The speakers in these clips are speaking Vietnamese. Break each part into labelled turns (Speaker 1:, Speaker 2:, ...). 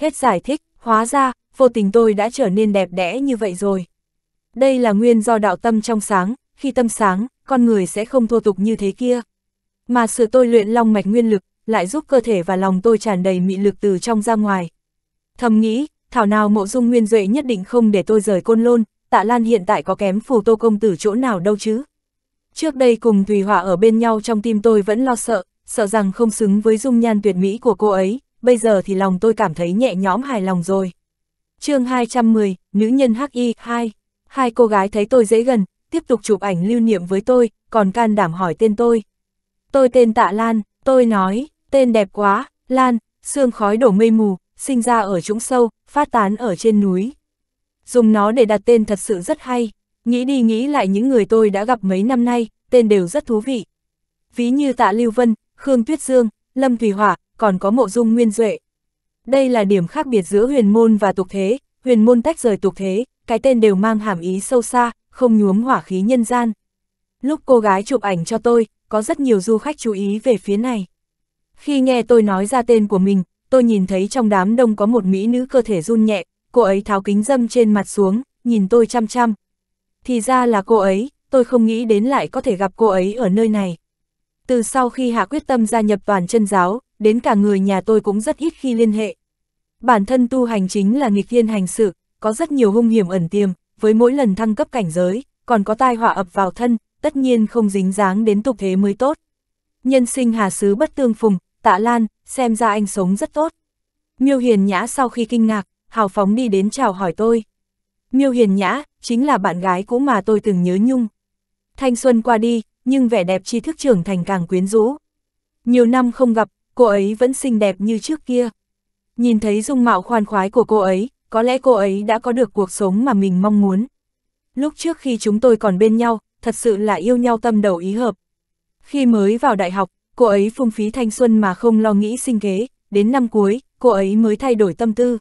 Speaker 1: hết giải thích, hóa ra, vô tình tôi đã trở nên đẹp đẽ như vậy rồi. Đây là nguyên do đạo tâm trong sáng, khi tâm sáng, con người sẽ không thô tục như thế kia. Mà sự tôi luyện long mạch nguyên lực, lại giúp cơ thể và lòng tôi tràn đầy mị lực từ trong ra ngoài. Thầm nghĩ, thảo nào mộ dung nguyên duệ nhất định không để tôi rời côn lôn, tạ lan hiện tại có kém phù tô công tử chỗ nào đâu chứ. Trước đây cùng Thùy Hỏa ở bên nhau trong tim tôi vẫn lo sợ, sợ rằng không xứng với dung nhan tuyệt mỹ của cô ấy, bây giờ thì lòng tôi cảm thấy nhẹ nhõm hài lòng rồi. chương 210, Nữ nhân H.I. 2. Hai cô gái thấy tôi dễ gần, tiếp tục chụp ảnh lưu niệm với tôi, còn can đảm hỏi tên tôi. Tôi tên Tạ Lan, tôi nói, tên đẹp quá, Lan, xương khói đổ mây mù, sinh ra ở trũng sâu, phát tán ở trên núi. Dùng nó để đặt tên thật sự rất hay, nghĩ đi nghĩ lại những người tôi đã gặp mấy năm nay, tên đều rất thú vị. Ví như Tạ Lưu Vân, Khương Tuyết Dương, Lâm Thủy Hỏa, còn có mộ dung nguyên duệ. Đây là điểm khác biệt giữa huyền môn và tục thế, huyền môn tách rời tục thế, cái tên đều mang hàm ý sâu xa, không nhuốm hỏa khí nhân gian. Lúc cô gái chụp ảnh cho tôi, có rất nhiều du khách chú ý về phía này. Khi nghe tôi nói ra tên của mình, tôi nhìn thấy trong đám đông có một mỹ nữ cơ thể run nhẹ, cô ấy tháo kính dâm trên mặt xuống, nhìn tôi chăm chăm. Thì ra là cô ấy, tôi không nghĩ đến lại có thể gặp cô ấy ở nơi này. Từ sau khi hạ quyết tâm gia nhập toàn chân giáo, đến cả người nhà tôi cũng rất ít khi liên hệ. Bản thân tu hành chính là nghịch thiên hành sự, có rất nhiều hung hiểm ẩn tiềm, với mỗi lần thăng cấp cảnh giới, còn có tai họa ập vào thân, tất nhiên không dính dáng đến tục thế mới tốt. Nhân sinh hà sứ bất tương phùng, tạ lan, xem ra anh sống rất tốt. Miêu Hiền Nhã sau khi kinh ngạc, hào phóng đi đến chào hỏi tôi. Miêu Hiền Nhã, chính là bạn gái cũ mà tôi từng nhớ nhung. Thanh xuân qua đi, nhưng vẻ đẹp tri thức trưởng thành càng quyến rũ. Nhiều năm không gặp, cô ấy vẫn xinh đẹp như trước kia. Nhìn thấy dung mạo khoan khoái của cô ấy, có lẽ cô ấy đã có được cuộc sống mà mình mong muốn. Lúc trước khi chúng tôi còn bên nhau, thật sự là yêu nhau tâm đầu ý hợp. Khi mới vào đại học, cô ấy phung phí thanh xuân mà không lo nghĩ sinh kế, đến năm cuối, cô ấy mới thay đổi tâm tư.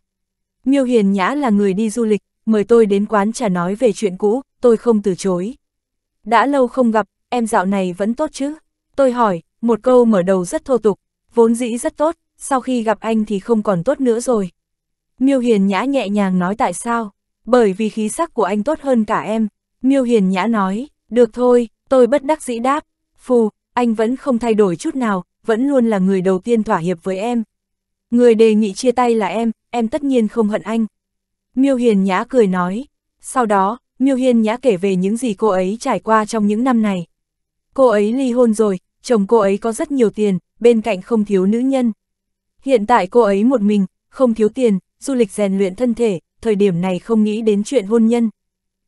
Speaker 1: Miêu Hiền Nhã là người đi du lịch, mời tôi đến quán trà nói về chuyện cũ, tôi không từ chối. Đã lâu không gặp, em dạo này vẫn tốt chứ? Tôi hỏi, một câu mở đầu rất thô tục, vốn dĩ rất tốt, sau khi gặp anh thì không còn tốt nữa rồi. Miêu Hiền Nhã nhẹ nhàng nói tại sao? Bởi vì khí sắc của anh tốt hơn cả em. Miêu Hiền Nhã nói, được thôi, tôi bất đắc dĩ đáp. Phù, anh vẫn không thay đổi chút nào, vẫn luôn là người đầu tiên thỏa hiệp với em. Người đề nghị chia tay là em, em tất nhiên không hận anh. Miêu Hiền Nhã cười nói. Sau đó, Miêu Hiên Nhã kể về những gì cô ấy trải qua trong những năm này. Cô ấy ly hôn rồi, chồng cô ấy có rất nhiều tiền, bên cạnh không thiếu nữ nhân. Hiện tại cô ấy một mình, không thiếu tiền, du lịch rèn luyện thân thể, thời điểm này không nghĩ đến chuyện hôn nhân.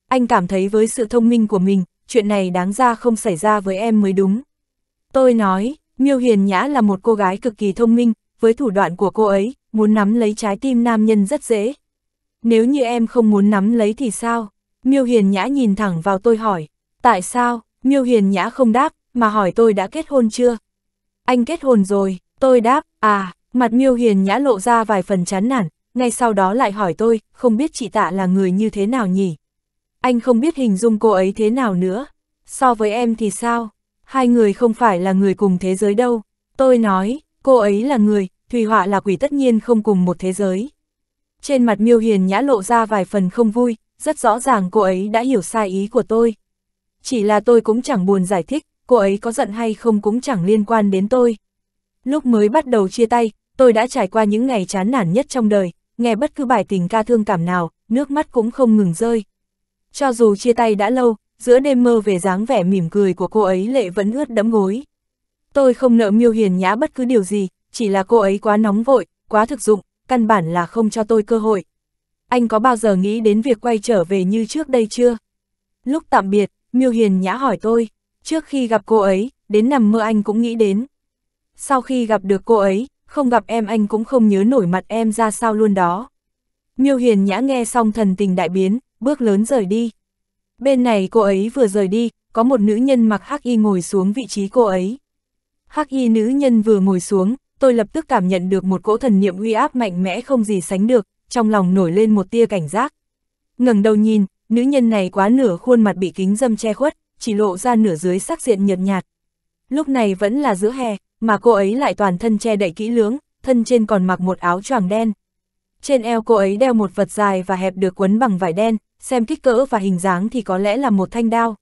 Speaker 1: Anh cảm thấy với sự thông minh của mình, chuyện này đáng ra không xảy ra với em mới đúng. Tôi nói, Miêu Hiền Nhã là một cô gái cực kỳ thông minh, với thủ đoạn của cô ấy, muốn nắm lấy trái tim nam nhân rất dễ. Nếu như em không muốn nắm lấy thì sao? Miêu Hiền Nhã nhìn thẳng vào tôi hỏi, tại sao, Miêu Hiền Nhã không đáp, mà hỏi tôi đã kết hôn chưa? Anh kết hôn rồi, tôi đáp, à, mặt Miêu Hiền Nhã lộ ra vài phần chán nản, ngay sau đó lại hỏi tôi, không biết chị tạ là người như thế nào nhỉ? Anh không biết hình dung cô ấy thế nào nữa, so với em thì sao? Hai người không phải là người cùng thế giới đâu, tôi nói, cô ấy là người, Thùy Họa là quỷ tất nhiên không cùng một thế giới. Trên mặt Miêu Hiền Nhã lộ ra vài phần không vui, rất rõ ràng cô ấy đã hiểu sai ý của tôi. Chỉ là tôi cũng chẳng buồn giải thích, cô ấy có giận hay không cũng chẳng liên quan đến tôi. Lúc mới bắt đầu chia tay, tôi đã trải qua những ngày chán nản nhất trong đời, nghe bất cứ bài tình ca thương cảm nào, nước mắt cũng không ngừng rơi. Cho dù chia tay đã lâu, giữa đêm mơ về dáng vẻ mỉm cười của cô ấy lệ vẫn ướt đẫm gối. Tôi không nợ miêu hiền nhã bất cứ điều gì, chỉ là cô ấy quá nóng vội, quá thực dụng, căn bản là không cho tôi cơ hội anh có bao giờ nghĩ đến việc quay trở về như trước đây chưa? Lúc tạm biệt, Miêu Hiền Nhã hỏi tôi, trước khi gặp cô ấy, đến nằm mơ anh cũng nghĩ đến. Sau khi gặp được cô ấy, không gặp em anh cũng không nhớ nổi mặt em ra sao luôn đó. Miêu Hiền Nhã nghe xong thần tình đại biến, bước lớn rời đi. Bên này cô ấy vừa rời đi, có một nữ nhân mặc hắc y ngồi xuống vị trí cô ấy. Hắc y nữ nhân vừa ngồi xuống, tôi lập tức cảm nhận được một cỗ thần niệm uy áp mạnh mẽ không gì sánh được, trong lòng nổi lên một tia cảnh giác. ngẩng đầu nhìn, nữ nhân này quá nửa khuôn mặt bị kính dâm che khuất, chỉ lộ ra nửa dưới sắc diện nhợt nhạt. Lúc này vẫn là giữa hè, mà cô ấy lại toàn thân che đậy kỹ lưỡng, thân trên còn mặc một áo choàng đen. Trên eo cô ấy đeo một vật dài và hẹp được quấn bằng vải đen, xem kích cỡ và hình dáng thì có lẽ là một thanh đao.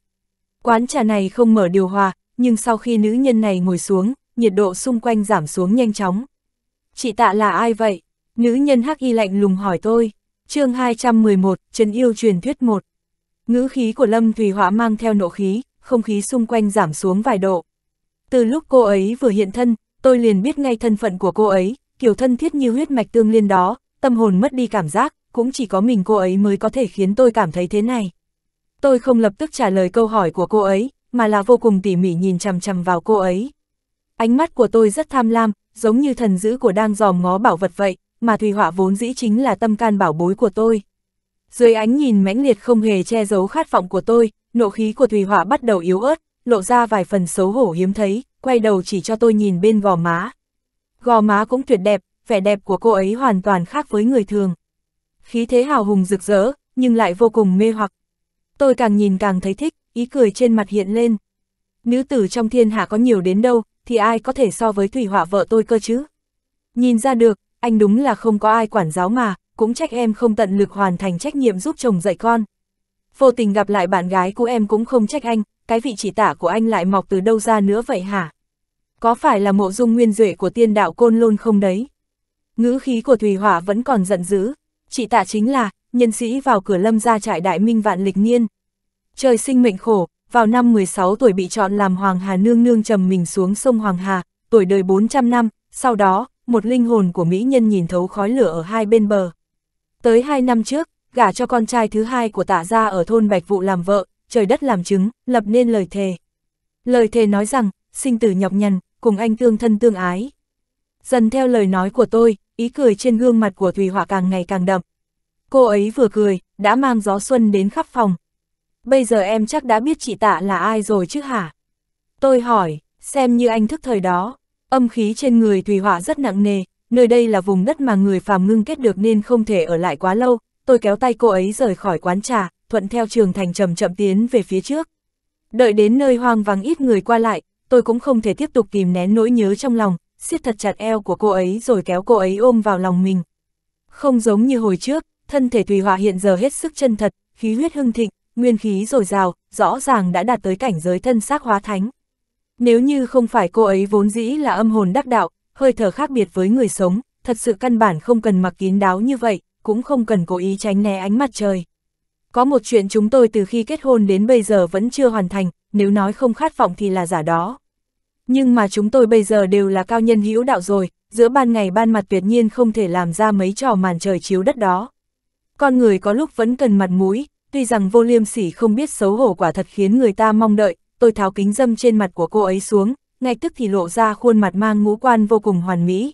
Speaker 1: Quán trà này không mở điều hòa, nhưng sau khi nữ nhân này ngồi xuống, nhiệt độ xung quanh giảm xuống nhanh chóng. Chị tạ là ai vậy? Nữ nhân hắc y lạnh lùng hỏi tôi, chương 211, Trần Yêu truyền thuyết 1. Ngữ khí của Lâm Thùy hỏa mang theo nộ khí, không khí xung quanh giảm xuống vài độ. Từ lúc cô ấy vừa hiện thân, tôi liền biết ngay thân phận của cô ấy, kiểu thân thiết như huyết mạch tương liên đó, tâm hồn mất đi cảm giác, cũng chỉ có mình cô ấy mới có thể khiến tôi cảm thấy thế này. Tôi không lập tức trả lời câu hỏi của cô ấy, mà là vô cùng tỉ mỉ nhìn chằm chằm vào cô ấy. Ánh mắt của tôi rất tham lam, giống như thần dữ của đang dòm ngó bảo vật vậy, mà Thùy Họa vốn dĩ chính là tâm can bảo bối của tôi. Dưới ánh nhìn mãnh liệt không hề che giấu khát vọng của tôi, nộ khí của Thùy Họa bắt đầu yếu ớt, lộ ra vài phần xấu hổ hiếm thấy, quay đầu chỉ cho tôi nhìn bên gò má. Gò má cũng tuyệt đẹp, vẻ đẹp của cô ấy hoàn toàn khác với người thường. Khí thế hào hùng rực rỡ, nhưng lại vô cùng mê hoặc. Tôi càng nhìn càng thấy thích, ý cười trên mặt hiện lên. Nữ tử trong thiên hạ có nhiều đến đâu, thì ai có thể so với Thủy Họa vợ tôi cơ chứ? Nhìn ra được, anh đúng là không có ai quản giáo mà, cũng trách em không tận lực hoàn thành trách nhiệm giúp chồng dạy con. Vô tình gặp lại bạn gái của em cũng không trách anh, cái vị chỉ tả của anh lại mọc từ đâu ra nữa vậy hả? Có phải là mộ dung nguyên duệ của tiên đạo côn lôn không đấy? Ngữ khí của Thùy Hỏa vẫn còn giận dữ, Chỉ tạ chính là, nhân sĩ vào cửa lâm ra trại đại minh vạn lịch niên. Trời sinh mệnh khổ, vào năm 16 tuổi bị chọn làm Hoàng Hà Nương Nương trầm mình xuống sông Hoàng Hà, tuổi đời 400 năm, sau đó, một linh hồn của mỹ nhân nhìn thấu khói lửa ở hai bên bờ. Tới hai năm trước, gả cho con trai thứ hai của tạ gia ở thôn Bạch Vụ làm vợ, trời đất làm chứng, lập nên lời thề. Lời thề nói rằng, sinh tử nhọc nhằn, cùng anh tương thân tương ái. Dần theo lời nói của tôi, ý cười trên gương mặt của Thùy Hỏa càng ngày càng đậm. Cô ấy vừa cười, đã mang gió xuân đến khắp phòng. Bây giờ em chắc đã biết chị tạ là ai rồi chứ hả? Tôi hỏi, xem như anh thức thời đó, Âm khí trên người Thùy Họa rất nặng nề, nơi đây là vùng đất mà người phàm ngưng kết được nên không thể ở lại quá lâu, tôi kéo tay cô ấy rời khỏi quán trà, thuận theo trường thành chậm chậm tiến về phía trước. Đợi đến nơi hoang vắng ít người qua lại, tôi cũng không thể tiếp tục kìm nén nỗi nhớ trong lòng, siết thật chặt eo của cô ấy rồi kéo cô ấy ôm vào lòng mình. Không giống như hồi trước, thân thể Thùy Họa hiện giờ hết sức chân thật, khí huyết hưng thịnh, nguyên khí dồi dào, rõ ràng đã đạt tới cảnh giới thân xác hóa thánh. Nếu như không phải cô ấy vốn dĩ là âm hồn đắc đạo, hơi thở khác biệt với người sống, thật sự căn bản không cần mặc kín đáo như vậy, cũng không cần cố ý tránh né ánh mặt trời. Có một chuyện chúng tôi từ khi kết hôn đến bây giờ vẫn chưa hoàn thành, nếu nói không khát vọng thì là giả đó. Nhưng mà chúng tôi bây giờ đều là cao nhân hữu đạo rồi, giữa ban ngày ban mặt tuyệt nhiên không thể làm ra mấy trò màn trời chiếu đất đó. Con người có lúc vẫn cần mặt mũi, tuy rằng vô liêm sỉ không biết xấu hổ quả thật khiến người ta mong đợi, tôi tháo kính dâm trên mặt của cô ấy xuống, ngay tức thì lộ ra khuôn mặt mang ngũ quan vô cùng hoàn mỹ.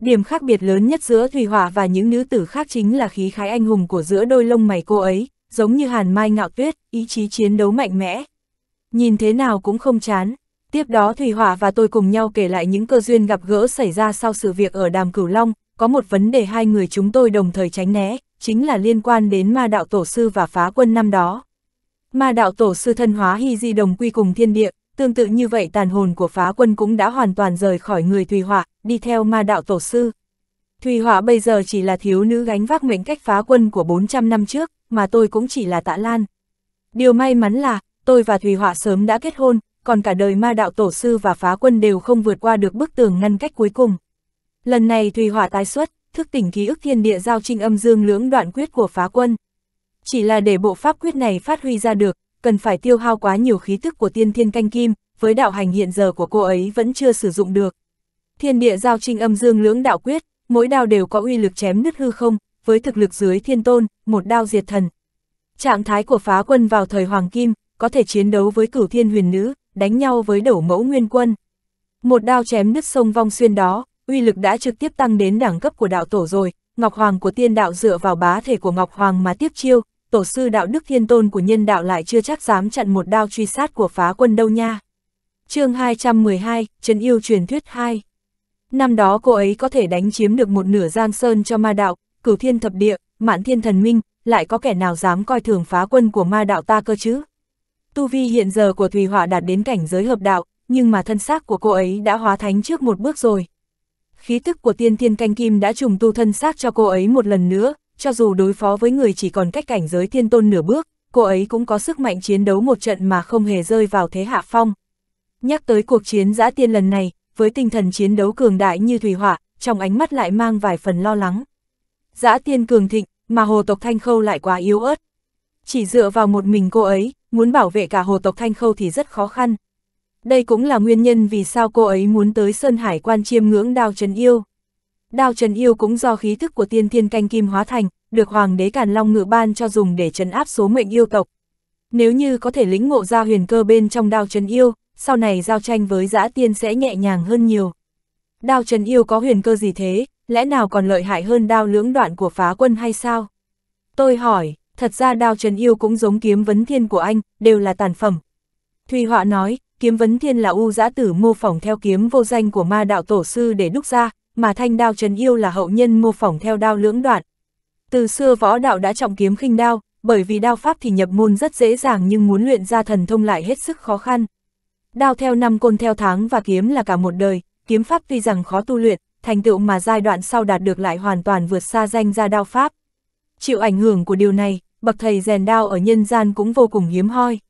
Speaker 1: Điểm khác biệt lớn nhất giữa Thùy Hỏa và những nữ tử khác chính là khí khái anh hùng của giữa đôi lông mày cô ấy, giống như hàn mai ngạo tuyết, ý chí chiến đấu mạnh mẽ. Nhìn thế nào cũng không chán. Tiếp đó Thùy Hỏa và tôi cùng nhau kể lại những cơ duyên gặp gỡ xảy ra sau sự việc ở Đàm Cửu Long, có một vấn đề hai người chúng tôi đồng thời tránh né, chính là liên quan đến ma đạo tổ sư và phá quân năm đó. Ma đạo tổ sư thân hóa hy di đồng quy cùng thiên địa, tương tự như vậy tàn hồn của phá quân cũng đã hoàn toàn rời khỏi người Thùy hỏa, đi theo ma đạo tổ sư. Thùy hỏa bây giờ chỉ là thiếu nữ gánh vác mệnh cách phá quân của 400 năm trước, mà tôi cũng chỉ là tạ lan. Điều may mắn là, tôi và Thùy hỏa sớm đã kết hôn, còn cả đời ma đạo tổ sư và phá quân đều không vượt qua được bức tường ngăn cách cuối cùng. Lần này Thùy hỏa tái xuất, thức tỉnh ký ức thiên địa giao trinh âm dương lưỡng đoạn quyết của phá quân. Chỉ là để bộ pháp quyết này phát huy ra được, cần phải tiêu hao quá nhiều khí tức của tiên thiên canh kim, với đạo hành hiện giờ của cô ấy vẫn chưa sử dụng được. Thiên địa giao trinh âm dương lưỡng đạo quyết, mỗi đao đều có uy lực chém nứt hư không, với thực lực dưới thiên tôn, một đao diệt thần. Trạng thái của phá quân vào thời Hoàng Kim, có thể chiến đấu với cửu thiên huyền nữ, đánh nhau với đổ mẫu nguyên quân. Một đao chém nứt sông vong xuyên đó, uy lực đã trực tiếp tăng đến đẳng cấp của đạo tổ rồi, Ngọc Hoàng của tiên đạo dựa vào bá thể của Ngọc Hoàng mà tiếp chiêu, tổ sư đạo đức thiên tôn của nhân đạo lại chưa chắc dám chặn một đao truy sát của phá quân đâu nha. chương 212, Trấn Yêu truyền thuyết 2 Năm đó cô ấy có thể đánh chiếm được một nửa giang sơn cho ma đạo, cửu thiên thập địa, mãn thiên thần minh, lại có kẻ nào dám coi thường phá quân của ma đạo ta cơ chứ? Tu vi hiện giờ của Thùy Họa đạt đến cảnh giới hợp đạo, nhưng mà thân xác của cô ấy đã hóa thánh trước một bước rồi. Khí tức của tiên thiên canh kim đã trùng tu thân xác cho cô ấy một lần nữa, cho dù đối phó với người chỉ còn cách cảnh giới thiên tôn nửa bước, cô ấy cũng có sức mạnh chiến đấu một trận mà không hề rơi vào thế hạ phong. Nhắc tới cuộc chiến giã tiên lần này, với tinh thần chiến đấu cường đại như thủy hỏa, trong ánh mắt lại mang vài phần lo lắng. Giã tiên cường thịnh, mà hồ tộc Thanh Khâu lại quá yếu ớt. Chỉ dựa vào một mình cô ấy, muốn bảo vệ cả hồ tộc Thanh Khâu thì rất khó khăn. Đây cũng là nguyên nhân vì sao cô ấy muốn tới Sơn Hải quan chiêm ngưỡng đao trần yêu. Đao Trần Yêu cũng do khí thức của tiên thiên canh kim hóa thành, được Hoàng đế Càn Long ngự ban cho dùng để trấn áp số mệnh yêu tộc. Nếu như có thể lĩnh ngộ ra huyền cơ bên trong đao Trần Yêu, sau này giao tranh với giã tiên sẽ nhẹ nhàng hơn nhiều. Đao Trần Yêu có huyền cơ gì thế, lẽ nào còn lợi hại hơn đao lưỡng đoạn của phá quân hay sao? Tôi hỏi, thật ra đao Trần Yêu cũng giống kiếm vấn thiên của anh, đều là tàn phẩm. Thùy Họa nói, kiếm vấn thiên là u giã tử mô phỏng theo kiếm vô danh của ma đạo tổ sư để đúc ra, mà thanh đao trấn yêu là hậu nhân mô phỏng theo đao lưỡng đoạn. Từ xưa võ đạo đã trọng kiếm khinh đao, bởi vì đao pháp thì nhập môn rất dễ dàng nhưng muốn luyện ra thần thông lại hết sức khó khăn. Đao theo năm côn theo tháng và kiếm là cả một đời, kiếm pháp tuy rằng khó tu luyện, thành tựu mà giai đoạn sau đạt được lại hoàn toàn vượt xa danh ra đao pháp. Chịu ảnh hưởng của điều này, bậc thầy rèn đao ở nhân gian cũng vô cùng hiếm hoi.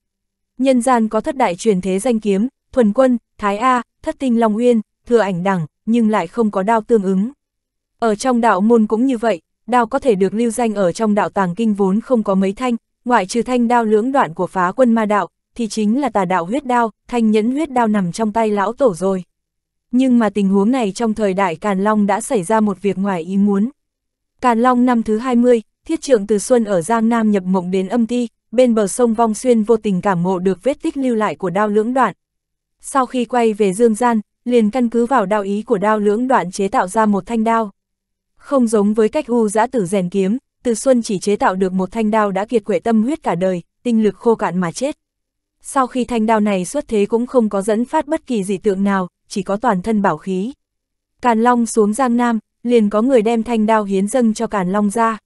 Speaker 1: Nhân gian có thất đại truyền thế danh kiếm, thuần quân, thái A, thất tinh long uyên, thừa ảnh đẳng, nhưng lại không có đao tương ứng. Ở trong đạo môn cũng như vậy, đao có thể được lưu danh ở trong đạo tàng kinh vốn không có mấy thanh, ngoại trừ thanh đao lưỡng đoạn của phá quân ma đạo, thì chính là tà đạo huyết đao, thanh nhẫn huyết đao nằm trong tay lão tổ rồi. Nhưng mà tình huống này trong thời đại Càn Long đã xảy ra một việc ngoài ý muốn. Càn Long năm thứ 20, thiết trượng từ Xuân ở Giang Nam nhập mộng đến âm ti, bên bờ sông Vong Xuyên vô tình cảm ngộ được vết tích lưu lại của đao lưỡng đoạn. Sau khi quay về Dương Gian, liền căn cứ vào đao ý của đao lưỡng đoạn chế tạo ra một thanh đao. Không giống với cách u giã tử rèn kiếm, từ xuân chỉ chế tạo được một thanh đao đã kiệt quệ tâm huyết cả đời, tinh lực khô cạn mà chết. Sau khi thanh đao này xuất thế cũng không có dẫn phát bất kỳ dị tượng nào, chỉ có toàn thân bảo khí. Càn Long xuống Giang Nam, liền có người đem thanh đao hiến dâng cho Càn Long ra.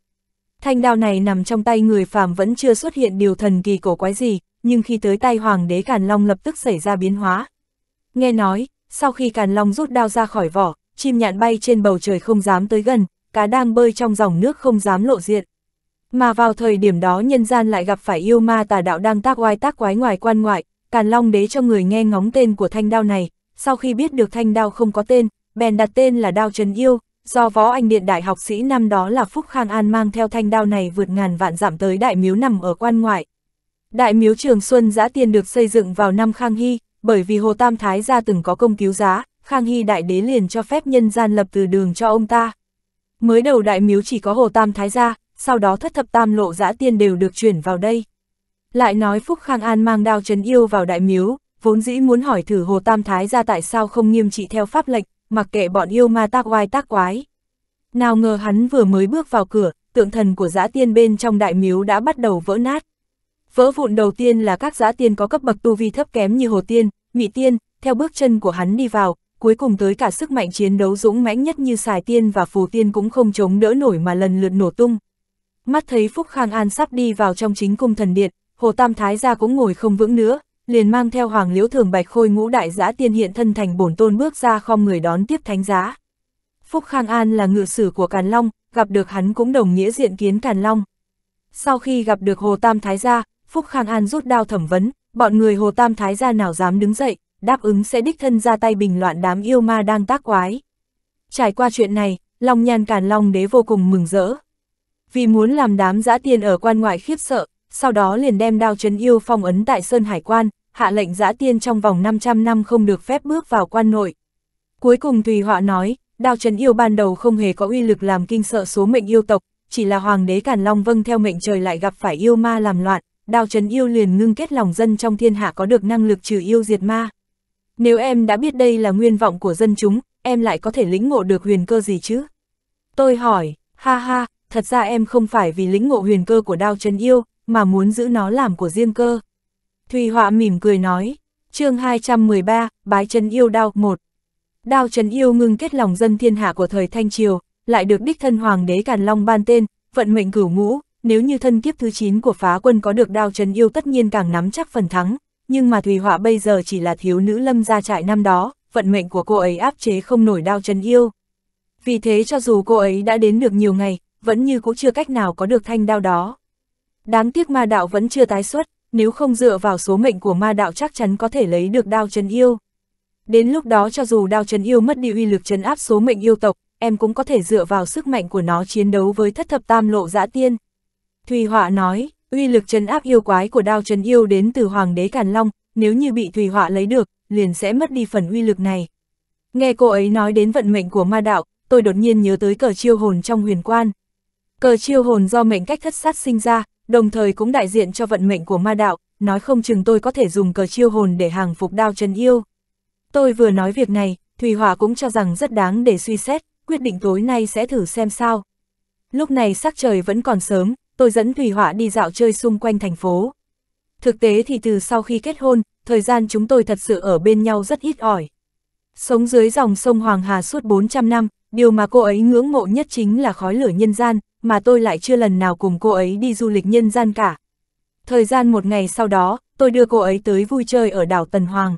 Speaker 1: Thanh đao này nằm trong tay người phàm vẫn chưa xuất hiện điều thần kỳ cổ quái gì, nhưng khi tới tay Hoàng đế Càn Long lập tức xảy ra biến hóa. Nghe nói, sau khi Càn Long rút đao ra khỏi vỏ, chim nhạn bay trên bầu trời không dám tới gần, cá đang bơi trong dòng nước không dám lộ diện. Mà vào thời điểm đó nhân gian lại gặp phải yêu ma tà đạo đang tác oai tác quái ngoài quan ngoại, Càn Long đế cho người nghe ngóng tên của thanh đao này, sau khi biết được thanh đao không có tên, bèn đặt tên là đao trần yêu, do võ anh điện đại học sĩ năm đó là Phúc Khang An mang theo thanh đao này vượt ngàn vạn giảm tới đại miếu nằm ở quan ngoại. Đại miếu Trường Xuân Giã Tiền được xây dựng vào năm Khang Hy, bởi vì Hồ Tam Thái gia từng có công cứu giá, Khang Hy Đại Đế liền cho phép nhân gian lập từ đường cho ông ta. Mới đầu đại miếu chỉ có Hồ Tam Thái gia, sau đó thất thập tam lộ giã tiên đều được chuyển vào đây. Lại nói Phúc Khang An mang đao trấn yêu vào đại miếu, vốn dĩ muốn hỏi thử Hồ Tam Thái gia tại sao không nghiêm trị theo pháp lệnh, mặc kệ bọn yêu ma tác oai tác quái. Nào ngờ hắn vừa mới bước vào cửa, tượng thần của giã tiên bên trong đại miếu đã bắt đầu vỡ nát. Vỡ vụn đầu tiên là các giá tiên có cấp bậc tu vi thấp kém như Hồ Tiên, Mị Tiên, theo bước chân của hắn đi vào, cuối cùng tới cả sức mạnh chiến đấu dũng mãnh nhất như xài Tiên và Phù Tiên cũng không chống đỡ nổi mà lần lượt nổ tung. Mắt thấy Phúc Khang An sắp đi vào trong chính cung thần điện, Hồ Tam Thái gia cũng ngồi không vững nữa, liền mang theo Hoàng Liễu Thường Bạch Khôi ngũ đại giá tiên hiện thân thành bổn tôn bước ra khom người đón tiếp thánh giá. Phúc Khang An là ngự sử của Càn Long, gặp được hắn cũng đồng nghĩa diện kiến Càn Long. Sau khi gặp được Hồ Tam Thái gia, Phúc Khang An rút đao thẩm vấn, bọn người Hồ Tam Thái gia nào dám đứng dậy, đáp ứng sẽ đích thân ra tay bình loạn đám yêu ma đang tác quái. Trải qua chuyện này, Long Nhan Càn Long Đế vô cùng mừng rỡ. Vì muốn làm đám giã tiên ở quan ngoại khiếp sợ, sau đó liền đem đao chấn yêu phong ấn tại Sơn Hải Quan, hạ lệnh giã tiên trong vòng 500 năm không được phép bước vào quan nội. Cuối cùng Tùy Họa nói, đao chấn yêu ban đầu không hề có uy lực làm kinh sợ số mệnh yêu tộc, chỉ là Hoàng đế Càn Long vâng theo mệnh trời lại gặp phải yêu ma làm loạn, đao trấn yêu liền ngưng kết lòng dân trong thiên hạ có được năng lực trừ yêu diệt ma. Nếu em đã biết đây là nguyên vọng của dân chúng, em lại có thể lĩnh ngộ được huyền cơ gì chứ? Tôi hỏi, ha ha, thật ra em không phải vì lĩnh ngộ huyền cơ của đao trấn yêu, mà muốn giữ nó làm của riêng cơ. Thùy Họa mỉm cười nói, chương 213, Bái Trấn Yêu Đao 1. Đao Trấn Yêu ngưng kết lòng dân thiên hạ của thời Thanh Triều, lại được đích thân Hoàng đế Càn Long ban tên, vận mệnh cửu ngũ, nếu như thân kiếp thứ 9 của phá quân có được đao trấn yêu tất nhiên càng nắm chắc phần thắng, nhưng mà Thùy Họa bây giờ chỉ là thiếu nữ lâm gia trại năm đó, vận mệnh của cô ấy áp chế không nổi đao trấn yêu. Vì thế cho dù cô ấy đã đến được nhiều ngày, vẫn như cũng chưa cách nào có được thanh đao đó. Đáng tiếc ma đạo vẫn chưa tái xuất, nếu không dựa vào số mệnh của ma đạo chắc chắn có thể lấy được đao trấn yêu. Đến lúc đó cho dù đao trấn yêu mất đi uy lực trấn áp số mệnh yêu tộc, em cũng có thể dựa vào sức mạnh của nó chiến đấu với thất thập tam lộ dã tiên, Thùy Họa nói, uy lực trấn áp yêu quái của đao trấn yêu đến từ Hoàng đế Càn Long, nếu như bị Thùy Họa lấy được, liền sẽ mất đi phần uy lực này. Nghe cô ấy nói đến vận mệnh của ma đạo, tôi đột nhiên nhớ tới cờ chiêu hồn trong huyền quan. Cờ chiêu hồn do mệnh cách thất sát sinh ra, đồng thời cũng đại diện cho vận mệnh của ma đạo, nói không chừng tôi có thể dùng cờ chiêu hồn để hàng phục đao trấn yêu. Tôi vừa nói việc này, Thùy Họa cũng cho rằng rất đáng để suy xét, quyết định tối nay sẽ thử xem sao. Lúc này sắc trời vẫn còn sớm, tôi dẫn Thủy Họa đi dạo chơi xung quanh thành phố. Thực tế thì từ sau khi kết hôn, thời gian chúng tôi thật sự ở bên nhau rất ít ỏi. Sống dưới dòng sông Hoàng Hà suốt 400 năm, điều mà cô ấy ngưỡng mộ nhất chính là khói lửa nhân gian, mà tôi lại chưa lần nào cùng cô ấy đi du lịch nhân gian cả. Thời gian một ngày sau đó, tôi đưa cô ấy tới vui chơi ở đảo Tần Hoàng.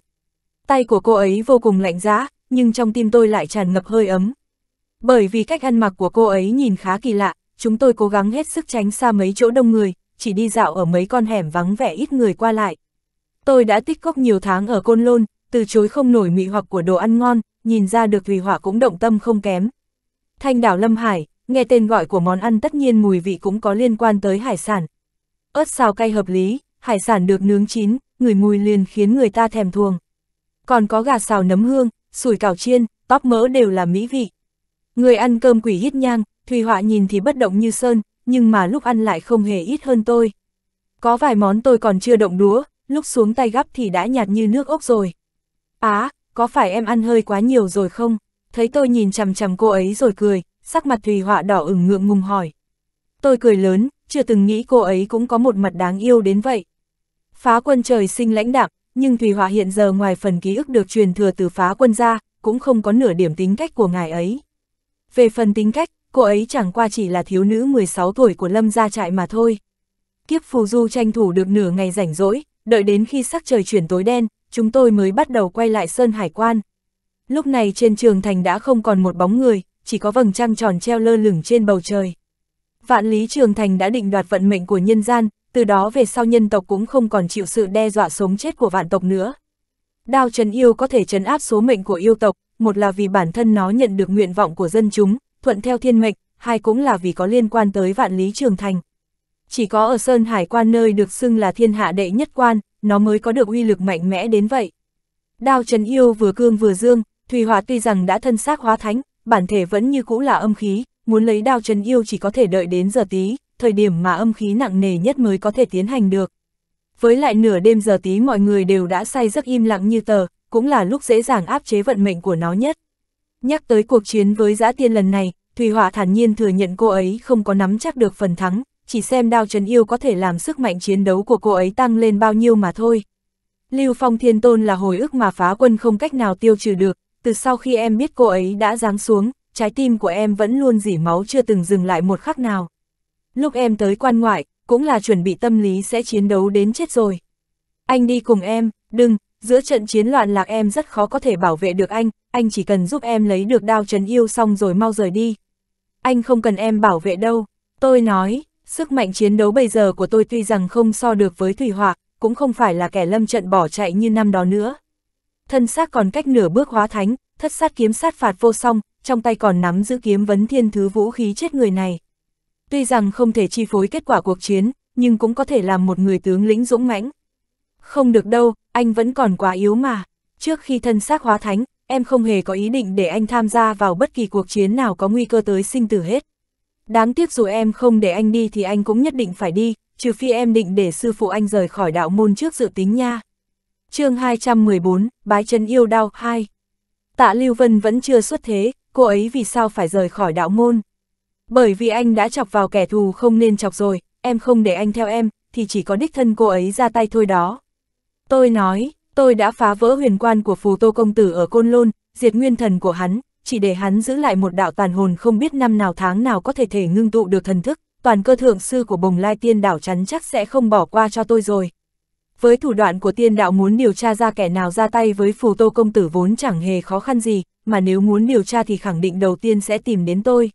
Speaker 1: Tay của cô ấy vô cùng lạnh giá, nhưng trong tim tôi lại tràn ngập hơi ấm. Bởi vì cách ăn mặc của cô ấy nhìn khá kỳ lạ, chúng tôi cố gắng hết sức tránh xa mấy chỗ đông người, chỉ đi dạo ở mấy con hẻm vắng vẻ ít người qua lại. Tôi đã tích góp nhiều tháng ở Côn Lôn, từ chối không nổi mị hoặc của đồ ăn ngon, nhìn ra được Thùy Hỏa cũng động tâm không kém. Thanh đảo Lâm Hải, nghe tên gọi của món ăn tất nhiên mùi vị cũng có liên quan tới hải sản. Ớt xào cay hợp lý, hải sản được nướng chín, người mùi liền khiến người ta thèm thuồng. Còn có gà xào nấm hương, sủi cảo chiên, tóp mỡ đều là mỹ vị. Người ăn cơm quỷ hít nhang, Thùy Họa nhìn thì bất động như sơn, nhưng mà lúc ăn lại không hề ít hơn tôi. Có vài món tôi còn chưa động đũa, lúc xuống tay gắp thì đã nhạt như nước ốc rồi. Á, à, có phải em ăn hơi quá nhiều rồi không? Thấy tôi nhìn chằm chằm cô ấy rồi cười, sắc mặt Thùy Họa đỏ ửng ngượng ngùng hỏi. Tôi cười lớn, chưa từng nghĩ cô ấy cũng có một mặt đáng yêu đến vậy. Phá quân trời sinh lãnh đạm, nhưng Thùy Họa hiện giờ ngoài phần ký ức được truyền thừa từ phá quân ra, cũng không có nửa điểm tính cách của ngài ấy. Về phần tính cách, cô ấy chẳng qua chỉ là thiếu nữ 16 tuổi của Lâm gia trại mà thôi. Kiếp phù du tranh thủ được nửa ngày rảnh rỗi, đợi đến khi sắc trời chuyển tối đen, chúng tôi mới bắt đầu quay lại Sơn Hải Quan. Lúc này trên trường thành đã không còn một bóng người, chỉ có vầng trăng tròn treo lơ lửng trên bầu trời. Vạn lý trường thành đã định đoạt vận mệnh của nhân gian, từ đó về sau nhân tộc cũng không còn chịu sự đe dọa sống chết của vạn tộc nữa. Đao trần yêu có thể trấn áp số mệnh của yêu tộc, một là vì bản thân nó nhận được nguyện vọng của dân chúng, thuận theo thiên mệnh, hai cũng là vì có liên quan tới vạn lý trường thành. Chỉ có ở Sơn Hải quan nơi được xưng là thiên hạ đệ nhất quan, nó mới có được uy lực mạnh mẽ đến vậy. Đao Trần Yêu vừa cương vừa dương, Thùy Hòa tuy rằng đã thân xác hóa thánh, bản thể vẫn như cũ là âm khí, muốn lấy đao Trần Yêu chỉ có thể đợi đến giờ tí, thời điểm mà âm khí nặng nề nhất mới có thể tiến hành được. Với lại nửa đêm giờ tí mọi người đều đã say giấc im lặng như tờ, cũng là lúc dễ dàng áp chế vận mệnh của nó nhất. Nhắc tới cuộc chiến với giã tiên lần này, Thùy Họa thản nhiên thừa nhận cô ấy không có nắm chắc được phần thắng, chỉ xem đao trấn yêu có thể làm sức mạnh chiến đấu của cô ấy tăng lên bao nhiêu mà thôi. Lưu Phong Thiên Tôn là hồi ức mà phá quân không cách nào tiêu trừ được, từ sau khi em biết cô ấy đã giáng xuống, trái tim của em vẫn luôn dỉ máu chưa từng dừng lại một khắc nào. Lúc em tới quan ngoại, cũng là chuẩn bị tâm lý sẽ chiến đấu đến chết rồi. Anh đi cùng em, đừng, giữa trận chiến loạn lạc em rất khó có thể bảo vệ được anh, anh chỉ cần giúp em lấy được đao trấn yêu xong rồi mau rời đi. Anh không cần em bảo vệ đâu, tôi nói, sức mạnh chiến đấu bây giờ của tôi tuy rằng không so được với Thủy Hỏa, cũng không phải là kẻ lâm trận bỏ chạy như năm đó nữa. Thân xác còn cách nửa bước hóa thánh, thất sát kiếm sát phạt vô song, trong tay còn nắm giữ kiếm vấn thiên thứ vũ khí chết người này. Tuy rằng không thể chi phối kết quả cuộc chiến, nhưng cũng có thể làm một người tướng lĩnh dũng mãnh. Không được đâu, anh vẫn còn quá yếu mà. Trước khi thân xác hóa thánh, em không hề có ý định để anh tham gia vào bất kỳ cuộc chiến nào có nguy cơ tới sinh tử hết. Đáng tiếc dù em không để anh đi thì anh cũng nhất định phải đi, trừ phi em định để sư phụ anh rời khỏi đạo môn trước dự tính nha. chương 214, Bái chân yêu đau 2 Tạ Lưu Vân vẫn chưa xuất thế, cô ấy vì sao phải rời khỏi đạo môn? Bởi vì anh đã chọc vào kẻ thù không nên chọc rồi, em không để anh theo em, thì chỉ có đích thân cô ấy ra tay thôi đó. Tôi nói, Tôi đã phá vỡ huyền quan của phù tô công tử ở Côn Lôn, diệt nguyên thần của hắn, chỉ để hắn giữ lại một đạo tàn hồn không biết năm nào tháng nào có thể thể ngưng tụ được thần thức, toàn cơ thượng sư của bồng lai tiên đảo chắn chắc sẽ không bỏ qua cho tôi rồi. Với thủ đoạn của tiên đạo muốn điều tra ra kẻ nào ra tay với phù tô công tử vốn chẳng hề khó khăn gì, mà nếu muốn điều tra thì khẳng định đầu tiên sẽ tìm đến tôi.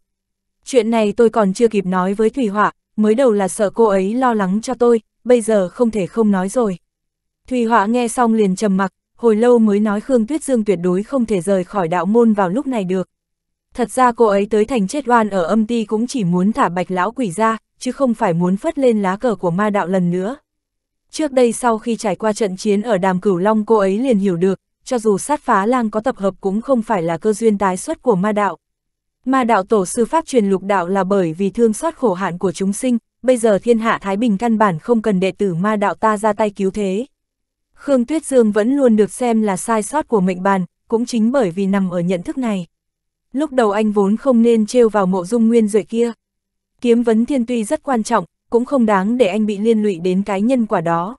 Speaker 1: Chuyện này tôi còn chưa kịp nói với Thủy Họa, mới đầu là sợ cô ấy lo lắng cho tôi, bây giờ không thể không nói rồi. Thùy Họa nghe xong liền trầm mặc, hồi lâu mới nói Khương Tuyết Dương tuyệt đối không thể rời khỏi đạo môn vào lúc này được. Thật ra cô ấy tới thành chết oan ở âm ti cũng chỉ muốn thả bạch lão quỷ ra, chứ không phải muốn phất lên lá cờ của ma đạo lần nữa. Trước đây sau khi trải qua trận chiến ở đàm cửu long cô ấy liền hiểu được, cho dù sát phá lang có tập hợp cũng không phải là cơ duyên tái xuất của ma đạo. Ma đạo tổ sư pháp truyền lục đạo là bởi vì thương xót khổ hạn của chúng sinh, bây giờ thiên hạ Thái Bình căn bản không cần đệ tử ma đạo ta ra tay cứu thế. Khương Tuyết Dương vẫn luôn được xem là sai sót của mệnh bàn, cũng chính bởi vì nằm ở nhận thức này. Lúc đầu anh vốn không nên trêu vào mộ dung nguyên rồi kia. Kiếm vấn thiên tuy rất quan trọng, cũng không đáng để anh bị liên lụy đến cái nhân quả đó.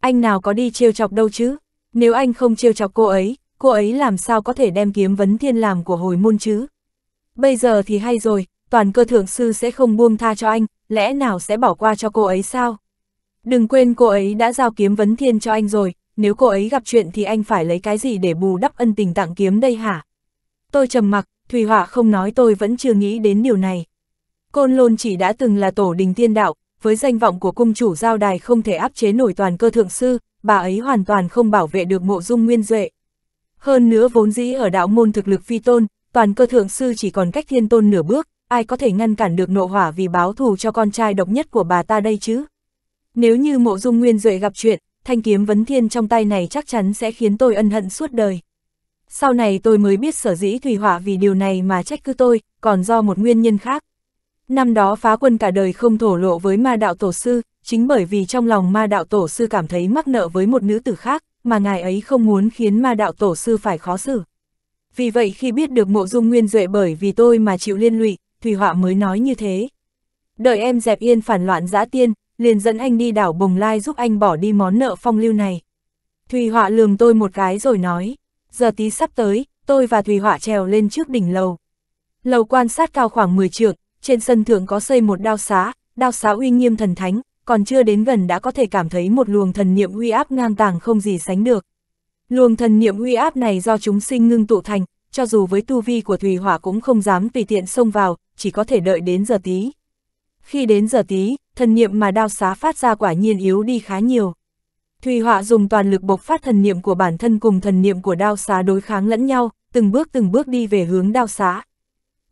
Speaker 1: Anh nào có đi trêu chọc đâu chứ, nếu anh không trêu chọc cô ấy, cô ấy làm sao có thể đem kiếm vấn thiên làm của hồi môn chứ. Bây giờ thì hay rồi, toàn cơ thượng sư sẽ không buông tha cho anh, lẽ nào sẽ bỏ qua cho cô ấy sao? Đừng quên cô ấy đã giao kiếm vấn thiên cho anh rồi, nếu cô ấy gặp chuyện thì anh phải lấy cái gì để bù đắp ân tình tặng kiếm đây hả? Tôi trầm mặc, Thùy Họa không nói tôi vẫn chưa nghĩ đến điều này. Côn Lôn chỉ đã từng là tổ đình tiên đạo, với danh vọng của cung chủ giao đài không thể áp chế nổi toàn cơ thượng sư, bà ấy hoàn toàn không bảo vệ được mộ dung nguyên duệ. Hơn nữa vốn dĩ ở đạo môn thực lực phi tôn, toàn cơ thượng sư chỉ còn cách thiên tôn nửa bước, ai có thể ngăn cản được nộ hỏa vì báo thù cho con trai độc nhất của bà ta đây chứ? Nếu như mộ dung nguyên Duệ gặp chuyện, thanh kiếm vấn thiên trong tay này chắc chắn sẽ khiến tôi ân hận suốt đời. Sau này tôi mới biết sở dĩ Thủy Hỏa vì điều này mà trách cứ tôi, còn do một nguyên nhân khác. Năm đó phá quân cả đời không thổ lộ với ma đạo tổ sư, chính bởi vì trong lòng ma đạo tổ sư cảm thấy mắc nợ với một nữ tử khác, mà ngài ấy không muốn khiến ma đạo tổ sư phải khó xử. Vì vậy khi biết được mộ dung nguyên duệ bởi vì tôi mà chịu liên lụy, Thủy Họa mới nói như thế. Đợi em dẹp yên phản loạn giã tiên, liền dẫn anh đi đảo Bồng Lai giúp anh bỏ đi món nợ phong lưu này. Thùy Họa lường tôi một cái rồi nói, giờ tí sắp tới, tôi và Thùy Họa trèo lên trước đỉnh lầu. Lầu quan sát cao khoảng 10 trượng, trên sân thượng có xây một đao xá, đao xá uy nghiêm thần thánh, còn chưa đến gần đã có thể cảm thấy một luồng thần niệm uy áp ngang tàng không gì sánh được. Luồng thần niệm uy áp này do chúng sinh ngưng tụ thành, cho dù với tu vi của Thùy Hỏa cũng không dám tùy tiện xông vào, chỉ có thể đợi đến giờ tí khi đến giờ tí, thần niệm mà đao xá phát ra quả nhiên yếu đi khá nhiều. Thùy họa dùng toàn lực bộc phát thần niệm của bản thân cùng thần niệm của đao xá đối kháng lẫn nhau, từng bước từng bước đi về hướng đao xá.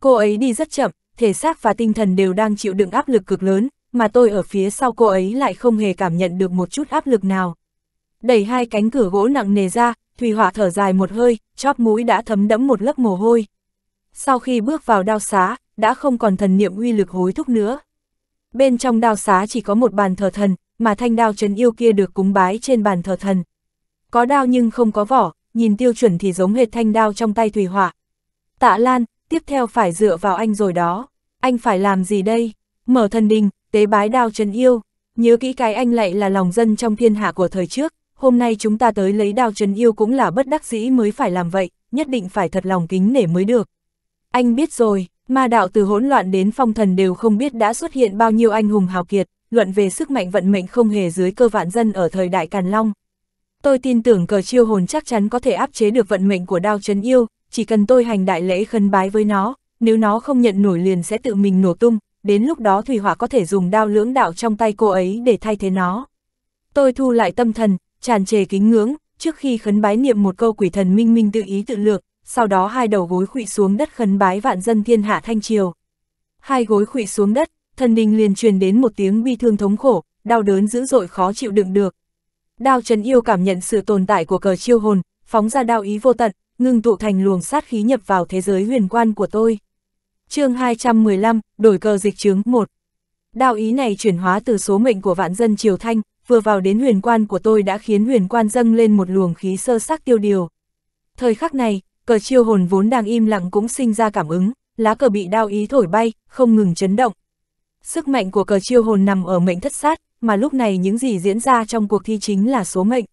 Speaker 1: Cô ấy đi rất chậm, thể xác và tinh thần đều đang chịu đựng áp lực cực lớn, mà tôi ở phía sau cô ấy lại không hề cảm nhận được một chút áp lực nào. Đẩy hai cánh cửa gỗ nặng nề ra, Thùy Họa thở dài một hơi, chóp mũi đã thấm đẫm một lớp mồ hôi. Sau khi bước vào đao xá, đã không còn thần niệm uy lực hối thúc nữa bên trong đao xá chỉ có một bàn thờ thần, mà thanh đao trấn yêu kia được cúng bái trên bàn thờ thần. Có đao nhưng không có vỏ, nhìn tiêu chuẩn thì giống hệt thanh đao trong tay Thủy Hỏa. Tạ Lan, tiếp theo phải dựa vào anh rồi đó. Anh phải làm gì đây? Mở thần đình, tế bái đao trấn yêu. Nhớ kỹ cái anh lại là lòng dân trong thiên hạ của thời trước. Hôm nay chúng ta tới lấy đao trấn yêu cũng là bất đắc dĩ mới phải làm vậy, nhất định phải thật lòng kính nể mới được. Anh biết rồi, Ma đạo từ hỗn loạn đến phong thần đều không biết đã xuất hiện bao nhiêu anh hùng hào kiệt, luận về sức mạnh vận mệnh không hề dưới cơ vạn dân ở thời đại Càn Long. Tôi tin tưởng cờ chiêu hồn chắc chắn có thể áp chế được vận mệnh của đao chấn yêu, chỉ cần tôi hành đại lễ khấn bái với nó, nếu nó không nhận nổi liền sẽ tự mình nổ tung, đến lúc đó Thủy Hỏa có thể dùng đao lưỡng đạo trong tay cô ấy để thay thế nó. Tôi thu lại tâm thần, tràn trề kính ngưỡng, trước khi khấn bái niệm một câu quỷ thần minh minh tự ý tự lược, sau đó hai đầu gối khụy xuống đất khấn bái vạn dân thiên hạ thanh triều. Hai gối khụy xuống đất, thần đình liền truyền đến một tiếng bi thương thống khổ, đau đớn dữ dội khó chịu đựng được. Đao trần Yêu cảm nhận sự tồn tại của cờ chiêu hồn, phóng ra đao ý vô tận, ngưng tụ thành luồng sát khí nhập vào thế giới huyền quan của tôi. chương 215, đổi cờ dịch chứng 1. Đao ý này chuyển hóa từ số mệnh của vạn dân Triều Thanh, vừa vào đến huyền quan của tôi đã khiến huyền quan dâng lên một luồng khí sơ sắc tiêu điều. Thời khắc này, cờ chiêu hồn vốn đang im lặng cũng sinh ra cảm ứng, lá cờ bị đao ý thổi bay, không ngừng chấn động. Sức mạnh của cờ chiêu hồn nằm ở mệnh thất sát, mà lúc này những gì diễn ra trong cuộc thi chính là số mệnh.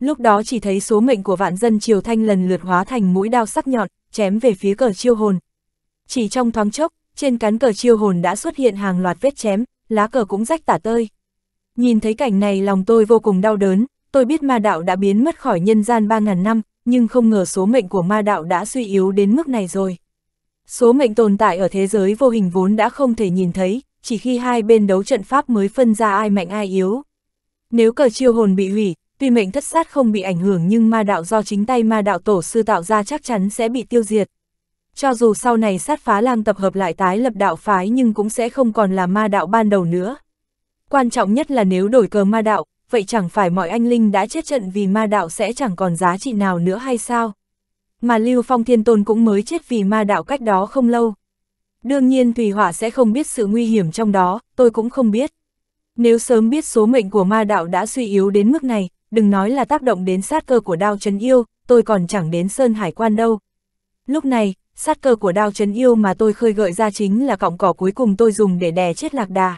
Speaker 1: Lúc đó chỉ thấy số mệnh của vạn dân Triều Thanh lần lượt hóa thành mũi đao sắc nhọn, chém về phía cờ chiêu hồn. Chỉ trong thoáng chốc, trên cán cờ chiêu hồn đã xuất hiện hàng loạt vết chém, lá cờ cũng rách tả tơi. Nhìn thấy cảnh này lòng tôi vô cùng đau đớn, tôi biết ma đạo đã biến mất khỏi nhân gian 3.000 năm, nhưng không ngờ số mệnh của ma đạo đã suy yếu đến mức này rồi. Số mệnh tồn tại ở thế giới vô hình vốn đã không thể nhìn thấy, chỉ khi hai bên đấu trận pháp mới phân ra ai mạnh ai yếu. Nếu cờ chiêu hồn bị hủy, tuy mệnh thất sát không bị ảnh hưởng nhưng ma đạo do chính tay ma đạo tổ sư tạo ra chắc chắn sẽ bị tiêu diệt. Cho dù sau này sát phá lang tập hợp lại tái lập đạo phái nhưng cũng sẽ không còn là ma đạo ban đầu nữa. Quan trọng nhất là nếu đổi cờ ma đạo, vậy chẳng phải mọi anh linh đã chết trận vì ma đạo sẽ chẳng còn giá trị nào nữa hay sao? Mà Lưu Phong Thiên Tôn cũng mới chết vì ma đạo cách đó không lâu. Đương nhiên Thùy Hỏa sẽ không biết sự nguy hiểm trong đó, tôi cũng không biết. Nếu sớm biết số mệnh của ma đạo đã suy yếu đến mức này, đừng nói là tác động đến sát cơ của đao chấn yêu, tôi còn chẳng đến Sơn Hải Quan đâu. Lúc này, sát cơ của đao chấn yêu mà tôi khơi gợi ra chính là cọng cỏ cuối cùng tôi dùng để đè chết lạc đà.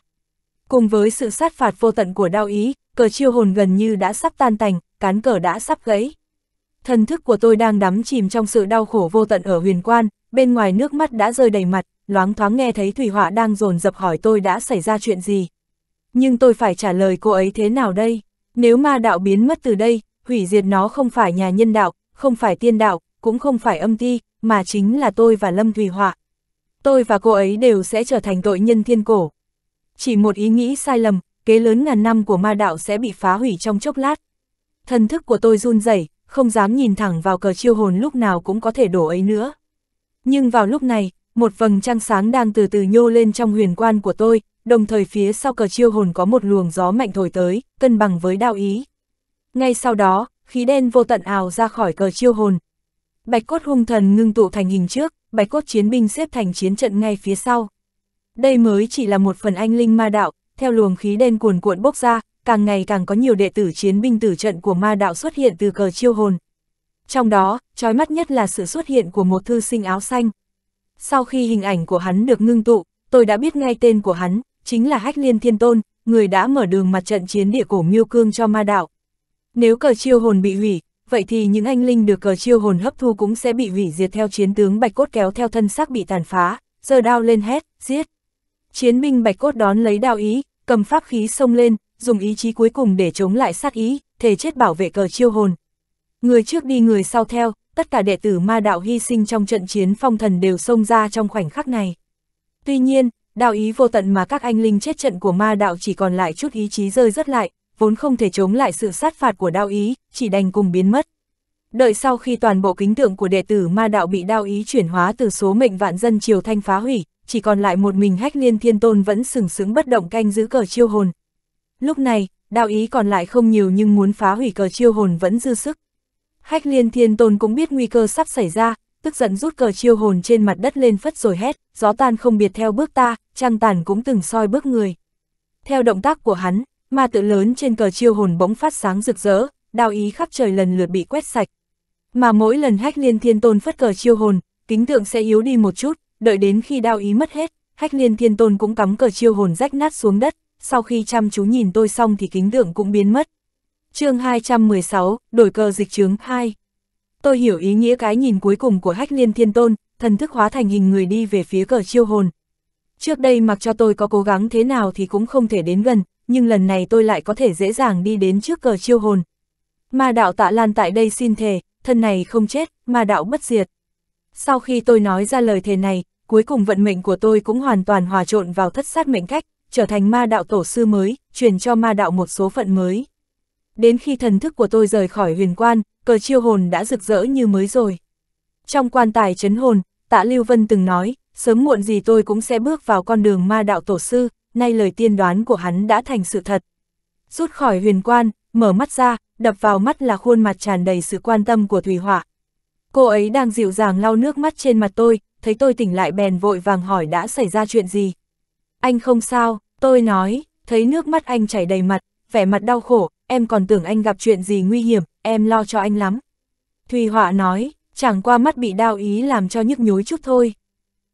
Speaker 1: Cùng với sự sát phạt vô tận của đao ý, cờ chiêu hồn gần như đã sắp tan tành, cán cờ đã sắp gãy. Thần thức của tôi đang đắm chìm trong sự đau khổ vô tận ở huyền quan, bên ngoài nước mắt đã rơi đầy mặt, loáng thoáng nghe thấy Thủy Họa đang dồn dập hỏi tôi đã xảy ra chuyện gì. Nhưng tôi phải trả lời cô ấy thế nào đây? Nếu ma đạo biến mất từ đây, hủy diệt nó không phải nhà nhân đạo, không phải tiên đạo, cũng không phải âm ti, mà chính là tôi và Lâm Thủy Họa. Tôi và cô ấy đều sẽ trở thành tội nhân thiên cổ. Chỉ một ý nghĩ sai lầm, kế lớn ngàn năm của ma đạo sẽ bị phá hủy trong chốc lát. Thần thức của tôi run rẩy, không dám nhìn thẳng vào cờ chiêu hồn lúc nào cũng có thể đổ ấy nữa. Nhưng vào lúc này, một vầng trăng sáng đang từ từ nhô lên trong huyền quan của tôi, đồng thời phía sau cờ chiêu hồn có một luồng gió mạnh thổi tới, cân bằng với đạo ý. Ngay sau đó, khí đen vô tận ào ra khỏi cờ chiêu hồn. Bạch cốt hung thần ngưng tụ thành hình trước, bạch cốt chiến binh xếp thành chiến trận ngay phía sau. Đây mới chỉ là một phần anh linh ma đạo, theo luồng khí đen cuồn cuộn bốc ra, càng ngày càng có nhiều đệ tử chiến binh tử trận của ma đạo xuất hiện từ cờ chiêu hồn. Trong đó, trói mắt nhất là sự xuất hiện của một thư sinh áo xanh. Sau khi hình ảnh của hắn được ngưng tụ, tôi đã biết ngay tên của hắn, chính là Hách Liên Thiên Tôn, người đã mở đường mặt trận chiến địa cổ miêu cương cho ma đạo. Nếu cờ chiêu hồn bị hủy, vậy thì những anh linh được cờ chiêu hồn hấp thu cũng sẽ bị hủy diệt theo chiến tướng bạch cốt kéo theo thân xác bị tàn phá, giờ đao lên hét, giết. Chiến binh bạch cốt đón lấy đao ý, cầm pháp khí xông lên, dùng ý chí cuối cùng để chống lại sát ý, thể chết bảo vệ cờ chiêu hồn. Người trước đi người sau theo, tất cả đệ tử ma đạo hy sinh trong trận chiến phong thần đều xông ra trong khoảnh khắc này. Tuy nhiên, đạo ý vô tận mà các anh linh chết trận của ma đạo chỉ còn lại chút ý chí rơi rất lại, vốn không thể chống lại sự sát phạt của đạo ý, chỉ đành cùng biến mất. Đợi sau khi toàn bộ kính tượng của đệ tử ma đạo bị đạo ý chuyển hóa từ số mệnh vạn dân triều thanh phá hủy, chỉ còn lại một mình hách liên thiên tôn vẫn sừng sững bất động canh giữ cờ chiêu hồn. Lúc này, đạo ý còn lại không nhiều nhưng muốn phá hủy cờ chiêu hồn vẫn dư sức. Hách liên thiên tôn cũng biết nguy cơ sắp xảy ra, tức giận rút cờ chiêu hồn trên mặt đất lên phất rồi hét, gió tan không biệt theo bước ta, trăng tàn cũng từng soi bước người. Theo động tác của hắn, ma tự lớn trên cờ chiêu hồn bỗng phát sáng rực rỡ, đạo ý khắp trời lần lượt bị quét sạch. Mà mỗi lần hách liên thiên tôn phất cờ chiêu hồn, kính tượng sẽ yếu đi một chút, đợi đến khi đao ý mất hết, hách liên thiên tôn cũng cắm cờ chiêu hồn rách nát xuống đất, sau khi chăm chú nhìn tôi xong thì kính tượng cũng biến mất. chương 216, đổi cờ dịch chướng 2 Tôi hiểu ý nghĩa cái nhìn cuối cùng của hách liên thiên tôn, thần thức hóa thành hình người đi về phía cờ chiêu hồn. Trước đây mặc cho tôi có cố gắng thế nào thì cũng không thể đến gần, nhưng lần này tôi lại có thể dễ dàng đi đến trước cờ chiêu hồn. Ma đạo tạ lan tại đây xin thề, thân này không chết, ma đạo bất diệt. Sau khi tôi nói ra lời thề này, cuối cùng vận mệnh của tôi cũng hoàn toàn hòa trộn vào thất sát mệnh cách, trở thành ma đạo tổ sư mới, truyền cho ma đạo một số phận mới. Đến khi thần thức của tôi rời khỏi huyền quan, cờ chiêu hồn đã rực rỡ như mới rồi. Trong quan tài chấn hồn, tạ Lưu Vân từng nói, sớm muộn gì tôi cũng sẽ bước vào con đường ma đạo tổ sư, nay lời tiên đoán của hắn đã thành sự thật. Rút khỏi huyền quan, mở mắt ra, đập vào mắt là khuôn mặt tràn đầy sự quan tâm của Thủy Hỏa. Cô ấy đang dịu dàng lau nước mắt trên mặt tôi, thấy tôi tỉnh lại bèn vội vàng hỏi đã xảy ra chuyện gì. Anh không sao, tôi nói, thấy nước mắt anh chảy đầy mặt, vẻ mặt đau khổ, em còn tưởng anh gặp chuyện gì nguy hiểm, em lo cho anh lắm. Thùy Họa nói, chẳng qua mắt bị đau ý làm cho nhức nhối chút thôi.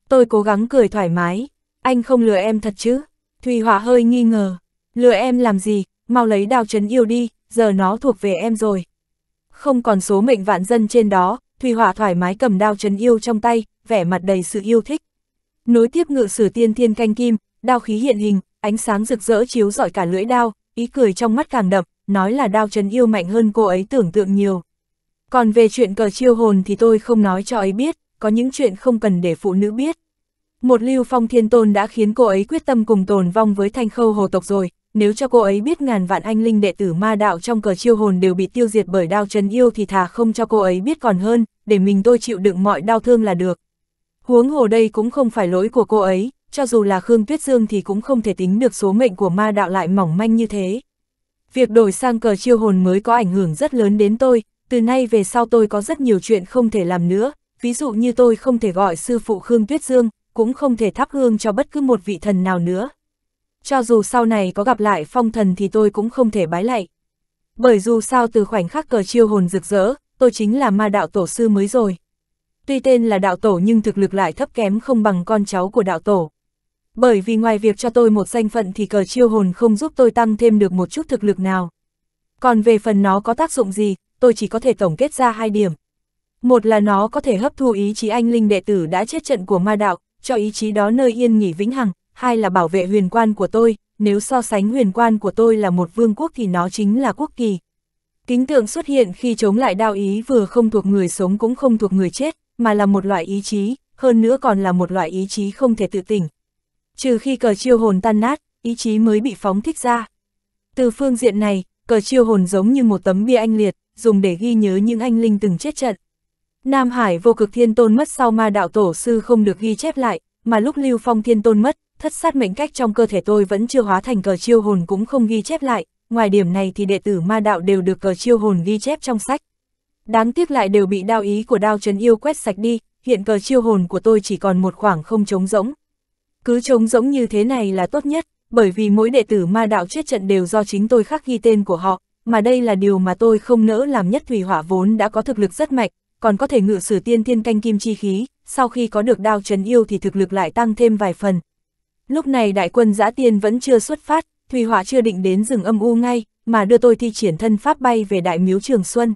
Speaker 1: Tôi cố gắng cười thoải mái, anh không lừa em thật chứ? Thùy Họa hơi nghi ngờ, lừa em làm gì, mau lấy đào chấn yêu đi, giờ nó thuộc về em rồi. Không còn số mệnh vạn dân trên đó, Thùy Hỏa thoải mái cầm đao chấn yêu trong tay, vẻ mặt đầy sự yêu thích. Nối tiếp ngự sử tiên thiên canh kim, đao khí hiện hình, ánh sáng rực rỡ chiếu rọi cả lưỡi đao, ý cười trong mắt càng đậm, nói là đao chấn yêu mạnh hơn cô ấy tưởng tượng nhiều. Còn về chuyện cờ chiêu hồn thì tôi không nói cho ấy biết, có những chuyện không cần để phụ nữ biết. Một lưu phong thiên tôn đã khiến cô ấy quyết tâm cùng tồn vong với thanh khâu hồ tộc rồi, nếu cho cô ấy biết ngàn vạn anh linh đệ tử ma đạo trong cờ chiêu hồn đều bị tiêu diệt bởi đao trấn yêu thì thà không cho cô ấy biết còn hơn, để mình tôi chịu đựng mọi đau thương là được. Huống hồ đây cũng không phải lỗi của cô ấy, cho dù là Khương Tuyết Dương thì cũng không thể tính được số mệnh của ma đạo lại mỏng manh như thế. Việc đổi sang cờ chiêu hồn mới có ảnh hưởng rất lớn đến tôi, từ nay về sau tôi có rất nhiều chuyện không thể làm nữa, ví dụ như tôi không thể gọi sư phụ Khương Tuyết Dương, cũng không thể thắp hương cho bất cứ một vị thần nào nữa cho dù sau này có gặp lại phong thần thì tôi cũng không thể bái lạy. Bởi dù sao từ khoảnh khắc cờ chiêu hồn rực rỡ, tôi chính là ma đạo tổ sư mới rồi. Tuy tên là đạo tổ nhưng thực lực lại thấp kém không bằng con cháu của đạo tổ. Bởi vì ngoài việc cho tôi một danh phận thì cờ chiêu hồn không giúp tôi tăng thêm được một chút thực lực nào. Còn về phần nó có tác dụng gì, tôi chỉ có thể tổng kết ra hai điểm. Một là nó có thể hấp thu ý chí anh linh đệ tử đã chết trận của ma đạo, cho ý chí đó nơi yên nghỉ vĩnh hằng, hai là bảo vệ huyền quan của tôi, nếu so sánh huyền quan của tôi là một vương quốc thì nó chính là quốc kỳ. Kính tượng xuất hiện khi chống lại đao ý vừa không thuộc người sống cũng không thuộc người chết, mà là một loại ý chí, hơn nữa còn là một loại ý chí không thể tự tỉnh. Trừ khi cờ chiêu hồn tan nát, ý chí mới bị phóng thích ra. Từ phương diện này, cờ chiêu hồn giống như một tấm bia anh liệt, dùng để ghi nhớ những anh linh từng chết trận. Nam Hải vô cực thiên tôn mất sau ma đạo tổ sư không được ghi chép lại, mà lúc Lưu Phong thiên tôn mất, thất sát mệnh cách trong cơ thể tôi vẫn chưa hóa thành cờ chiêu hồn cũng không ghi chép lại, ngoài điểm này thì đệ tử ma đạo đều được cờ chiêu hồn ghi chép trong sách. Đáng tiếc lại đều bị đao ý của đao trấn yêu quét sạch đi, hiện cờ chiêu hồn của tôi chỉ còn một khoảng không trống rỗng. Cứ trống rỗng như thế này là tốt nhất, bởi vì mỗi đệ tử ma đạo chết trận đều do chính tôi khắc ghi tên của họ, mà đây là điều mà tôi không nỡ làm nhất thủy hỏa vốn đã có thực lực rất mạnh, còn có thể ngự sử tiên thiên canh kim chi khí, sau khi có được đao trấn yêu thì thực lực lại tăng thêm vài phần, Lúc này đại quân giã tiên vẫn chưa xuất phát, Thùy Hỏa chưa định đến rừng âm u ngay, mà đưa tôi thi triển thân pháp bay về đại miếu Trường Xuân.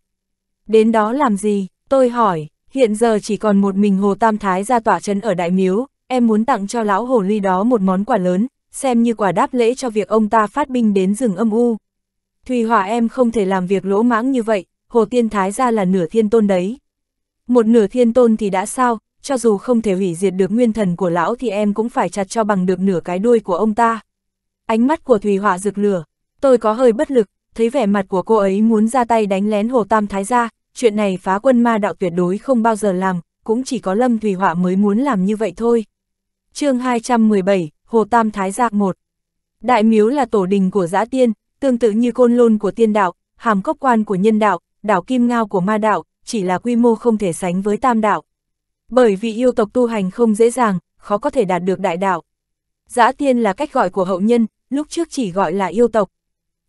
Speaker 1: Đến đó làm gì? Tôi hỏi, hiện giờ chỉ còn một mình Hồ Tam Thái ra tỏa chân ở đại miếu, em muốn tặng cho lão hồ ly đó một món quà lớn, xem như quà đáp lễ cho việc ông ta phát binh đến rừng âm u. Thùy Hỏa em không thể làm việc lỗ mãng như vậy, Hồ Tiên Thái ra là nửa thiên tôn đấy. Một nửa thiên tôn thì đã sao, cho dù không thể hủy diệt được nguyên thần của lão thì em cũng phải chặt cho bằng được nửa cái đuôi của ông ta. Ánh mắt của Thùy Họa rực lửa, tôi có hơi bất lực, thấy vẻ mặt của cô ấy muốn ra tay đánh lén Hồ Tam Thái ra, chuyện này phá quân ma đạo tuyệt đối không bao giờ làm, cũng chỉ có Lâm Thùy Họa mới muốn làm như vậy thôi. chương 217, Hồ Tam Thái Giạc 1 Đại miếu là tổ đình của giã tiên, tương tự như côn lôn của tiên đạo, hàm cốc quan của nhân đạo, đảo kim ngao của ma đạo, chỉ là quy mô không thể sánh với tam đạo. Bởi vì yêu tộc tu hành không dễ dàng, khó có thể đạt được đại đạo. Giã tiên là cách gọi của hậu nhân, lúc trước chỉ gọi là yêu tộc.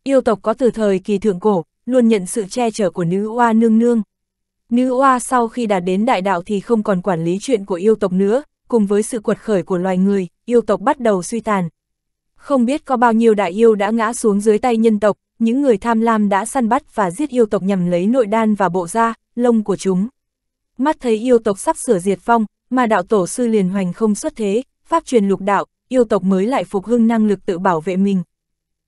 Speaker 1: Yêu tộc có từ thời kỳ thượng cổ, luôn nhận sự che chở của nữ oa nương nương. Nữ oa sau khi đạt đến đại đạo thì không còn quản lý chuyện của yêu tộc nữa, cùng với sự quật khởi của loài người, yêu tộc bắt đầu suy tàn. Không biết có bao nhiêu đại yêu đã ngã xuống dưới tay nhân tộc, những người tham lam đã săn bắt và giết yêu tộc nhằm lấy nội đan và bộ da, lông của chúng mắt thấy yêu tộc sắp sửa diệt phong, mà đạo tổ sư liền hoành không xuất thế, pháp truyền lục đạo, yêu tộc mới lại phục hưng năng lực tự bảo vệ mình.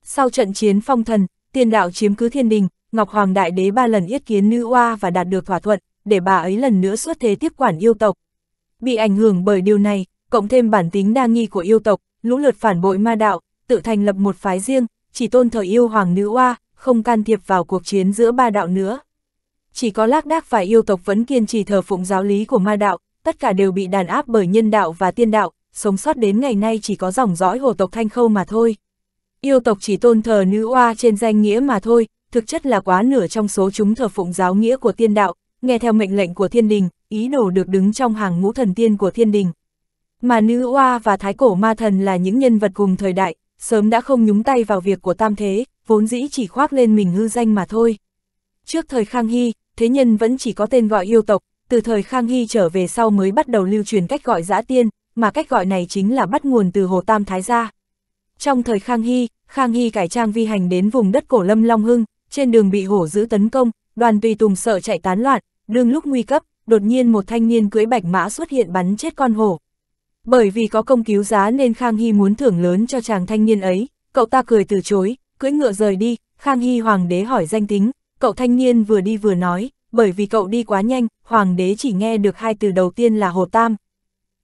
Speaker 1: Sau trận chiến phong thần, tiền đạo chiếm cứ thiên đình, Ngọc Hoàng Đại Đế ba lần yết kiến nữ oa và đạt được thỏa thuận, để bà ấy lần nữa xuất thế tiếp quản yêu tộc. Bị ảnh hưởng bởi điều này, cộng thêm bản tính đa nghi của yêu tộc, lũ lượt phản bội ma đạo, tự thành lập một phái riêng, chỉ tôn thờ yêu hoàng nữ oa, không can thiệp vào cuộc chiến giữa ba đạo nữa chỉ có lác đác vài yêu tộc vẫn kiên trì thờ phụng giáo lý của ma đạo, tất cả đều bị đàn áp bởi nhân đạo và tiên đạo, sống sót đến ngày nay chỉ có dòng dõi hồ tộc Thanh Khâu mà thôi. Yêu tộc chỉ tôn thờ nữ oa trên danh nghĩa mà thôi, thực chất là quá nửa trong số chúng thờ phụng giáo nghĩa của tiên đạo, nghe theo mệnh lệnh của thiên đình, ý đồ được đứng trong hàng ngũ thần tiên của thiên đình. Mà nữ oa và thái cổ ma thần là những nhân vật cùng thời đại, sớm đã không nhúng tay vào việc của tam thế, vốn dĩ chỉ khoác lên mình hư danh mà thôi. Trước thời Khang Hy, thế nhân vẫn chỉ có tên gọi yêu tộc, từ thời Khang Hy trở về sau mới bắt đầu lưu truyền cách gọi giã tiên, mà cách gọi này chính là bắt nguồn từ Hồ Tam Thái gia. Trong thời Khang Hy, Khang Hy cải trang vi hành đến vùng đất cổ Lâm Long Hưng, trên đường bị hổ giữ tấn công, đoàn tùy tùng sợ chạy tán loạn, đương lúc nguy cấp, đột nhiên một thanh niên cưỡi bạch mã xuất hiện bắn chết con hổ. Bởi vì có công cứu giá nên Khang Hy muốn thưởng lớn cho chàng thanh niên ấy, cậu ta cười từ chối, cưỡi ngựa rời đi, Khang Hy hoàng đế hỏi danh tính, cậu thanh niên vừa đi vừa nói, bởi vì cậu đi quá nhanh, hoàng đế chỉ nghe được hai từ đầu tiên là Hồ Tam.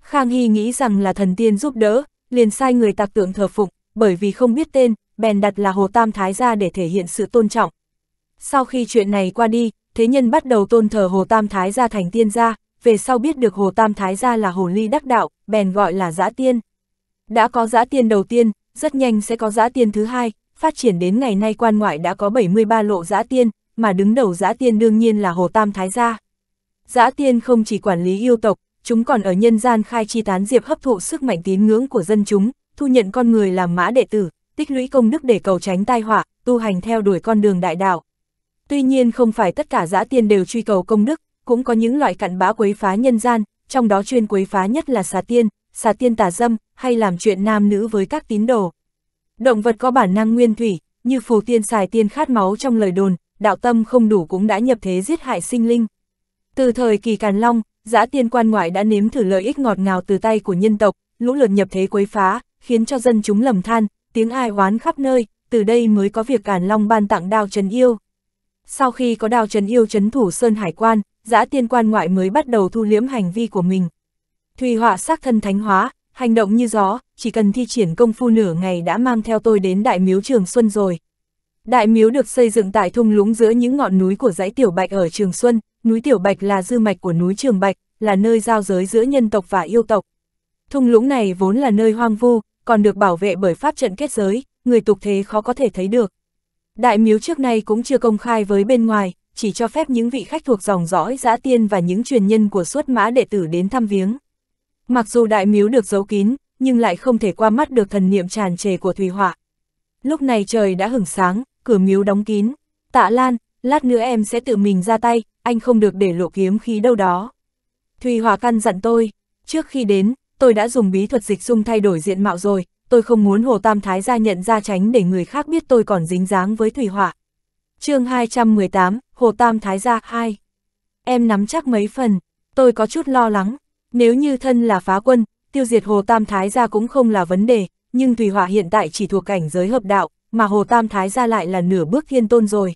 Speaker 1: Khang Hy nghĩ rằng là thần tiên giúp đỡ, liền sai người tạc tượng thờ phụng, bởi vì không biết tên, bèn đặt là Hồ Tam Thái gia để thể hiện sự tôn trọng. Sau khi chuyện này qua đi, thế nhân bắt đầu tôn thờ Hồ Tam Thái gia thành tiên gia, về sau biết được Hồ Tam Thái gia là Hồ Ly Đắc Đạo, bèn gọi là giã tiên. Đã có giã tiên đầu tiên, rất nhanh sẽ có giã tiên thứ hai, phát triển đến ngày nay quan ngoại đã có 73 lộ giã tiên, mà đứng đầu giã tiên đương nhiên là Hồ Tam Thái Gia. Giã tiên không chỉ quản lý yêu tộc, chúng còn ở nhân gian khai chi tán diệp hấp thụ sức mạnh tín ngưỡng của dân chúng, thu nhận con người làm mã đệ tử, tích lũy công đức để cầu tránh tai họa, tu hành theo đuổi con đường đại đạo. Tuy nhiên không phải tất cả giã tiên đều truy cầu công đức, cũng có những loại cặn bã quấy phá nhân gian, trong đó chuyên quấy phá nhất là xà tiên, xà tiên tà dâm, hay làm chuyện nam nữ với các tín đồ. Động vật có bản năng nguyên thủy, như phù tiên xài tiên khát máu trong lời đồn, đạo tâm không đủ cũng đã nhập thế giết hại sinh linh. Từ thời kỳ Càn Long, giã tiên quan ngoại đã nếm thử lợi ích ngọt ngào từ tay của nhân tộc, lũ lượt nhập thế quấy phá, khiến cho dân chúng lầm than, tiếng ai oán khắp nơi, từ đây mới có việc Càn Long ban tặng đao Trần Yêu. Sau khi có đao Trần Yêu trấn thủ Sơn Hải Quan, giã tiên quan ngoại mới bắt đầu thu liếm hành vi của mình. Thùy họa sắc thân thánh hóa, hành động như gió, chỉ cần thi triển công phu nửa ngày đã mang theo tôi đến Đại Miếu Trường Xuân rồi. Đại miếu được xây dựng tại thung lũng giữa những ngọn núi của dãy Tiểu Bạch ở Trường Xuân, núi Tiểu Bạch là dư mạch của núi Trường Bạch, là nơi giao giới giữa nhân tộc và yêu tộc. Thung lũng này vốn là nơi hoang vu, còn được bảo vệ bởi pháp trận kết giới, người tục thế khó có thể thấy được. Đại miếu trước nay cũng chưa công khai với bên ngoài, chỉ cho phép những vị khách thuộc dòng dõi giã tiên và những truyền nhân của suốt mã đệ tử đến thăm viếng. Mặc dù đại miếu được giấu kín, nhưng lại không thể qua mắt được thần niệm tràn trề của Thùy Họa. Lúc này trời đã hửng sáng, cửa miếu đóng kín. Tạ Lan, lát nữa em sẽ tự mình ra tay, anh không được để lộ kiếm khí đâu đó. Thùy Hòa Căn dặn tôi, trước khi đến, tôi đã dùng bí thuật dịch dung thay đổi diện mạo rồi, tôi không muốn Hồ Tam Thái gia nhận ra tránh để người khác biết tôi còn dính dáng với Thủy hòa. chương 218, Hồ Tam Thái gia 2. Em nắm chắc mấy phần, tôi có chút lo lắng, nếu như thân là phá quân, tiêu diệt Hồ Tam Thái gia cũng không là vấn đề, nhưng Thủy hòa hiện tại chỉ thuộc cảnh giới hợp đạo, mà Hồ Tam Thái ra lại là nửa bước thiên tôn rồi.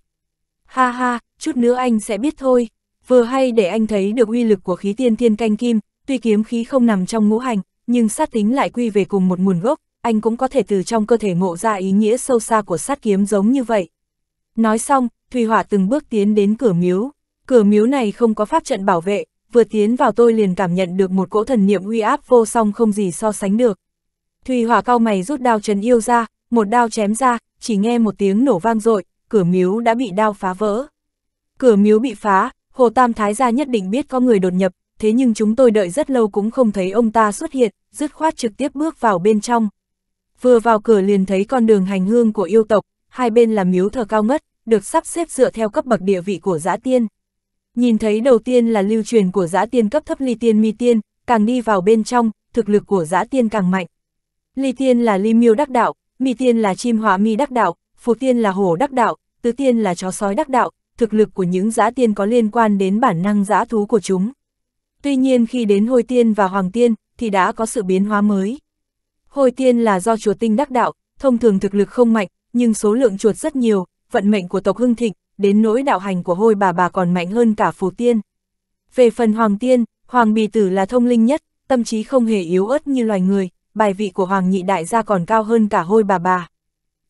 Speaker 1: Ha ha, chút nữa anh sẽ biết thôi, vừa hay để anh thấy được uy lực của khí tiên thiên canh kim, tuy kiếm khí không nằm trong ngũ hành, nhưng sát tính lại quy về cùng một nguồn gốc, anh cũng có thể từ trong cơ thể ngộ ra ý nghĩa sâu xa của sát kiếm giống như vậy. Nói xong, Thùy Hỏa từng bước tiến đến cửa miếu, cửa miếu này không có pháp trận bảo vệ, vừa tiến vào tôi liền cảm nhận được một cỗ thần niệm uy áp vô song không gì so sánh được. Thùy Hỏa cao mày rút đao Trần Yêu ra, một đao chém ra, chỉ nghe một tiếng nổ vang dội, cửa miếu đã bị đao phá vỡ. Cửa miếu bị phá, Hồ Tam Thái gia nhất định biết có người đột nhập, thế nhưng chúng tôi đợi rất lâu cũng không thấy ông ta xuất hiện, dứt khoát trực tiếp bước vào bên trong. Vừa vào cửa liền thấy con đường hành hương của yêu tộc, hai bên là miếu thờ cao ngất, được sắp xếp dựa theo cấp bậc địa vị của giã tiên. Nhìn thấy đầu tiên là lưu truyền của giã tiên cấp thấp ly tiên mi tiên, càng đi vào bên trong, thực lực của giã tiên càng mạnh. Ly tiên là ly miêu đắc đạo, Mi tiên là chim họa mi đắc đạo, phù tiên là hổ đắc đạo, tứ tiên là chó sói đắc đạo, thực lực của những dã tiên có liên quan đến bản năng dã thú của chúng. Tuy nhiên khi đến hồi tiên và hoàng tiên, thì đã có sự biến hóa mới. Hồi tiên là do chùa tinh đắc đạo, thông thường thực lực không mạnh, nhưng số lượng chuột rất nhiều, vận mệnh của tộc hưng thịnh, đến nỗi đạo hành của hôi bà bà còn mạnh hơn cả phù tiên. Về phần hoàng tiên, hoàng bì tử là thông linh nhất, tâm trí không hề yếu ớt như loài người, bài vị của Hoàng nhị đại gia còn cao hơn cả hôi bà bà.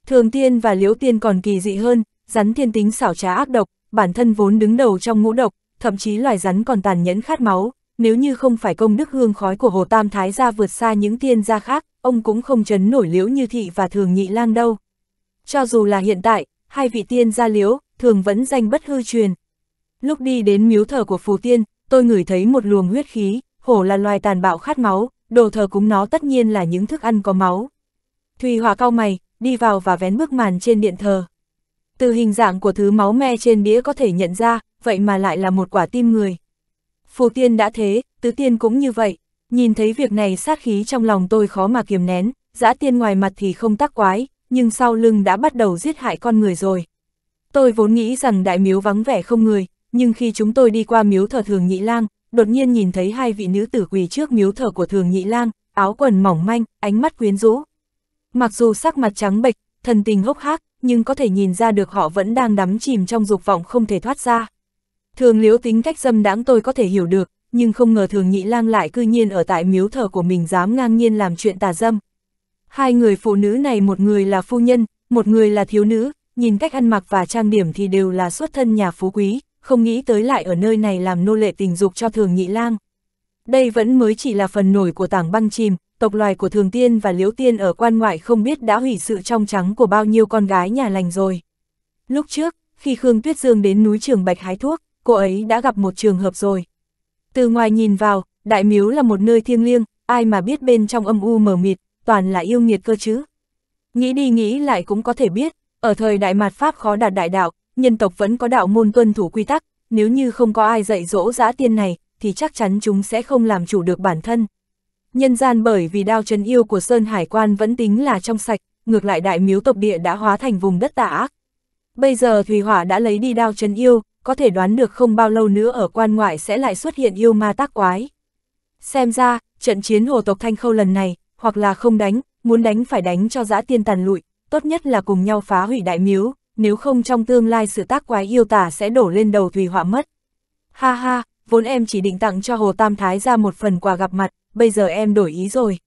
Speaker 1: Thường tiên và liễu tiên còn kỳ dị hơn, rắn thiên tính xảo trá ác độc, bản thân vốn đứng đầu trong ngũ độc, thậm chí loài rắn còn tàn nhẫn khát máu, nếu như không phải công đức hương khói của Hồ Tam Thái gia vượt xa những tiên gia khác, ông cũng không chấn nổi liễu như thị và thường nhị lang đâu. Cho dù là hiện tại, hai vị tiên gia liễu, thường vẫn danh bất hư truyền. Lúc đi đến miếu thờ của phù tiên, tôi ngửi thấy một luồng huyết khí, hổ là loài tàn bạo khát máu, đồ thờ cúng nó tất nhiên là những thức ăn có máu. Thùy Hòa cau mày, đi vào và vén bức màn trên điện thờ. Từ hình dạng của thứ máu me trên đĩa có thể nhận ra, vậy mà lại là một quả tim người. Phù tiên đã thế, tứ tiên cũng như vậy. Nhìn thấy việc này sát khí trong lòng tôi khó mà kiềm nén, dã tiên ngoài mặt thì không tác quái, nhưng sau lưng đã bắt đầu giết hại con người rồi. Tôi vốn nghĩ rằng đại miếu vắng vẻ không người, nhưng khi chúng tôi đi qua miếu thờ thường nhị lang, đột nhiên nhìn thấy hai vị nữ tử quỳ trước miếu thờ của thường nhị lang, áo quần mỏng manh, ánh mắt quyến rũ. Mặc dù sắc mặt trắng bệch, thần tình hốc hác, nhưng có thể nhìn ra được họ vẫn đang đắm chìm trong dục vọng không thể thoát ra. Thường liễu tính cách dâm đáng tôi có thể hiểu được, nhưng không ngờ thường nhị lang lại cư nhiên ở tại miếu thờ của mình dám ngang nhiên làm chuyện tà dâm. Hai người phụ nữ này một người là phu nhân, một người là thiếu nữ, nhìn cách ăn mặc và trang điểm thì đều là xuất thân nhà phú quý không nghĩ tới lại ở nơi này làm nô lệ tình dục cho thường nhị lang. Đây vẫn mới chỉ là phần nổi của tảng băng chìm, tộc loài của thường tiên và liễu tiên ở quan ngoại không biết đã hủy sự trong trắng của bao nhiêu con gái nhà lành rồi. Lúc trước, khi Khương Tuyết Dương đến núi Trường Bạch hái thuốc, cô ấy đã gặp một trường hợp rồi. Từ ngoài nhìn vào, đại miếu là một nơi thiêng liêng, ai mà biết bên trong âm u mờ mịt, toàn là yêu nghiệt cơ chứ. Nghĩ đi nghĩ lại cũng có thể biết, ở thời đại mạt Pháp khó đạt đại đạo, nhân tộc vẫn có đạo môn tuân thủ quy tắc, nếu như không có ai dạy dỗ dã tiên này, thì chắc chắn chúng sẽ không làm chủ được bản thân. Nhân gian bởi vì đao chân yêu của Sơn Hải Quan vẫn tính là trong sạch, ngược lại đại miếu tộc địa đã hóa thành vùng đất tà ác. Bây giờ Thủy Hỏa đã lấy đi đao chân yêu, có thể đoán được không bao lâu nữa ở quan ngoại sẽ lại xuất hiện yêu ma tác quái. Xem ra, trận chiến hồ tộc Thanh Khâu lần này, hoặc là không đánh, muốn đánh phải đánh cho dã tiên tàn lụi, tốt nhất là cùng nhau phá hủy đại miếu, nếu không trong tương lai sự tác quái yêu tả sẽ đổ lên đầu Thùy Họa mất. Ha ha, vốn em chỉ định tặng cho Hồ Tam Thái ra một phần quà gặp mặt, bây giờ em đổi ý rồi.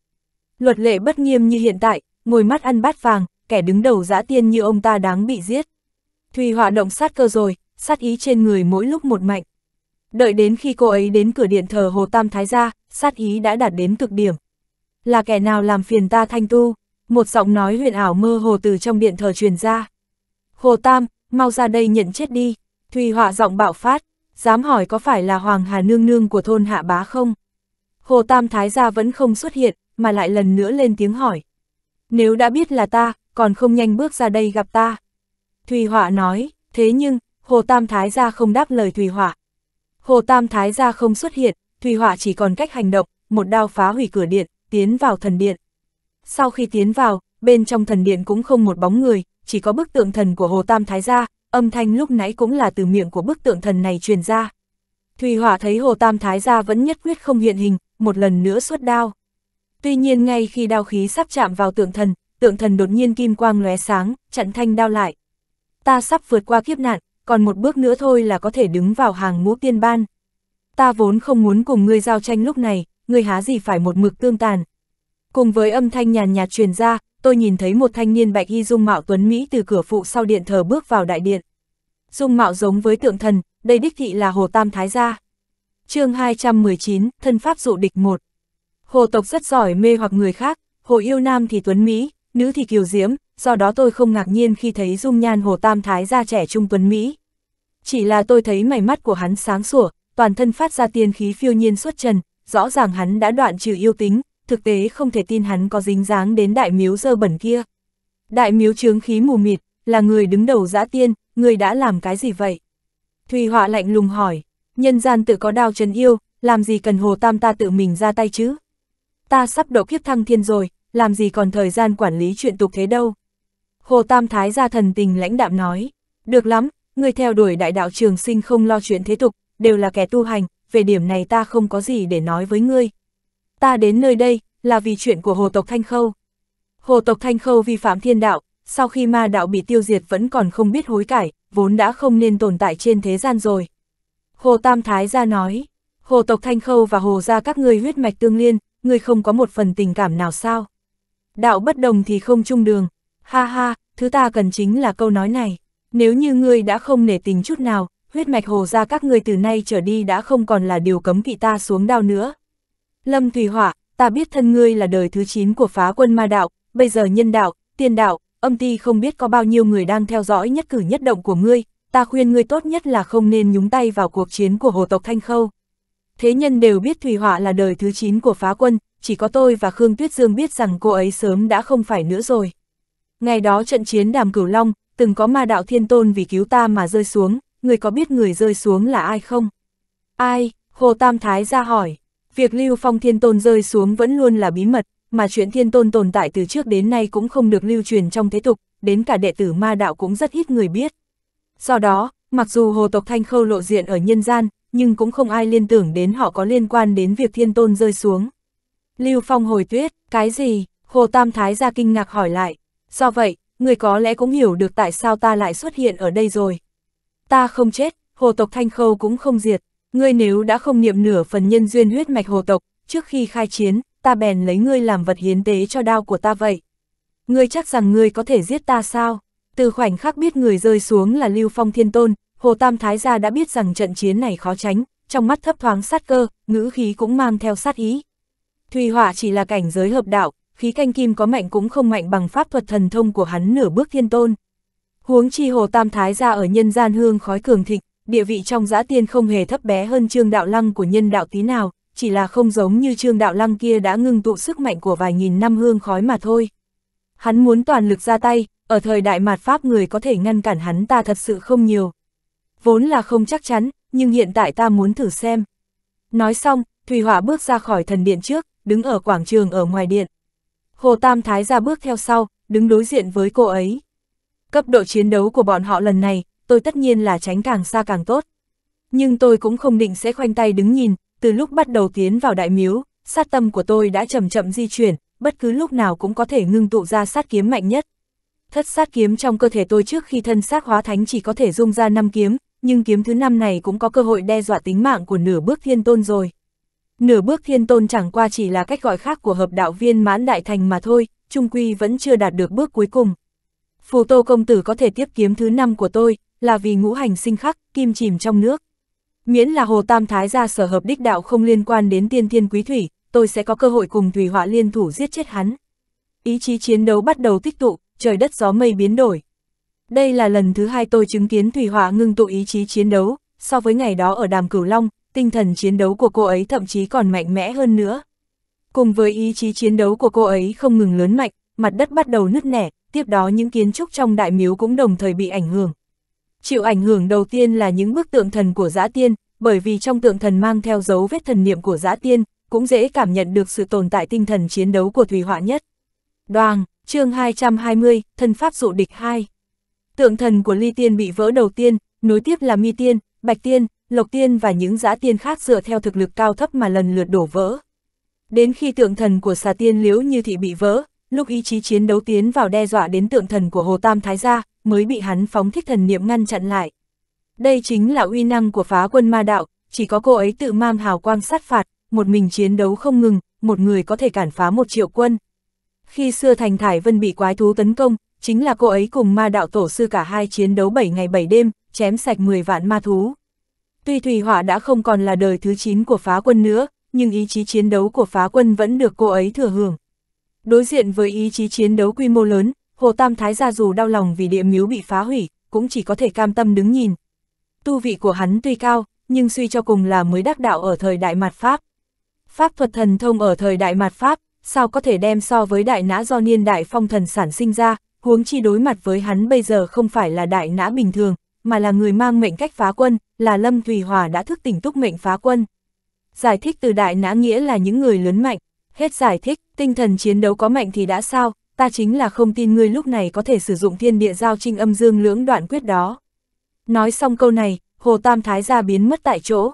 Speaker 1: Luật lệ bất nghiêm như hiện tại, ngồi mắt ăn bát vàng, kẻ đứng đầu dã tiên như ông ta đáng bị giết. Thùy Họa động sát cơ rồi, sát ý trên người mỗi lúc một mạnh. Đợi đến khi cô ấy đến cửa điện thờ Hồ Tam Thái ra, sát ý đã đạt đến cực điểm. Là kẻ nào làm phiền ta thanh tu? Một giọng nói huyền ảo mơ hồ từ trong điện thờ truyền ra. Hồ Tam, mau ra đây nhận chết đi, Thùy Họa giọng bạo phát, dám hỏi có phải là Hoàng Hà Nương Nương của thôn Hạ Bá không? Hồ Tam Thái gia vẫn không xuất hiện, mà lại lần nữa lên tiếng hỏi. Nếu đã biết là ta, còn không nhanh bước ra đây gặp ta. Thùy Họa nói, thế nhưng, Hồ Tam Thái gia không đáp lời Thùy Họa. Hồ Tam Thái gia không xuất hiện, Thùy Họa chỉ còn cách hành động, một đao phá hủy cửa điện, tiến vào thần điện. Sau khi tiến vào, bên trong thần điện cũng không một bóng người, chỉ có bức tượng thần của Hồ Tam Thái ra, âm thanh lúc nãy cũng là từ miệng của bức tượng thần này truyền ra. Thùy Hỏa thấy Hồ Tam Thái ra vẫn nhất quyết không hiện hình, một lần nữa xuất đao. Tuy nhiên ngay khi đao khí sắp chạm vào tượng thần, tượng thần đột nhiên kim quang lóe sáng, chặn thanh đao lại. Ta sắp vượt qua kiếp nạn, còn một bước nữa thôi là có thể đứng vào hàng ngũ tiên ban. Ta vốn không muốn cùng ngươi giao tranh lúc này, ngươi há gì phải một mực tương tàn. Cùng với âm thanh nhàn nhạt truyền ra, tôi nhìn thấy một thanh niên bạch y dung mạo tuấn Mỹ từ cửa phụ sau điện thờ bước vào đại điện. Dung mạo giống với tượng thần, đây đích thị là Hồ Tam Thái Gia. chương 219, Thân Pháp Dụ Địch 1 Hồ tộc rất giỏi mê hoặc người khác, Hồ yêu nam thì tuấn Mỹ, nữ thì kiều diễm, do đó tôi không ngạc nhiên khi thấy dung nhan Hồ Tam Thái Gia trẻ trung tuấn Mỹ. Chỉ là tôi thấy mày mắt của hắn sáng sủa, toàn thân phát ra tiên khí phiêu nhiên xuất trần, rõ ràng hắn đã đoạn trừ yêu tính, thực tế không thể tin hắn có dính dáng đến đại miếu dơ bẩn kia. Đại miếu chướng khí mù mịt, là người đứng đầu dã tiên, người đã làm cái gì vậy? Thùy họa lạnh lùng hỏi, nhân gian tự có đao chân yêu, làm gì cần hồ tam ta tự mình ra tay chứ? Ta sắp độ kiếp thăng thiên rồi, làm gì còn thời gian quản lý chuyện tục thế đâu? Hồ tam thái gia thần tình lãnh đạm nói, được lắm, người theo đuổi đại đạo trường sinh không lo chuyện thế tục, đều là kẻ tu hành, về điểm này ta không có gì để nói với ngươi, ta đến nơi đây, là vì chuyện của hồ tộc Thanh Khâu. Hồ tộc Thanh Khâu vi phạm thiên đạo, sau khi ma đạo bị tiêu diệt vẫn còn không biết hối cải, vốn đã không nên tồn tại trên thế gian rồi. Hồ Tam Thái ra nói, hồ tộc Thanh Khâu và hồ ra các người huyết mạch tương liên, người không có một phần tình cảm nào sao. Đạo bất đồng thì không chung đường, ha ha, thứ ta cần chính là câu nói này. Nếu như ngươi đã không nể tình chút nào, huyết mạch hồ ra các ngươi từ nay trở đi đã không còn là điều cấm kỵ ta xuống đao nữa. Lâm Thủy Hỏa, ta biết thân ngươi là đời thứ 9 của phá quân ma đạo, bây giờ nhân đạo, tiên đạo, âm ti không biết có bao nhiêu người đang theo dõi nhất cử nhất động của ngươi, ta khuyên ngươi tốt nhất là không nên nhúng tay vào cuộc chiến của hồ tộc Thanh Khâu. Thế nhân đều biết Thủy Hỏa là đời thứ 9 của phá quân, chỉ có tôi và Khương Tuyết Dương biết rằng cô ấy sớm đã không phải nữa rồi. Ngày đó trận chiến đàm cửu long, từng có ma đạo thiên tôn vì cứu ta mà rơi xuống, người có biết người rơi xuống là ai không? Ai? Hồ Tam Thái ra hỏi. Việc Lưu Phong Thiên Tôn rơi xuống vẫn luôn là bí mật, mà chuyện Thiên Tôn tồn tại từ trước đến nay cũng không được lưu truyền trong thế tục, đến cả đệ tử ma đạo cũng rất ít người biết. Do đó, mặc dù hồ tộc Thanh Khâu lộ diện ở nhân gian, nhưng cũng không ai liên tưởng đến họ có liên quan đến việc Thiên Tôn rơi xuống. Lưu Phong hồi tuyết, cái gì? Hồ Tam Thái ra kinh ngạc hỏi lại. Do vậy, người có lẽ cũng hiểu được tại sao ta lại xuất hiện ở đây rồi. Ta không chết, hồ tộc Thanh Khâu cũng không diệt. Ngươi nếu đã không niệm nửa phần nhân duyên huyết mạch hồ tộc, trước khi khai chiến, ta bèn lấy ngươi làm vật hiến tế cho đao của ta vậy. Ngươi chắc rằng ngươi có thể giết ta sao? Từ khoảnh khắc biết người rơi xuống là Lưu Phong Thiên Tôn, Hồ Tam Thái Gia đã biết rằng trận chiến này khó tránh, trong mắt thấp thoáng sát cơ, ngữ khí cũng mang theo sát ý. Thùy hỏa chỉ là cảnh giới hợp đạo, khí canh kim có mạnh cũng không mạnh bằng pháp thuật thần thông của hắn nửa bước thiên tôn. Huống chi Hồ Tam Thái Gia ở nhân gian hương khói cường thịnh, địa vị trong giã tiên không hề thấp bé hơn trương đạo lăng của nhân đạo tí nào, chỉ là không giống như trương đạo lăng kia đã ngưng tụ sức mạnh của vài nghìn năm hương khói mà thôi. Hắn muốn toàn lực ra tay, ở thời đại mạt Pháp người có thể ngăn cản hắn ta thật sự không nhiều. Vốn là không chắc chắn, nhưng hiện tại ta muốn thử xem. Nói xong, Thùy Hỏa bước ra khỏi thần điện trước, đứng ở quảng trường ở ngoài điện. Hồ Tam Thái ra bước theo sau, đứng đối diện với cô ấy. Cấp độ chiến đấu của bọn họ lần này, tôi tất nhiên là tránh càng xa càng tốt. Nhưng tôi cũng không định sẽ khoanh tay đứng nhìn, từ lúc bắt đầu tiến vào đại miếu, sát tâm của tôi đã chậm chậm di chuyển, bất cứ lúc nào cũng có thể ngưng tụ ra sát kiếm mạnh nhất. Thất sát kiếm trong cơ thể tôi trước khi thân xác hóa thánh chỉ có thể dung ra 5 kiếm, nhưng kiếm thứ năm này cũng có cơ hội đe dọa tính mạng của nửa bước thiên tôn rồi. Nửa bước thiên tôn chẳng qua chỉ là cách gọi khác của hợp đạo viên mãn đại thành mà thôi, trung quy vẫn chưa đạt được bước cuối cùng. Phù Tô Công Tử có thể tiếp kiếm thứ năm của tôi, là vì ngũ hành sinh khắc, kim chìm trong nước. Miễn là Hồ Tam Thái gia sở hợp đích đạo không liên quan đến tiên thiên quý thủy, tôi sẽ có cơ hội cùng Thủy Họa liên thủ giết chết hắn. Ý chí chiến đấu bắt đầu tích tụ, trời đất gió mây biến đổi. Đây là lần thứ hai tôi chứng kiến Thủy Họa ngưng tụ ý chí chiến đấu, so với ngày đó ở Đàm Cửu Long, tinh thần chiến đấu của cô ấy thậm chí còn mạnh mẽ hơn nữa. Cùng với ý chí chiến đấu của cô ấy không ngừng lớn mạnh, mặt đất bắt đầu nứt nẻ, tiếp đó những kiến trúc trong đại miếu cũng đồng thời bị ảnh hưởng. Chịu ảnh hưởng đầu tiên là những bức tượng thần của giã tiên, bởi vì trong tượng thần mang theo dấu vết thần niệm của giã tiên, cũng dễ cảm nhận được sự tồn tại tinh thần chiến đấu của thủy Họa nhất. Đoàn, chương 220, thân pháp dụ địch 2. Tượng thần của Ly Tiên bị vỡ đầu tiên, nối tiếp là Mi Tiên, Bạch Tiên, Lộc Tiên và những giã tiên khác dựa theo thực lực cao thấp mà lần lượt đổ vỡ. Đến khi tượng thần của xà tiên liếu như thị bị vỡ, lúc ý chí chiến đấu tiến vào đe dọa đến tượng thần của Hồ Tam Thái Gia, mới bị hắn phóng thích thần niệm ngăn chặn lại. Đây chính là uy năng của phá quân ma đạo, chỉ có cô ấy tự mang hào quang sát phạt, một mình chiến đấu không ngừng, một người có thể cản phá một triệu quân. Khi xưa Thành Thải Vân bị quái thú tấn công, chính là cô ấy cùng ma đạo tổ sư cả hai chiến đấu 7 ngày 7 đêm, chém sạch 10 vạn ma thú. Tuy Thủy Hỏa đã không còn là đời thứ 9 của phá quân nữa, nhưng ý chí chiến đấu của phá quân vẫn được cô ấy thừa hưởng. Đối diện với ý chí chiến đấu quy mô lớn, Hồ Tam Thái gia dù đau lòng vì địa miếu bị phá hủy, cũng chỉ có thể cam tâm đứng nhìn. Tu vị của hắn tuy cao, nhưng suy cho cùng là mới đắc đạo ở thời đại mạt Pháp. Pháp thuật thần thông ở thời đại mạt Pháp, sao có thể đem so với đại nã do niên đại phong thần sản sinh ra, huống chi đối mặt với hắn bây giờ không phải là đại nã bình thường, mà là người mang mệnh cách phá quân, là Lâm Thùy Hòa đã thức tỉnh túc mệnh phá quân. Giải thích từ đại nã nghĩa là những người lớn mạnh, hết giải thích, tinh thần chiến đấu có mạnh thì đã sao, ta chính là không tin ngươi lúc này có thể sử dụng thiên địa giao trinh âm dương lưỡng đoạn quyết đó. Nói xong câu này, Hồ Tam Thái gia biến mất tại chỗ.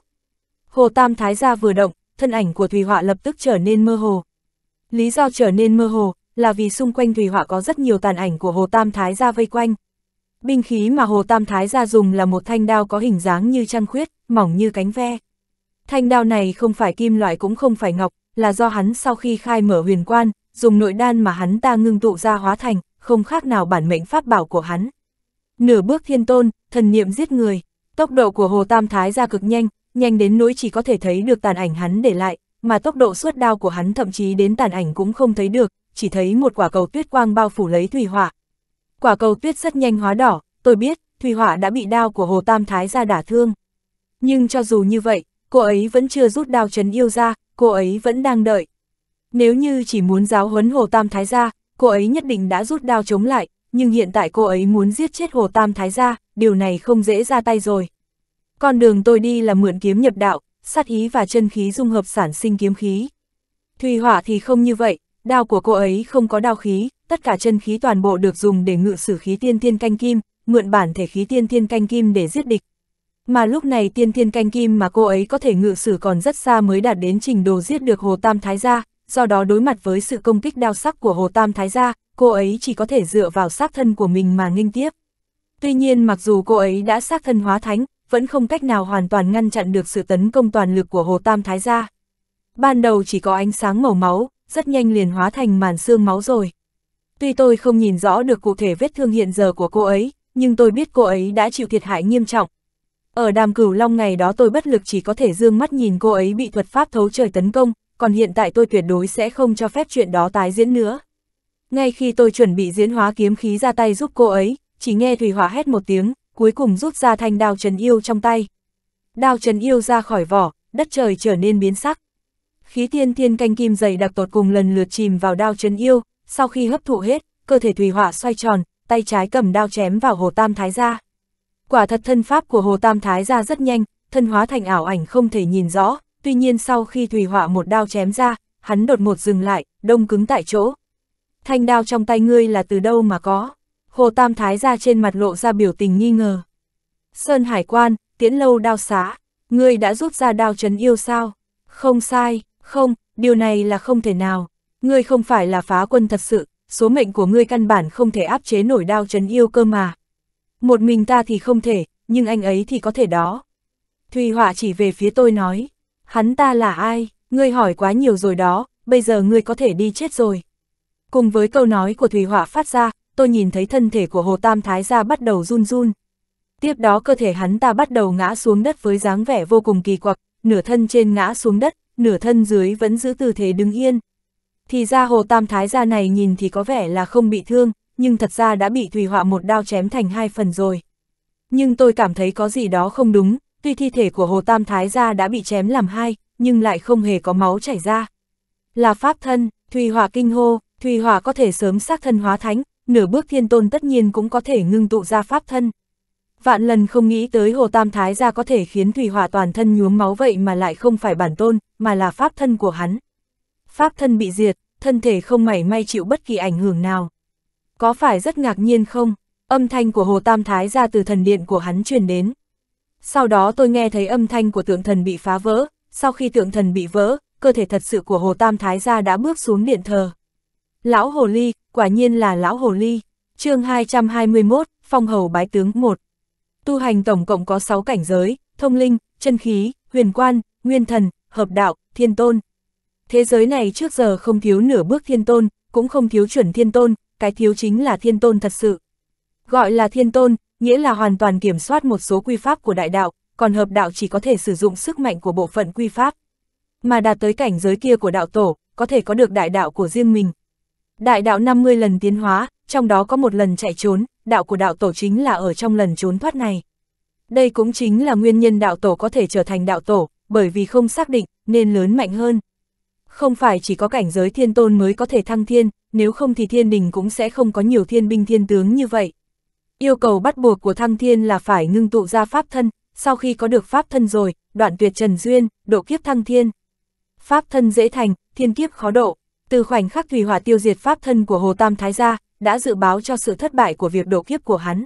Speaker 1: Hồ Tam Thái gia vừa động, thân ảnh của Thùy Họa lập tức trở nên mơ hồ. Lý do trở nên mơ hồ là vì xung quanh Thùy Họa có rất nhiều tàn ảnh của Hồ Tam Thái gia vây quanh. Binh khí mà Hồ Tam Thái gia dùng là một thanh đao có hình dáng như trăng khuyết, mỏng như cánh ve. Thanh đao này không phải kim loại cũng không phải ngọc, là do hắn sau khi khai mở huyền quan, dùng nội đan mà hắn ta ngưng tụ ra hóa thành, không khác nào bản mệnh pháp bảo của hắn. Nửa bước thiên tôn, thần niệm giết người, tốc độ của Hồ Tam Thái ra cực nhanh, nhanh đến nỗi chỉ có thể thấy được tàn ảnh hắn để lại, mà tốc độ suốt đao của hắn thậm chí đến tàn ảnh cũng không thấy được, chỉ thấy một quả cầu tuyết quang bao phủ lấy thủy hỏa. Quả cầu tuyết rất nhanh hóa đỏ, tôi biết, thủy hỏa đã bị đao của Hồ Tam Thái ra đả thương. Nhưng cho dù như vậy, cô ấy vẫn chưa rút đao trấn yêu ra, cô ấy vẫn đang đợi. Nếu như chỉ muốn giáo huấn Hồ Tam Thái gia, cô ấy nhất định đã rút đao chống lại, nhưng hiện tại cô ấy muốn giết chết Hồ Tam Thái gia, điều này không dễ ra tay rồi. Con đường tôi đi là mượn kiếm nhập đạo, sát ý và chân khí dung hợp sản sinh kiếm khí. Thùy hỏa thì không như vậy, đao của cô ấy không có đao khí, tất cả chân khí toàn bộ được dùng để ngự sử khí tiên thiên canh kim, mượn bản thể khí tiên thiên canh kim để giết địch. Mà lúc này tiên thiên canh kim mà cô ấy có thể ngự sử còn rất xa mới đạt đến trình độ giết được Hồ Tam Thái gia, do đó đối mặt với sự công kích đao sắc của Hồ Tam Thái gia, cô ấy chỉ có thể dựa vào xác thân của mình mà nghinh tiếp. Tuy nhiên mặc dù cô ấy đã xác thân hóa thánh, vẫn không cách nào hoàn toàn ngăn chặn được sự tấn công toàn lực của Hồ Tam Thái gia. Ban đầu chỉ có ánh sáng màu máu, rất nhanh liền hóa thành màn xương máu rồi. Tuy tôi không nhìn rõ được cụ thể vết thương hiện giờ của cô ấy, nhưng tôi biết cô ấy đã chịu thiệt hại nghiêm trọng. Ở đàm cửu long ngày đó tôi bất lực chỉ có thể dương mắt nhìn cô ấy bị thuật pháp thấu trời tấn công, còn hiện tại tôi tuyệt đối sẽ không cho phép chuyện đó tái diễn nữa. Ngay khi tôi chuẩn bị diễn hóa kiếm khí ra tay giúp cô ấy, chỉ nghe Thủy Hỏa hét một tiếng, cuối cùng rút ra thanh đao trần yêu trong tay. Đao trần yêu ra khỏi vỏ, đất trời trở nên biến sắc. Khí tiên thiên canh kim dày đặc tột cùng lần lượt chìm vào đao trần yêu, sau khi hấp thụ hết, cơ thể Thủy Hỏa xoay tròn, tay trái cầm đao chém vào Hồ Tam Thái gia. Quả thật thân pháp của Hồ Tam Thái gia rất nhanh, thân hóa thành ảo ảnh không thể nhìn rõ, tuy nhiên sau khi Thủy Họa một đao chém ra, hắn đột một dừng lại, đông cứng tại chỗ. Thanh đao trong tay ngươi là từ đâu mà có? Hồ Tam Thái ra trên mặt lộ ra biểu tình nghi ngờ. Sơn Hải Quan, Tiễn Lâu đao xá, ngươi đã rút ra đao trấn yêu sao? Không sai, không, điều này là không thể nào. Ngươi không phải là phá quân thật sự, số mệnh của ngươi căn bản không thể áp chế nổi đao trấn yêu cơ mà. Một mình ta thì không thể, nhưng anh ấy thì có thể đó. Thùy Họa chỉ về phía tôi nói, Hắn ta là ai? Ngươi hỏi quá nhiều rồi đó, bây giờ ngươi có thể đi chết rồi. Cùng với câu nói của Thủy Hỏa phát ra, tôi nhìn thấy thân thể của Hồ Tam Thái gia bắt đầu run run. Tiếp đó cơ thể hắn ta bắt đầu ngã xuống đất với dáng vẻ vô cùng kỳ quặc, nửa thân trên ngã xuống đất, nửa thân dưới vẫn giữ tư thế đứng yên. Thì ra Hồ Tam Thái gia này nhìn thì có vẻ là không bị thương, nhưng thật ra đã bị Thủy Họa một đao chém thành hai phần rồi. Nhưng tôi cảm thấy có gì đó không đúng, tuy thi thể của Hồ Tam Thái gia đã bị chém làm hai, nhưng lại không hề có máu chảy ra. Là pháp thân, Thùy Hòa kinh hô, Thùy Hòa có thể sớm xác thân hóa thánh, nửa bước thiên tôn tất nhiên cũng có thể ngưng tụ ra pháp thân. Vạn lần không nghĩ tới Hồ Tam Thái gia có thể khiến Thùy Hòa toàn thân nhuốm máu vậy mà lại không phải bản tôn, mà là pháp thân của hắn. Pháp thân bị diệt, thân thể không mảy may chịu bất kỳ ảnh hưởng nào. Có phải rất ngạc nhiên không? Âm thanh của Hồ Tam Thái gia từ thần điện của hắn truyền đến. Sau đó tôi nghe thấy âm thanh của tượng thần bị phá vỡ, sau khi tượng thần bị vỡ, cơ thể thật sự của Hồ Tam Thái gia đã bước xuống điện thờ. Lão Hồ Ly, quả nhiên là Lão Hồ Ly, chương 221, Phong Hầu Bái Tướng 1. Tu hành tổng cộng có 6 cảnh giới, thông linh, chân khí, huyền quan, nguyên thần, hợp đạo, thiên tôn. Thế giới này trước giờ không thiếu nửa bước thiên tôn, cũng không thiếu chuẩn thiên tôn, cái thiếu chính là thiên tôn thật sự. Gọi là thiên tôn, nghĩa là hoàn toàn kiểm soát một số quy pháp của đại đạo, còn hợp đạo chỉ có thể sử dụng sức mạnh của bộ phận quy pháp. Mà đạt tới cảnh giới kia của đạo tổ, có thể có được đại đạo của riêng mình. Đại đạo 50 lần tiến hóa, trong đó có một lần chạy trốn, đạo của đạo tổ chính là ở trong lần trốn thoát này. Đây cũng chính là nguyên nhân đạo tổ có thể trở thành đạo tổ, bởi vì không xác định, nên lớn mạnh hơn. Không phải chỉ có cảnh giới thiên tôn mới có thể thăng thiên, nếu không thì thiên đình cũng sẽ không có nhiều thiên binh thiên tướng như vậy. Yêu cầu bắt buộc của Thăng Thiên là phải ngưng tụ ra pháp thân, sau khi có được pháp thân rồi, đoạn tuyệt trần duyên, độ kiếp Thăng Thiên. Pháp thân dễ thành, thiên kiếp khó độ. Từ khoảnh khắc thủy hỏa tiêu diệt pháp thân của Hồ Tam Thái gia, đã dự báo cho sự thất bại của việc độ kiếp của hắn.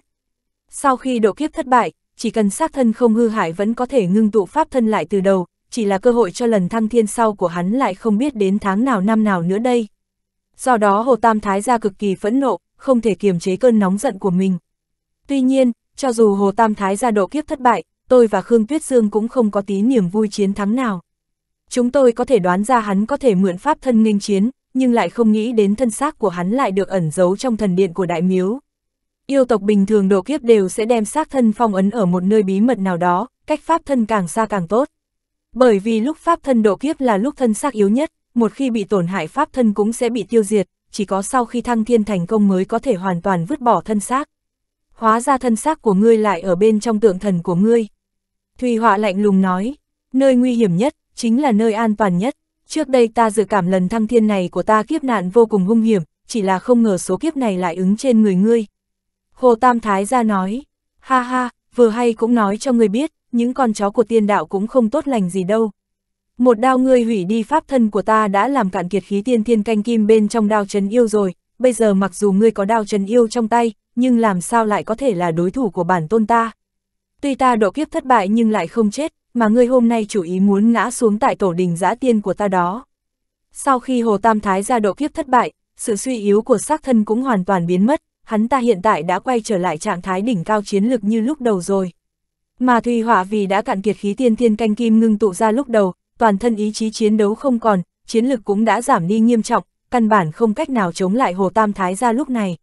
Speaker 1: Sau khi độ kiếp thất bại, chỉ cần xác thân không hư hại vẫn có thể ngưng tụ pháp thân lại từ đầu, chỉ là cơ hội cho lần thăng thiên sau của hắn lại không biết đến tháng nào năm nào nữa đây. Do đó Hồ Tam Thái gia cực kỳ phẫn nộ, không thể kiềm chế cơn nóng giận của mình. Tuy nhiên, cho dù Hồ Tam Thái gia độ kiếp thất bại, tôi và Khương Tuyết Dương cũng không có tí niềm vui chiến thắng nào. Chúng tôi có thể đoán ra hắn có thể mượn pháp thân nghênh chiến, nhưng lại không nghĩ đến thân xác của hắn lại được ẩn giấu trong thần điện của đại miếu. Yêu tộc bình thường độ kiếp đều sẽ đem xác thân phong ấn ở một nơi bí mật nào đó, cách pháp thân càng xa càng tốt. Bởi vì lúc pháp thân độ kiếp là lúc thân xác yếu nhất, một khi bị tổn hại pháp thân cũng sẽ bị tiêu diệt, chỉ có sau khi thăng thiên thành công mới có thể hoàn toàn vứt bỏ thân xác hóa ra thân xác của ngươi lại ở bên trong tượng thần của ngươi. Thùy Họa lạnh lùng nói, nơi nguy hiểm nhất, chính là nơi an toàn nhất. Trước đây ta dự cảm lần thăng thiên này của ta kiếp nạn vô cùng hung hiểm, chỉ là không ngờ số kiếp này lại ứng trên người ngươi. Hồ Tam Thái ra nói, ha ha, vừa hay cũng nói cho ngươi biết, những con chó của tiên đạo cũng không tốt lành gì đâu. Một đao ngươi hủy đi pháp thân của ta đã làm cạn kiệt khí tiên thiên canh kim bên trong đao trấn yêu rồi, bây giờ mặc dù ngươi có đao trấn yêu trong tay, nhưng làm sao lại có thể là đối thủ của bản tôn ta? Tuy ta độ kiếp thất bại nhưng lại không chết, mà ngươi hôm nay chủ ý muốn ngã xuống tại tổ đình giã tiên của ta đó. Sau khi Hồ Tam Thái ra độ kiếp thất bại, sự suy yếu của xác thân cũng hoàn toàn biến mất, hắn ta hiện tại đã quay trở lại trạng thái đỉnh cao chiến lực như lúc đầu rồi. Mà Thùy hỏa vì đã cạn kiệt khí tiên thiên canh kim ngưng tụ ra lúc đầu, toàn thân ý chí chiến đấu không còn, chiến lực cũng đã giảm đi nghiêm trọng, căn bản không cách nào chống lại Hồ Tam Thái ra lúc này.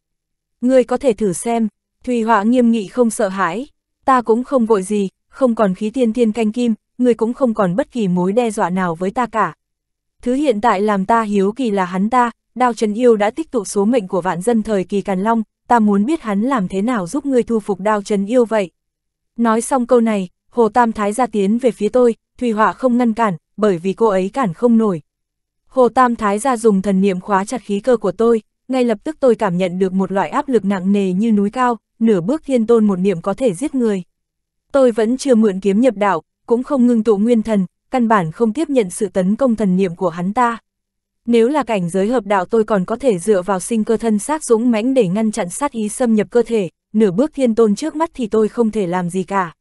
Speaker 1: Ngươi có thể thử xem, Thùy Họa nghiêm nghị không sợ hãi, ta cũng không vội gì, không còn khí tiên tiên canh kim, ngươi cũng không còn bất kỳ mối đe dọa nào với ta cả. Thứ hiện tại làm ta hiếu kỳ là hắn ta, Đao Trần Yêu đã tích tụ số mệnh của vạn dân thời kỳ Càn Long, ta muốn biết hắn làm thế nào giúp ngươi thu phục Đao Trần Yêu vậy. Nói xong câu này, Hồ Tam Thái ra tiến về phía tôi, Thùy Họa không ngăn cản, bởi vì cô ấy cản không nổi. Hồ Tam Thái ra dùng thần niệm khóa chặt khí cơ của tôi, ngay lập tức tôi cảm nhận được một loại áp lực nặng nề như núi cao, nửa bước thiên tôn một niệm có thể giết người. Tôi vẫn chưa mượn kiếm nhập đạo, cũng không ngưng tụ nguyên thần, căn bản không tiếp nhận sự tấn công thần niệm của hắn ta. Nếu là cảnh giới hợp đạo tôi còn có thể dựa vào sinh cơ thân xác dũng mãnh để ngăn chặn sát ý xâm nhập cơ thể, nửa bước thiên tôn trước mắt thì tôi không thể làm gì cả.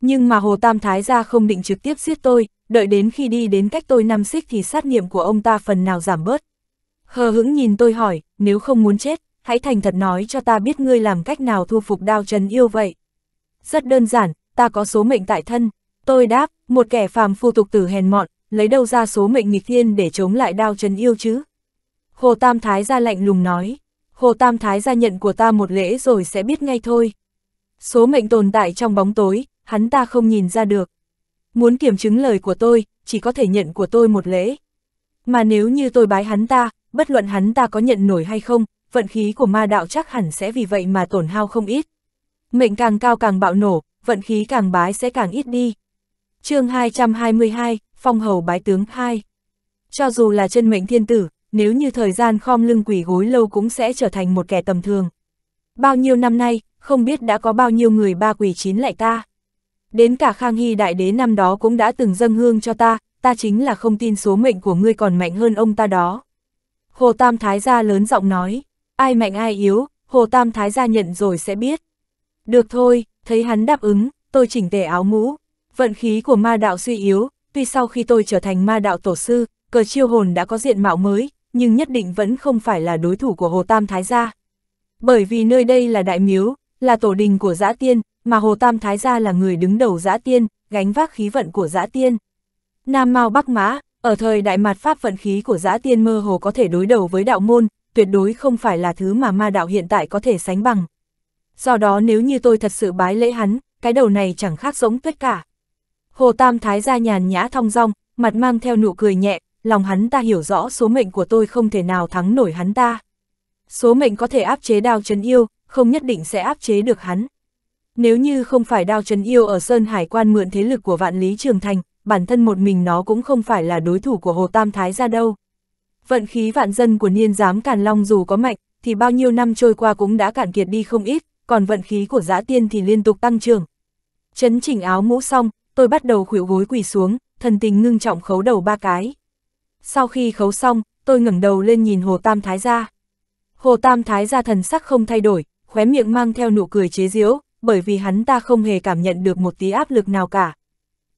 Speaker 1: Nhưng mà Hồ Tam Thái gia không định trực tiếp giết tôi, đợi đến khi đi đến cách tôi năm xích thì sát niệm của ông ta phần nào giảm bớt, Hờ hững nhìn tôi hỏi, nếu không muốn chết, hãy thành thật nói cho ta biết ngươi làm cách nào thu phục đao trần yêu vậy. Rất đơn giản, ta có số mệnh tại thân. Tôi đáp, một kẻ phàm phu tục tử hèn mọn, lấy đâu ra số mệnh nghịch thiên để chống lại đao trần yêu chứ. Hồ Tam Thái ra lạnh lùng nói, Hồ Tam Thái ra nhận của ta một lễ rồi sẽ biết ngay thôi. Số mệnh tồn tại trong bóng tối, hắn ta không nhìn ra được. Muốn kiểm chứng lời của tôi, chỉ có thể nhận của tôi một lễ. Mà nếu như tôi bái hắn ta, bất luận hắn ta có nhận nổi hay không, vận khí của ma đạo chắc hẳn sẽ vì vậy mà tổn hao không ít. Mệnh càng cao càng bạo nổ, vận khí càng bái sẽ càng ít đi. chương 222, Phong Hầu Bái Tướng 2 Cho dù là chân mệnh thiên tử, nếu như thời gian khom lưng quỷ gối lâu cũng sẽ trở thành một kẻ tầm thường. Bao nhiêu năm nay, không biết đã có bao nhiêu người ba quỷ chín lại ta. Đến cả Khang Hy Đại Đế năm đó cũng đã từng dâng hương cho ta, ta chính là không tin số mệnh của ngươi còn mạnh hơn ông ta đó. Hồ Tam Thái gia lớn giọng nói, ai mạnh ai yếu, Hồ Tam Thái gia nhận rồi sẽ biết. Được thôi, thấy hắn đáp ứng, tôi chỉnh tề áo mũ. Vận khí của ma đạo suy yếu, tuy sau khi tôi trở thành ma đạo tổ sư, cờ chiêu hồn đã có diện mạo mới, nhưng nhất định vẫn không phải là đối thủ của Hồ Tam Thái gia. Bởi vì nơi đây là đại miếu, là tổ đình của giã tiên, mà Hồ Tam Thái gia là người đứng đầu giã tiên, gánh vác khí vận của giã tiên. Nam Mao Bắc Mã, ở thời đại mạt Pháp vận khí của giã tiên mơ hồ có thể đối đầu với đạo môn, tuyệt đối không phải là thứ mà ma đạo hiện tại có thể sánh bằng. Do đó nếu như tôi thật sự bái lễ hắn, cái đầu này chẳng khác giống tất cả. Hồ Tam Thái ra nhàn nhã thong dong, mặt mang theo nụ cười nhẹ, lòng hắn ta hiểu rõ số mệnh của tôi không thể nào thắng nổi hắn ta. Số mệnh có thể áp chế đao chân yêu, không nhất định sẽ áp chế được hắn. Nếu như không phải đao chân yêu ở Sơn Hải quan mượn thế lực của vạn lý trường thành, bản thân một mình nó cũng không phải là đối thủ của Hồ Tam Thái ra đâu. Vận khí vạn dân của niên giám Càn Long dù có mạnh, thì bao nhiêu năm trôi qua cũng đã cạn kiệt đi không ít, còn vận khí của giã tiên thì liên tục tăng trưởng. Chấn chỉnh áo mũ xong, tôi bắt đầu khuỵu gối quỳ xuống, thần tình ngưng trọng khấu đầu ba cái. Sau khi khấu xong, tôi ngẩng đầu lên nhìn Hồ Tam Thái gia. Hồ Tam Thái gia thần sắc không thay đổi, khóe miệng mang theo nụ cười chế giễu, bởi vì hắn ta không hề cảm nhận được một tí áp lực nào cả,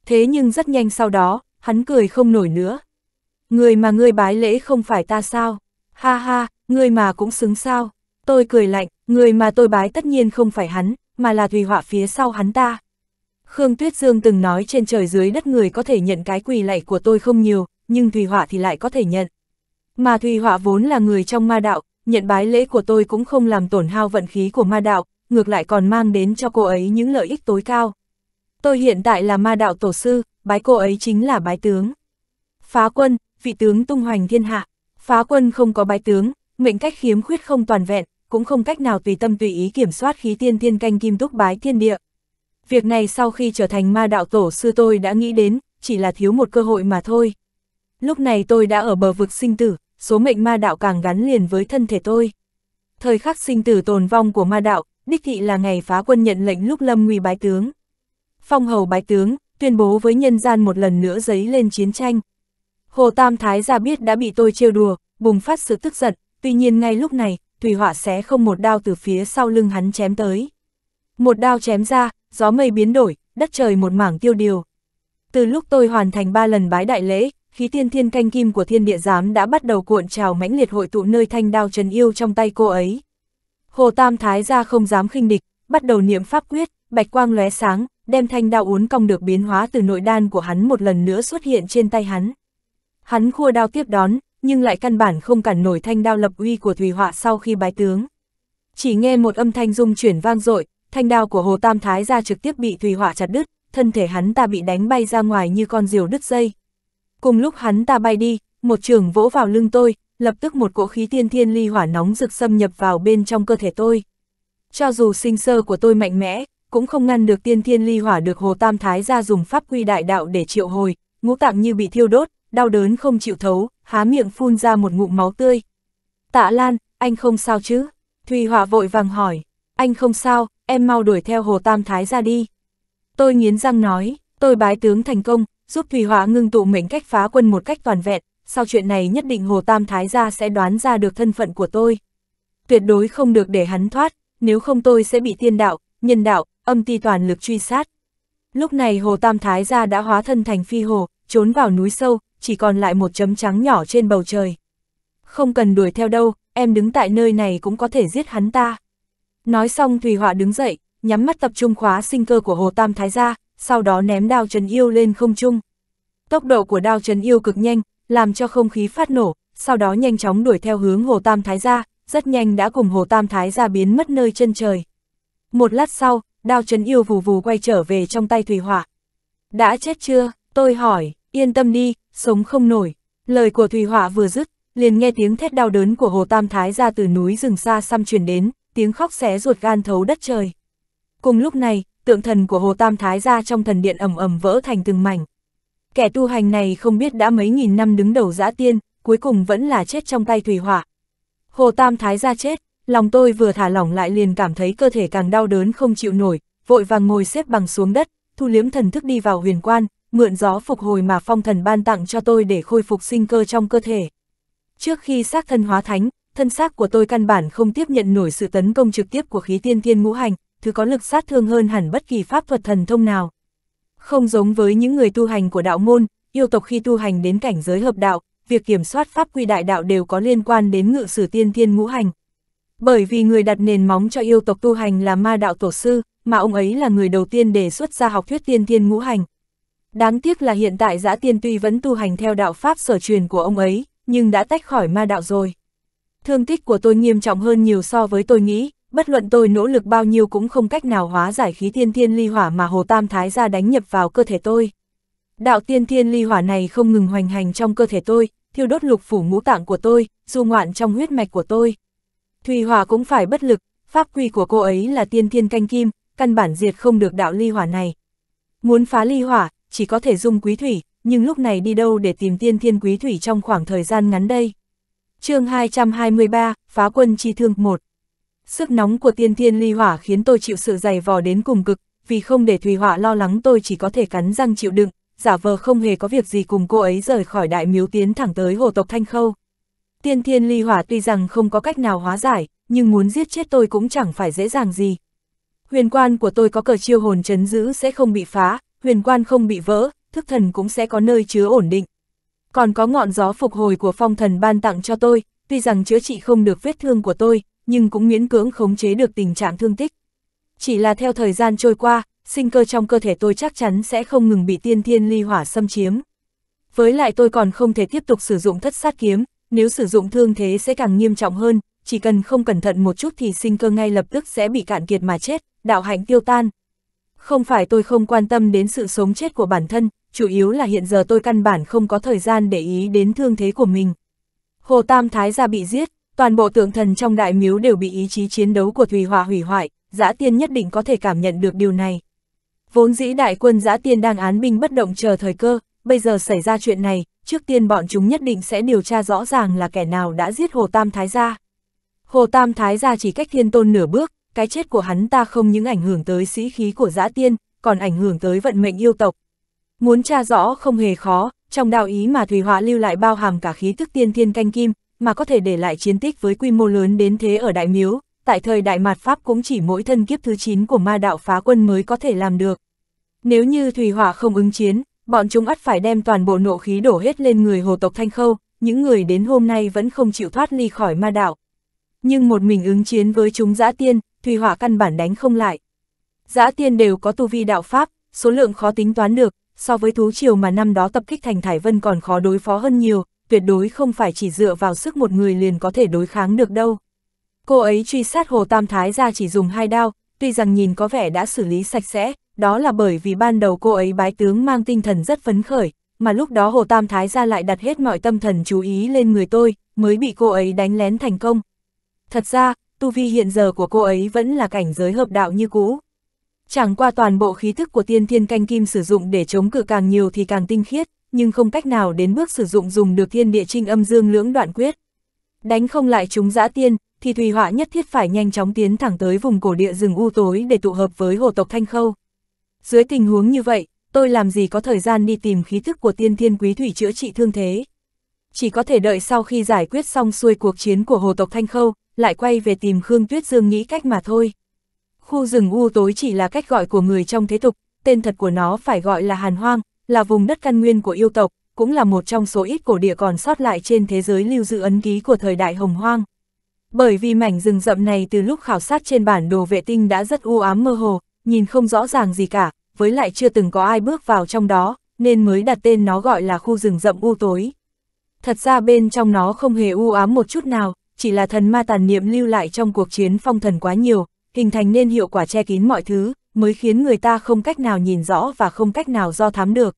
Speaker 1: thế nhưng rất nhanh sau đó, hắn cười không nổi nữa. Người mà ngươi bái lễ không phải ta sao? Ha ha, ngươi mà cũng xứng sao? Tôi cười lạnh, người mà tôi bái tất nhiên không phải hắn, mà là thùy họa phía sau hắn ta. Khương Tuyết Dương từng nói trên trời dưới đất người có thể nhận cái quỳ lạy của tôi không nhiều, nhưng Thùy Họa thì lại có thể nhận. Mà Thùy Họa vốn là người trong ma đạo, nhận bái lễ của tôi cũng không làm tổn hao vận khí của ma đạo, ngược lại còn mang đến cho cô ấy những lợi ích tối cao. Tôi hiện tại là ma đạo tổ sư, bái cô ấy chính là bái tướng. Phá quân, vị tướng tung hoành thiên hạ, phá quân không có bái tướng, mệnh cách khiếm khuyết không toàn vẹn, cũng không cách nào tùy tâm tùy ý kiểm soát khí tiên thiên canh kim túc bái thiên địa. Việc này sau khi trở thành ma đạo tổ sư tôi đã nghĩ đến, chỉ là thiếu một cơ hội mà thôi. Lúc này tôi đã ở bờ vực sinh tử, số mệnh ma đạo càng gắn liền với thân thể tôi. Thời khắc sinh tử tồn vong của ma đạo, đích thị là ngày phá quân nhận lệnh lúc lâm nguy bái tướng phong hầu bái tướng, tuyên bố với nhân gian một lần nữa giấy lên chiến tranh. Hồ Tam Thái ra biết đã bị tôi trêu đùa, bùng phát sự tức giận, tuy nhiên ngay lúc này, Thủy Họa sẽ không một đao từ phía sau lưng hắn chém tới. Một đao chém ra, gió mây biến đổi, đất trời một mảng tiêu điều. Từ lúc tôi hoàn thành ba lần bái đại lễ, khí tiên thiên canh kim của thiên địa giám đã bắt đầu cuộn trào mãnh liệt hội tụ nơi thanh đao trần yêu trong tay cô ấy. Hồ Tam Thái ra không dám khinh địch, bắt đầu niệm pháp quyết, bạch quang lóe sáng, đem thanh đao uốn cong được biến hóa từ nội đan của hắn một lần nữa xuất hiện trên tay hắn. Hắn khua đao tiếp đón, nhưng lại căn bản không cản nổi thanh đao lập uy của Thùy Họa sau khi bái tướng. Chỉ nghe một âm thanh rung chuyển vang dội, thanh đao của Hồ Tam Thái ra trực tiếp bị Thùy Họa chặt đứt, thân thể hắn ta bị đánh bay ra ngoài như con diều đứt dây. Cùng lúc hắn ta bay đi, một trường vỗ vào lưng tôi, lập tức một cỗ khí tiên thiên ly hỏa nóng rực xâm nhập vào bên trong cơ thể tôi. Cho dù sinh sơ của tôi mạnh mẽ, cũng không ngăn được tiên thiên ly hỏa được Hồ Tam Thái ra dùng pháp quy đại đạo để triệu hồi, ngũ tạng như bị thiêu đốt, đau đớn không chịu thấu, há miệng phun ra một ngụm máu tươi. Tạ Lan, anh không sao chứ? Thùy Hỏa vội vàng hỏi, anh không sao, em mau đuổi theo Hồ Tam Thái ra đi. Tôi nghiến răng nói, tôi bái tướng thành công, giúp Thùy Hỏa ngưng tụ mệnh cách phá quân một cách toàn vẹn, sau chuyện này nhất định Hồ Tam Thái gia sẽ đoán ra được thân phận của tôi. Tuyệt đối không được để hắn thoát, nếu không tôi sẽ bị tiên đạo, nhân đạo, âm ti toàn lực truy sát. Lúc này hồ tam thái gia đã hóa thân thành phi hồ, trốn vào núi sâu, chỉ còn lại một chấm trắng nhỏ trên bầu trời. Không cần đuổi theo đâu, em đứng tại nơi này cũng có thể giết hắn ta. Nói xong Thùy Họa đứng dậy, nhắm mắt tập trung khóa sinh cơ của Hồ Tam Thái gia, sau đó ném đao trần yêu lên không trung. Tốc độ của đao trần yêu cực nhanh, làm cho không khí phát nổ, sau đó nhanh chóng đuổi theo hướng Hồ Tam Thái gia, rất nhanh đã cùng Hồ Tam Thái gia biến mất nơi chân trời. Một lát sau, đao chấn yêu vù vù quay trở về trong tay Thủy Hỏa. Đã chết chưa? Tôi hỏi, yên tâm đi, sống không nổi. Lời của Thủy Hỏa vừa dứt, liền nghe tiếng thét đau đớn của Hồ Tam Thái ra từ núi rừng xa xăm truyền đến, tiếng khóc xé ruột gan thấu đất trời. Cùng lúc này, tượng thần của Hồ Tam Thái ra trong thần điện ầm ầm vỡ thành từng mảnh. Kẻ tu hành này không biết đã mấy nghìn năm đứng đầu dã tiên, cuối cùng vẫn là chết trong tay Thủy Hỏa. Hồ Tam Thái ra chết, Lòng tôi vừa thả lỏng lại liền cảm thấy cơ thể càng đau đớn không chịu nổi, vội vàng ngồi xếp bằng xuống đất, thu liếm thần thức đi vào huyền quan, mượn gió phục hồi mà phong thần ban tặng cho tôi để khôi phục sinh cơ trong cơ thể. Trước khi xác thân hóa thánh, thân xác của tôi căn bản không tiếp nhận nổi sự tấn công trực tiếp của khí tiên tiên ngũ hành, thứ có lực sát thương hơn hẳn bất kỳ pháp thuật thần thông nào. Không giống với những người tu hành của đạo môn, yêu tộc khi tu hành đến cảnh giới hợp đạo, việc kiểm soát pháp quy đại đạo đều có liên quan đến ngự sử tiên tiên ngũ hành. Bởi vì người đặt nền móng cho yêu tộc tu hành là ma đạo tổ sư, mà ông ấy là người đầu tiên đề xuất ra học thuyết tiên thiên ngũ hành. Đáng tiếc là hiện tại giã tiên tuy vẫn tu hành theo đạo Pháp sở truyền của ông ấy, nhưng đã tách khỏi ma đạo rồi. Thương tích của tôi nghiêm trọng hơn nhiều so với tôi nghĩ, bất luận tôi nỗ lực bao nhiêu cũng không cách nào hóa giải khí tiên thiên ly hỏa mà Hồ Tam Thái ra đánh nhập vào cơ thể tôi. Đạo tiên thiên ly hỏa này không ngừng hoành hành trong cơ thể tôi, thiêu đốt lục phủ ngũ tạng của tôi, du ngoạn trong huyết mạch của tôi. Thùy Hòa cũng phải bất lực, pháp quy của cô ấy là tiên thiên canh kim, căn bản diệt không được đạo ly hỏa này. Muốn phá ly hỏa, chỉ có thể dùng quý thủy, nhưng lúc này đi đâu để tìm tiên thiên quý thủy trong khoảng thời gian ngắn đây. chương 223, Phá quân chi thương 1 Sức nóng của tiên thiên ly hỏa khiến tôi chịu sự dày vò đến cùng cực, vì không để Thùy Hòa lo lắng tôi chỉ có thể cắn răng chịu đựng, giả vờ không hề có việc gì cùng cô ấy rời khỏi đại miếu tiến thẳng tới hồ tộc Thanh Khâu. Tiên thiên ly hỏa tuy rằng không có cách nào hóa giải, nhưng muốn giết chết tôi cũng chẳng phải dễ dàng gì. Huyền quan của tôi có cờ chiêu hồn chấn giữ sẽ không bị phá, huyền quan không bị vỡ, thức thần cũng sẽ có nơi chứa ổn định. Còn có ngọn gió phục hồi của phong thần ban tặng cho tôi, tuy rằng chữa trị không được vết thương của tôi, nhưng cũng miễn cưỡng khống chế được tình trạng thương tích. Chỉ là theo thời gian trôi qua, sinh cơ trong cơ thể tôi chắc chắn sẽ không ngừng bị tiên thiên ly hỏa xâm chiếm. Với lại tôi còn không thể tiếp tục sử dụng thất sát kiếm, nếu sử dụng thương thế sẽ càng nghiêm trọng hơn, chỉ cần không cẩn thận một chút thì sinh cơ ngay lập tức sẽ bị cạn kiệt mà chết, đạo hạnh tiêu tan. Không phải tôi không quan tâm đến sự sống chết của bản thân, chủ yếu là hiện giờ tôi căn bản không có thời gian để ý đến thương thế của mình. Hồ Tam Thái gia bị giết, toàn bộ tượng thần trong đại miếu đều bị ý chí chiến đấu của Thùy Hòa hủy hoại, giã tiên nhất định có thể cảm nhận được điều này. Vốn dĩ đại quân giã tiên đang án binh bất động chờ thời cơ, bây giờ xảy ra chuyện này, trước tiên bọn chúng nhất định sẽ điều tra rõ ràng là kẻ nào đã giết Hồ Tam Thái gia. Hồ Tam Thái gia chỉ cách thiên tôn nửa bước, cái chết của hắn ta không những ảnh hưởng tới sĩ khí của dã tiên, còn ảnh hưởng tới vận mệnh yêu tộc. Muốn tra rõ không hề khó, trong đạo ý mà thủy Họa lưu lại bao hàm cả khí thức tiên thiên canh kim, mà có thể để lại chiến tích với quy mô lớn đến thế ở Đại Miếu, tại thời Đại Mạt Pháp cũng chỉ mỗi thân kiếp thứ 9 của ma đạo phá quân mới có thể làm được. Nếu như thủy Họa không ứng chiến, bọn chúng ắt phải đem toàn bộ nộ khí đổ hết lên người hồ tộc Thanh Khâu, những người đến hôm nay vẫn không chịu thoát ly khỏi ma đạo. Nhưng một mình ứng chiến với chúng giã tiên, thủy Hỏa căn bản đánh không lại. giã tiên đều có tu vi đạo pháp, số lượng khó tính toán được, so với thú triều mà năm đó tập kích thành Thải Vân còn khó đối phó hơn nhiều, tuyệt đối không phải chỉ dựa vào sức một người liền có thể đối kháng được đâu. Cô ấy truy sát Hồ Tam Thái ra chỉ dùng hai đao, tuy rằng nhìn có vẻ đã xử lý sạch sẽ, đó là bởi vì ban đầu cô ấy bái tướng mang tinh thần rất phấn khởi, mà lúc đó Hồ Tam Thái gia lại đặt hết mọi tâm thần chú ý lên người tôi, mới bị cô ấy đánh lén thành công. Thật ra, tu vi hiện giờ của cô ấy vẫn là cảnh giới hợp đạo như cũ. Chẳng qua toàn bộ khí thức của tiên thiên canh kim sử dụng để chống cự càng nhiều thì càng tinh khiết, nhưng không cách nào đến bước sử dụng dùng được thiên địa trinh âm dương lưỡng đoạn quyết. Đánh không lại chúng giã tiên, thì Thùy Họa nhất thiết phải nhanh chóng tiến thẳng tới vùng cổ địa rừng u tối để tụ hợp với hồ tộc Thanh Khâu. Dưới tình huống như vậy, tôi làm gì có thời gian đi tìm khí thức của tiên thiên quý thủy chữa trị thương thế. Chỉ có thể đợi sau khi giải quyết xong xuôi cuộc chiến của hồ tộc Thanh Khâu, lại quay về tìm Khương Tuyết Dương nghĩ cách mà thôi. Khu rừng u tối chỉ là cách gọi của người trong thế tục, tên thật của nó phải gọi là Hàn Hoang, là vùng đất căn nguyên của yêu tộc, cũng là một trong số ít cổ địa còn sót lại trên thế giới lưu giữ ấn ký của thời đại Hồng Hoang. Bởi vì mảnh rừng rậm này từ lúc khảo sát trên bản đồ vệ tinh đã rất u ám mơ hồ, nhìn không rõ ràng gì cả, với lại chưa từng có ai bước vào trong đó, nên mới đặt tên nó gọi là khu rừng rậm u tối. Thật ra bên trong nó không hề u ám một chút nào, chỉ là thần ma tàn niệm lưu lại trong cuộc chiến phong thần quá nhiều, hình thành nên hiệu quả che kín mọi thứ, mới khiến người ta không cách nào nhìn rõ và không cách nào do thám được.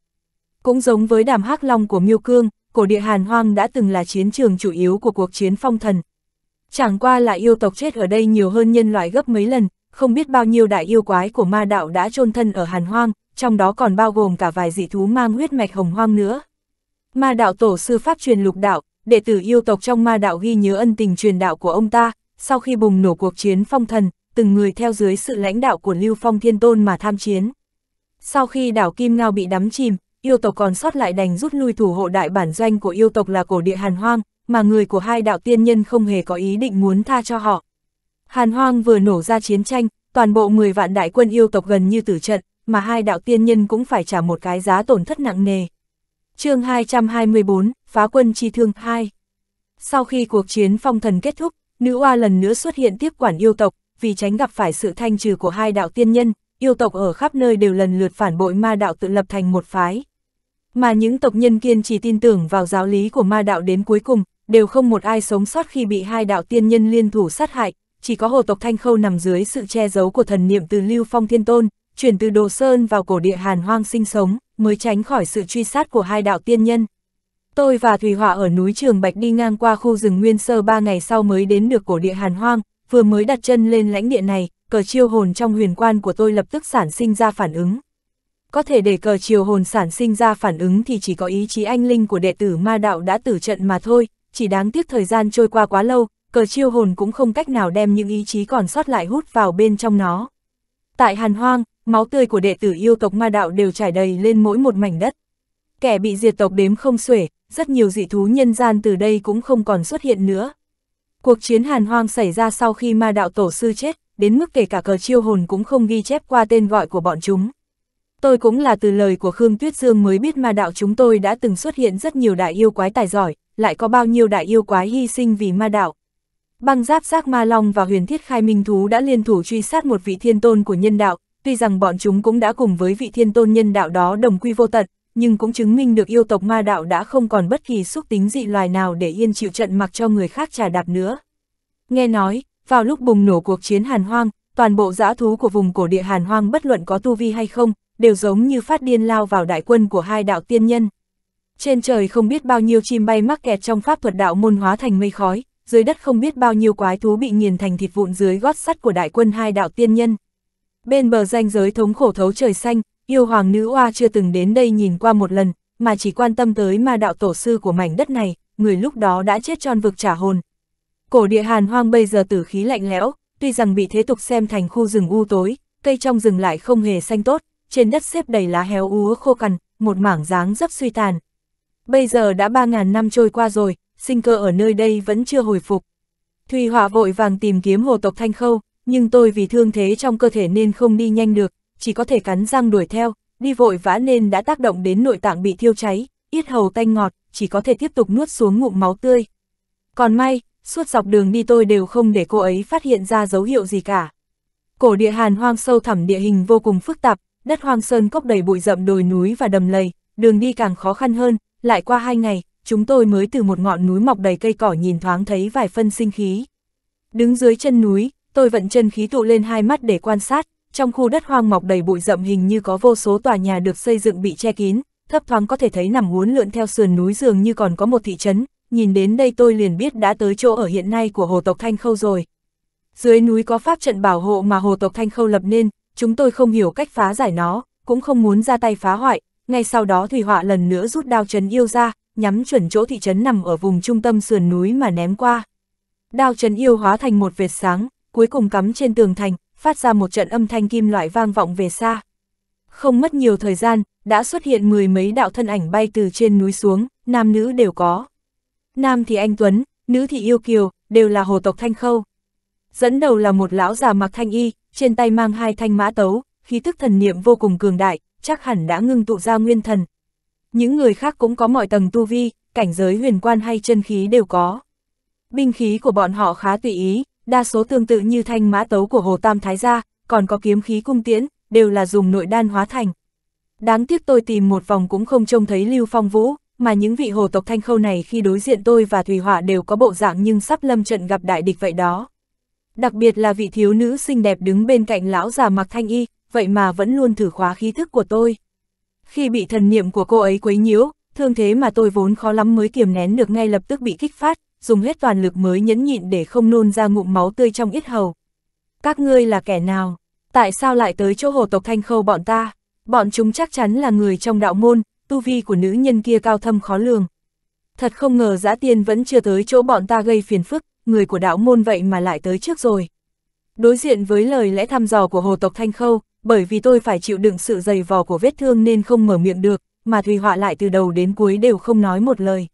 Speaker 1: Cũng giống với đàm hắc long của Miêu Cương, cổ địa Hàn Hoang đã từng là chiến trường chủ yếu của cuộc chiến phong thần. Chẳng qua là yêu tộc chết ở đây nhiều hơn nhân loại gấp mấy lần, không biết bao nhiêu đại yêu quái của ma đạo đã chôn thân ở hàn hoang, trong đó còn bao gồm cả vài dị thú mang huyết mạch hồng hoang nữa. Ma đạo tổ sư pháp truyền lục đạo, đệ tử yêu tộc trong ma đạo ghi nhớ ân tình truyền đạo của ông ta, sau khi bùng nổ cuộc chiến phong thần, từng người theo dưới sự lãnh đạo của Lưu Phong Thiên Tôn mà tham chiến. Sau khi đảo Kim Ngao bị đắm chìm, yêu tộc còn sót lại đành rút lui thủ hộ đại bản doanh của yêu tộc là cổ địa Hàn Hoang, mà người của hai đạo tiên nhân không hề có ý định muốn tha cho họ. Hàn hoang vừa nổ ra chiến tranh, toàn bộ 10 vạn đại quân yêu tộc gần như tử trận, mà hai đạo tiên nhân cũng phải trả một cái giá tổn thất nặng nề. chương 224, Phá quân chi thương 2 Sau khi cuộc chiến phong thần kết thúc, nữ oa lần nữa xuất hiện tiếp quản yêu tộc, vì tránh gặp phải sự thanh trừ của hai đạo tiên nhân, yêu tộc ở khắp nơi đều lần lượt phản bội ma đạo tự lập thành một phái. Mà những tộc nhân kiên trì tin tưởng vào giáo lý của ma đạo đến cuối cùng, đều không một ai sống sót khi bị hai đạo tiên nhân liên thủ sát hại, chỉ có hồ tộc Thanh Khâu nằm dưới sự che giấu của thần niệm từ Lưu Phong Thiên Tôn, chuyển từ Đồ Sơn vào cổ địa Hàn Hoang sinh sống, mới tránh khỏi sự truy sát của hai đạo tiên nhân. Tôi và thủy họa ở núi Trường Bạch đi ngang qua khu rừng Nguyên Sơ ba ngày sau mới đến được cổ địa Hàn Hoang, vừa mới đặt chân lên lãnh địa này, cờ chiêu hồn trong huyền quan của tôi lập tức sản sinh ra phản ứng. Có thể để cờ chiều hồn sản sinh ra phản ứng thì chỉ có ý chí anh linh của đệ tử ma đạo đã tử trận mà thôi, chỉ đáng tiếc thời gian trôi qua quá lâu, cờ chiêu hồn cũng không cách nào đem những ý chí còn sót lại hút vào bên trong nó. Tại hàn hoang, máu tươi của đệ tử yêu tộc ma đạo đều trải đầy lên mỗi một mảnh đất. Kẻ bị diệt tộc đếm không xuể, rất nhiều dị thú nhân gian từ đây cũng không còn xuất hiện nữa. Cuộc chiến hàn hoang xảy ra sau khi ma đạo tổ sư chết, đến mức kể cả cờ chiêu hồn cũng không ghi chép qua tên gọi của bọn chúng. Tôi cũng là từ lời của Khương Tuyết Dương mới biết ma đạo chúng tôi đã từng xuất hiện rất nhiều đại yêu quái tài giỏi, lại có bao nhiêu đại yêu quái hy sinh vì ma đạo. Băng giáp giác ma long và huyền thiết khai minh thú đã liên thủ truy sát một vị thiên tôn của nhân đạo, tuy rằng bọn chúng cũng đã cùng với vị thiên tôn nhân đạo đó đồng quy vô tận, nhưng cũng chứng minh được yêu tộc ma đạo đã không còn bất kỳ xúc tính dị loài nào để yên chịu trận mặc cho người khác trả đạp nữa. Nghe nói, vào lúc bùng nổ cuộc chiến hàn hoang, toàn bộ dã thú của vùng cổ địa hàn hoang bất luận có tu vi hay không, đều giống như phát điên lao vào đại quân của hai đạo tiên nhân. Trên trời không biết bao nhiêu chim bay mắc kẹt trong pháp thuật đạo môn hóa thành mây khói, dưới đất không biết bao nhiêu quái thú bị nghiền thành thịt vụn dưới gót sắt của đại quân hai đạo tiên nhân. Bên bờ ranh giới thống khổ thấu trời xanh, yêu hoàng nữ oa chưa từng đến đây nhìn qua một lần, mà chỉ quan tâm tới ma đạo tổ sư của mảnh đất này, người lúc đó đã chết tròn vực trả hồn. Cổ địa hàn hoang bây giờ tử khí lạnh lẽo, tuy rằng bị thế tục xem thành khu rừng u tối, cây trong rừng lại không hề xanh tốt, trên đất xếp đầy lá héo úa khô cằn, một mảng dáng rất suy tàn. Bây giờ đã 3.000 năm trôi qua rồi, sinh cơ ở nơi đây vẫn chưa hồi phục. Thùy Họa vội vàng tìm kiếm hồ tộc Thanh Khâu, nhưng tôi vì thương thế trong cơ thể nên không đi nhanh được, chỉ có thể cắn răng đuổi theo, đi vội vã nên đã tác động đến nội tạng bị thiêu cháy, yết hầu tanh ngọt, chỉ có thể tiếp tục nuốt xuống ngụm máu tươi. Còn may, suốt dọc đường đi tôi đều không để cô ấy phát hiện ra dấu hiệu gì cả. Cổ địa hàn hoang sâu thẳm địa hình vô cùng phức tạp, đất hoang sơn cốc đầy bụi rậm đồi núi và đầm lầy, đường đi càng khó khăn hơn, lại qua hai ngày, chúng tôi mới từ một ngọn núi mọc đầy cây cỏ nhìn thoáng thấy vài phân sinh khí. Đứng dưới chân núi, tôi vận chân khí tụ lên hai mắt để quan sát, trong khu đất hoang mọc đầy bụi rậm hình như có vô số tòa nhà được xây dựng bị che kín, thấp thoáng có thể thấy nằm uốn lượn theo sườn núi dường như còn có một thị trấn, nhìn đến đây tôi liền biết đã tới chỗ ở hiện nay của hồ tộc Thanh Khâu rồi. Dưới núi có pháp trận bảo hộ mà hồ tộc Thanh Khâu lập nên, chúng tôi không hiểu cách phá giải nó, cũng không muốn ra tay phá hoại, ngay sau đó Thủy Họa lần nữa rút đao trấn yêu ra, nhắm chuẩn chỗ thị trấn nằm ở vùng trung tâm sườn núi mà ném qua. Đao trấn yêu hóa thành một vệt sáng, cuối cùng cắm trên tường thành, phát ra một trận âm thanh kim loại vang vọng về xa. Không mất nhiều thời gian, đã xuất hiện mười mấy đạo thân ảnh bay từ trên núi xuống, nam nữ đều có. Nam thì anh Tuấn, nữ thì yêu kiều, đều là hồ tộc Thanh Khâu. Dẫn đầu là một lão già mặc thanh y, trên tay mang hai thanh mã tấu, khí thức thần niệm vô cùng cường đại, chắc hẳn đã ngưng tụ ra nguyên thần, những người khác cũng có mọi tầng tu vi, cảnh giới huyền quan hay chân khí đều có. Binh khí của bọn họ khá tùy ý, đa số tương tự như thanh mã tấu của Hồ Tam Thái Gia, còn có kiếm khí cung tiễn, đều là dùng nội đan hóa thành. Đáng tiếc tôi tìm một vòng cũng không trông thấy Lưu Phong Vũ, mà những vị hồ tộc thanh khâu này khi đối diện tôi và Thủy Hỏa đều có bộ dạng nhưng sắp lâm trận gặp đại địch vậy đó. Đặc biệt là vị thiếu nữ xinh đẹp đứng bên cạnh lão già mặc thanh y, vậy mà vẫn luôn thử khóa khí thức của tôi. Khi bị thần niệm của cô ấy quấy nhiễu, thương thế mà tôi vốn khó lắm mới kiềm nén được ngay lập tức bị kích phát, dùng hết toàn lực mới nhẫn nhịn để không nôn ra ngụm máu tươi trong ít hầu. Các ngươi là kẻ nào? Tại sao lại tới chỗ hồ tộc thanh khâu bọn ta? Bọn chúng chắc chắn là người trong đạo môn, tu vi của nữ nhân kia cao thâm khó lường. Thật không ngờ giã tiên vẫn chưa tới chỗ bọn ta gây phiền phức, người của đạo môn vậy mà lại tới trước rồi. Đối diện với lời lẽ thăm dò của hồ tộc Thanh Khâu, bởi vì tôi phải chịu đựng sự dày vò của vết thương nên không mở miệng được, mà Thùy Họa lại từ đầu đến cuối đều không nói một lời.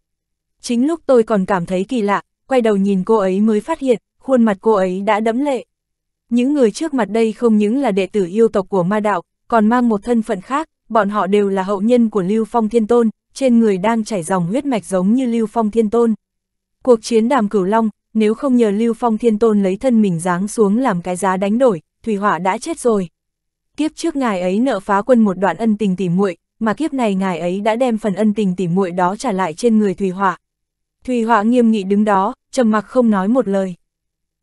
Speaker 1: Chính lúc tôi còn cảm thấy kỳ lạ, quay đầu nhìn cô ấy mới phát hiện, khuôn mặt cô ấy đã đẫm lệ. Những người trước mặt đây không những là đệ tử yêu tộc của ma đạo, còn mang một thân phận khác, bọn họ đều là hậu nhân của Lưu Phong Thiên Tôn, trên người đang chảy dòng huyết mạch giống như Lưu Phong Thiên Tôn. Cuộc chiến đàm cửu long, nếu không nhờ Lưu Phong Thiên Tôn lấy thân mình giáng xuống làm cái giá đánh đổi, Thủy Hỏa đã chết rồi kiếp trước ngài ấy nợ phá quân một đoạn ân tình tỉ muội, mà kiếp này ngài ấy đã đem phần ân tình tỉ muội đó trả lại trên người Thùy Họa. Thùy Họa nghiêm nghị đứng đó, trầm mặc không nói một lời.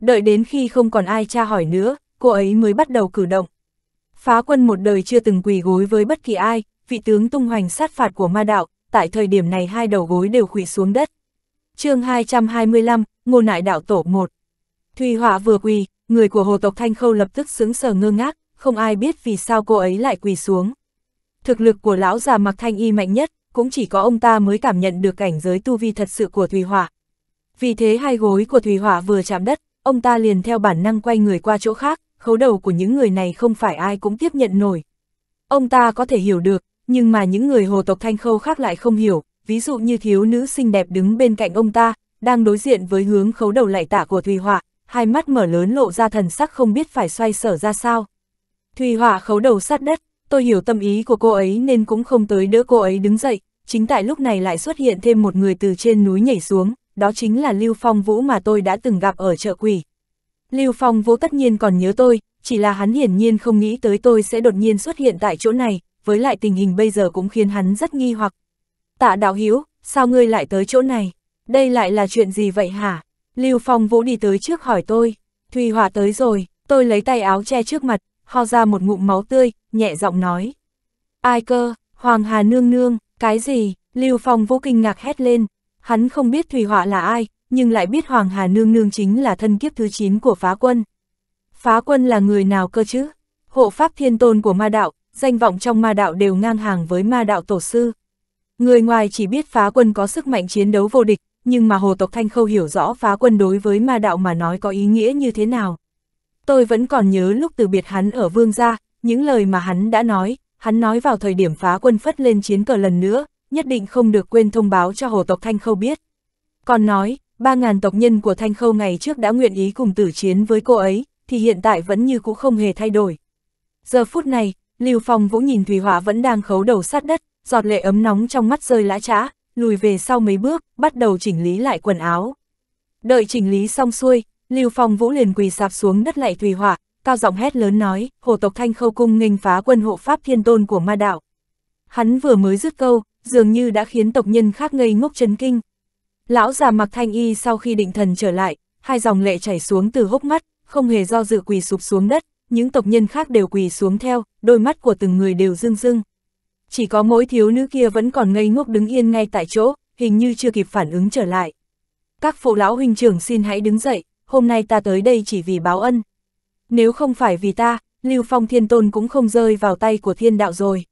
Speaker 1: Đợi đến khi không còn ai tra hỏi nữa, cô ấy mới bắt đầu cử động. Phá quân một đời chưa từng quỳ gối với bất kỳ ai, vị tướng tung hoành sát phạt của ma đạo, tại thời điểm này hai đầu gối đều khủy xuống đất. chương 225, Ngô Nại Đạo Tổ 1 Thùy Họa vừa quỳ, người của hồ tộc Thanh Khâu lập tức sướng sờ ngơ ngác, không ai biết vì sao cô ấy lại quỳ xuống. Thực lực của lão già mặc thanh y mạnh nhất, cũng chỉ có ông ta mới cảm nhận được cảnh giới tu vi thật sự của Thùy Hỏa. Vì thế hai gối của Thùy Hỏa vừa chạm đất, ông ta liền theo bản năng quay người qua chỗ khác, khấu đầu của những người này không phải ai cũng tiếp nhận nổi. Ông ta có thể hiểu được, nhưng mà những người hồ tộc thanh khâu khác lại không hiểu, ví dụ như thiếu nữ xinh đẹp đứng bên cạnh ông ta, đang đối diện với hướng khấu đầu lại tả của Thùy Hỏa, hai mắt mở lớn lộ ra thần sắc không biết phải xoay sở ra sao. Thùy Họa khấu đầu sát đất, tôi hiểu tâm ý của cô ấy nên cũng không tới đỡ cô ấy đứng dậy, chính tại lúc này lại xuất hiện thêm một người từ trên núi nhảy xuống, đó chính là Lưu Phong Vũ mà tôi đã từng gặp ở chợ quỷ. Lưu Phong Vũ tất nhiên còn nhớ tôi, chỉ là hắn hiển nhiên không nghĩ tới tôi sẽ đột nhiên xuất hiện tại chỗ này, với lại tình hình bây giờ cũng khiến hắn rất nghi hoặc. Tạ Đạo Hiếu, sao ngươi lại tới chỗ này? Đây lại là chuyện gì vậy hả? Lưu Phong Vũ đi tới trước hỏi tôi. Thùy Hỏa tới rồi, tôi lấy tay áo che trước mặt, ho ra một ngụm máu tươi, nhẹ giọng nói. Ai cơ, Hoàng Hà nương nương, cái gì, Lưu Phong vô kinh ngạc hét lên, hắn không biết Thủy Họa là ai, nhưng lại biết Hoàng Hà nương nương chính là thân kiếp thứ 9 của phá quân. Phá quân là người nào cơ chứ? Hộ pháp thiên tôn của ma đạo, danh vọng trong ma đạo đều ngang hàng với ma đạo tổ sư. Người ngoài chỉ biết phá quân có sức mạnh chiến đấu vô địch, nhưng mà hồ tộc Thanh không hiểu rõ phá quân đối với ma đạo mà nói có ý nghĩa như thế nào. Tôi vẫn còn nhớ lúc từ biệt hắn ở vương gia, những lời mà hắn đã nói, hắn nói vào thời điểm phá quân phất lên chiến cờ lần nữa, nhất định không được quên thông báo cho hồ tộc Thanh Khâu biết. Còn nói, ba ngàn tộc nhân của Thanh Khâu ngày trước đã nguyện ý cùng tử chiến với cô ấy, thì hiện tại vẫn như cũ không hề thay đổi. Giờ phút này, Lưu Phong Vũ nhìn thủy hỏa vẫn đang khấu đầu sát đất, giọt lệ ấm nóng trong mắt rơi lã trã, lùi về sau mấy bước, bắt đầu chỉnh lý lại quần áo. Đợi chỉnh lý xong xuôi, Lưu Phong Vũ liền quỳ sạp xuống đất lạy tùy hỏa, cao giọng hét lớn nói, hồ tộc thanh khâu cung nghênh phá quân hộ pháp thiên tôn của ma đạo. Hắn vừa mới dứt câu, dường như đã khiến tộc nhân khác ngây ngốc chấn kinh. Lão già mặc thanh y sau khi định thần trở lại, hai dòng lệ chảy xuống từ hốc mắt, không hề do dự quỳ sụp xuống đất, những tộc nhân khác đều quỳ xuống theo, đôi mắt của từng người đều rưng rưng. Chỉ có mỗi thiếu nữ kia vẫn còn ngây ngốc đứng yên ngay tại chỗ, hình như chưa kịp phản ứng trở lại. Các phụ lão huynh trưởng xin hãy đứng dậy, hôm nay ta tới đây chỉ vì báo ân. Nếu không phải vì ta, Lưu Phong Thiên Tôn cũng không rơi vào tay của thiên đạo rồi.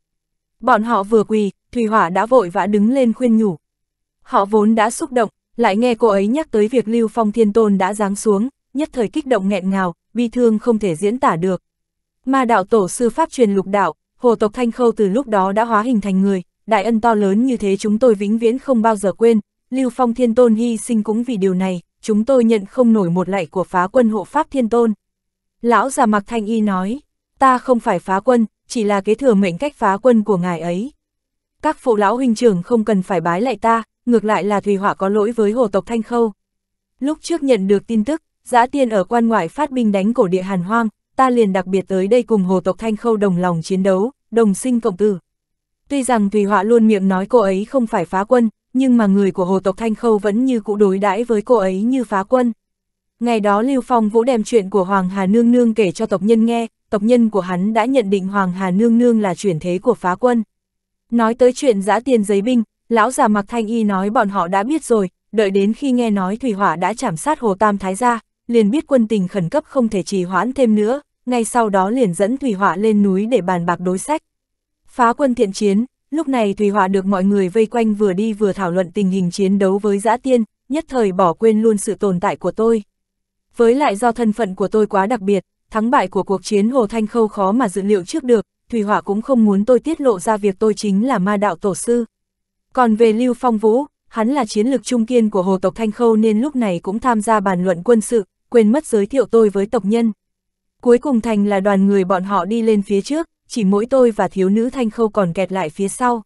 Speaker 1: Bọn họ vừa quỳ, Thủy Hỏa đã vội vã đứng lên khuyên nhủ. Họ vốn đã xúc động, lại nghe cô ấy nhắc tới việc Lưu Phong Thiên Tôn đã giáng xuống, nhất thời kích động nghẹn ngào, bi thương không thể diễn tả được. Ma đạo tổ sư pháp truyền lục đạo, hồ tộc Thanh Khâu từ lúc đó đã hóa hình thành người, đại ân to lớn như thế chúng tôi vĩnh viễn không bao giờ quên, Lưu Phong Thiên Tôn hy sinh cũng vì điều này, chúng tôi nhận không nổi một lạy của phá quân hộ pháp thiên tôn. Lão già mặc thanh y nói, ta không phải phá quân, chỉ là kế thừa mệnh cách phá quân của ngài ấy. Các phụ lão huynh trưởng không cần phải bái lại ta, ngược lại là Thùy Hỏa có lỗi với hồ tộc Thanh Khâu. Lúc trước nhận được tin tức, giã tiên ở quan ngoại phát binh đánh cổ địa Hàn Hoang, ta liền đặc biệt tới đây cùng hồ tộc Thanh Khâu đồng lòng chiến đấu, đồng sinh cộng tử. Tuy rằng Thùy Họa luôn miệng nói cô ấy không phải phá quân, nhưng mà người của hồ tộc Thanh Khâu vẫn như cũ đối đãi với cô ấy như phá quân. Ngày đó Lưu Phong Vũ đem chuyện của Hoàng Hà Nương Nương kể cho tộc nhân nghe, tộc nhân của hắn đã nhận định Hoàng Hà Nương Nương là chuyển thế của phá quân. Nói tới chuyện giã tiền giấy binh, lão già mặc thanh y nói bọn họ đã biết rồi, đợi đến khi nghe nói Thủy Hỏa đã chảm sát Hồ Tam Thái gia, liền biết quân tình khẩn cấp không thể trì hoãn thêm nữa, ngay sau đó liền dẫn Thủy Hỏa lên núi để bàn bạc đối sách. Phá quân thiện chiến, Lúc này Thùy Họa được mọi người vây quanh vừa đi vừa thảo luận tình hình chiến đấu với giã tiên, nhất thời bỏ quên luôn sự tồn tại của tôi. Với lại do thân phận của tôi quá đặc biệt, thắng bại của cuộc chiến Hồ Thanh Khâu khó mà dự liệu trước được, Thùy Họa cũng không muốn tôi tiết lộ ra việc tôi chính là ma đạo tổ sư. Còn về Lưu Phong Vũ, hắn là chiến lực trung kiên của Hồ tộc Thanh Khâu nên lúc này cũng tham gia bàn luận quân sự, quên mất giới thiệu tôi với tộc nhân. Cuối cùng thành là đoàn người bọn họ đi lên phía trước, chỉ mỗi tôi và thiếu nữ thanh khâu còn kẹt lại phía sau.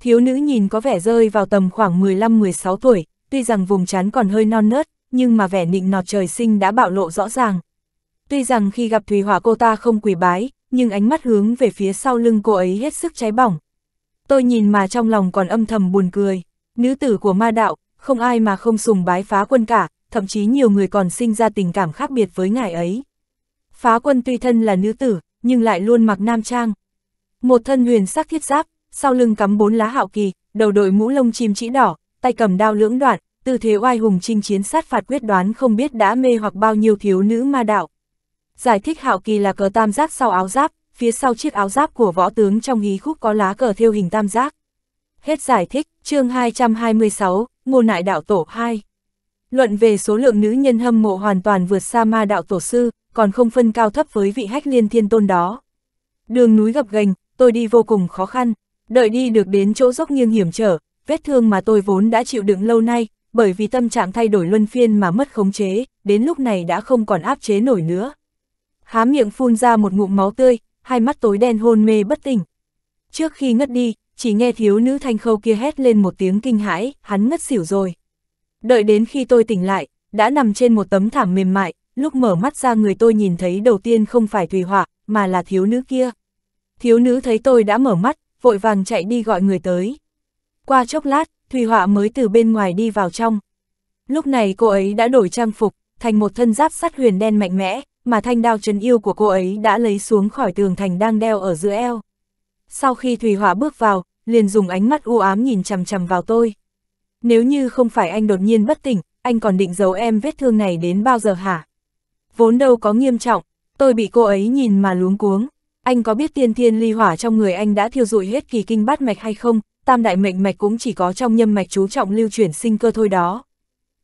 Speaker 1: Thiếu nữ nhìn có vẻ rơi vào tầm khoảng 15-16 tuổi, tuy rằng vùng trán còn hơi non nớt, nhưng mà vẻ nịnh nọt trời sinh đã bạo lộ rõ ràng. Tuy rằng khi gặp Thùy Hỏa cô ta không quỳ bái, nhưng ánh mắt hướng về phía sau lưng cô ấy hết sức cháy bỏng. Tôi nhìn mà trong lòng còn âm thầm buồn cười. Nữ tử của ma đạo, không ai mà không sùng bái phá quân cả, thậm chí nhiều người còn sinh ra tình cảm khác biệt với ngài ấy. Phá quân tuy thân là nữ tử, nhưng lại luôn mặc nam trang. Một thân huyền sắc thiết giáp, sau lưng cắm bốn lá hạo kỳ, đầu đội mũ lông chim chỉ đỏ, tay cầm đao lưỡng đoạn, tư thế oai hùng chinh chiến sát phạt quyết đoán không biết đã mê hoặc bao nhiêu thiếu nữ ma đạo. Giải thích hạo kỳ là cờ tam giác sau áo giáp, phía sau chiếc áo giáp của võ tướng trong hí khúc có lá cờ theo hình tam giác. Hết giải thích, chương 226, Ngô Nại Đạo Tổ 2. Luận về số lượng nữ nhân hâm mộ hoàn toàn vượt xa ma đạo tổ sư, còn không phân cao thấp với vị hách liên thiên tôn đó. Đường núi gập ghềnh, tôi đi vô cùng khó khăn, đợi đi được đến chỗ dốc nghiêng hiểm trở, vết thương mà tôi vốn đã chịu đựng lâu nay, bởi vì tâm trạng thay đổi luân phiên mà mất khống chế, đến lúc này đã không còn áp chế nổi nữa. Há miệng phun ra một ngụm máu tươi, hai mắt tối đen hôn mê bất tỉnh. Trước khi ngất đi, chỉ nghe thiếu nữ thanh khâu kia hét lên một tiếng kinh hãi, hắn ngất xỉu rồi. Đợi đến khi tôi tỉnh lại, đã nằm trên một tấm thảm mềm mại, lúc mở mắt ra người tôi nhìn thấy đầu tiên không phải Thùy Họa, mà là thiếu nữ kia. Thiếu nữ thấy tôi đã mở mắt, vội vàng chạy đi gọi người tới. Qua chốc lát, Thùy Họa mới từ bên ngoài đi vào trong. Lúc này cô ấy đã đổi trang phục, thành một thân giáp sắt huyền đen mạnh mẽ, mà thanh đao trấn yêu của cô ấy đã lấy xuống khỏi tường thành đang đeo ở giữa eo. Sau khi Thùy Họa bước vào, liền dùng ánh mắt u ám nhìn chằm chằm vào tôi. Nếu như không phải anh đột nhiên bất tỉnh, anh còn định giấu em vết thương này đến bao giờ hả? vốn đâu có nghiêm trọng, tôi bị cô ấy nhìn mà luống cuống. Anh có biết tiên thiên ly hỏa trong người anh đã thiêu rụi hết kỳ kinh bát mạch hay không, tam đại mệnh mạch cũng chỉ có trong nhâm mạch chú trọng lưu chuyển sinh cơ thôi đó.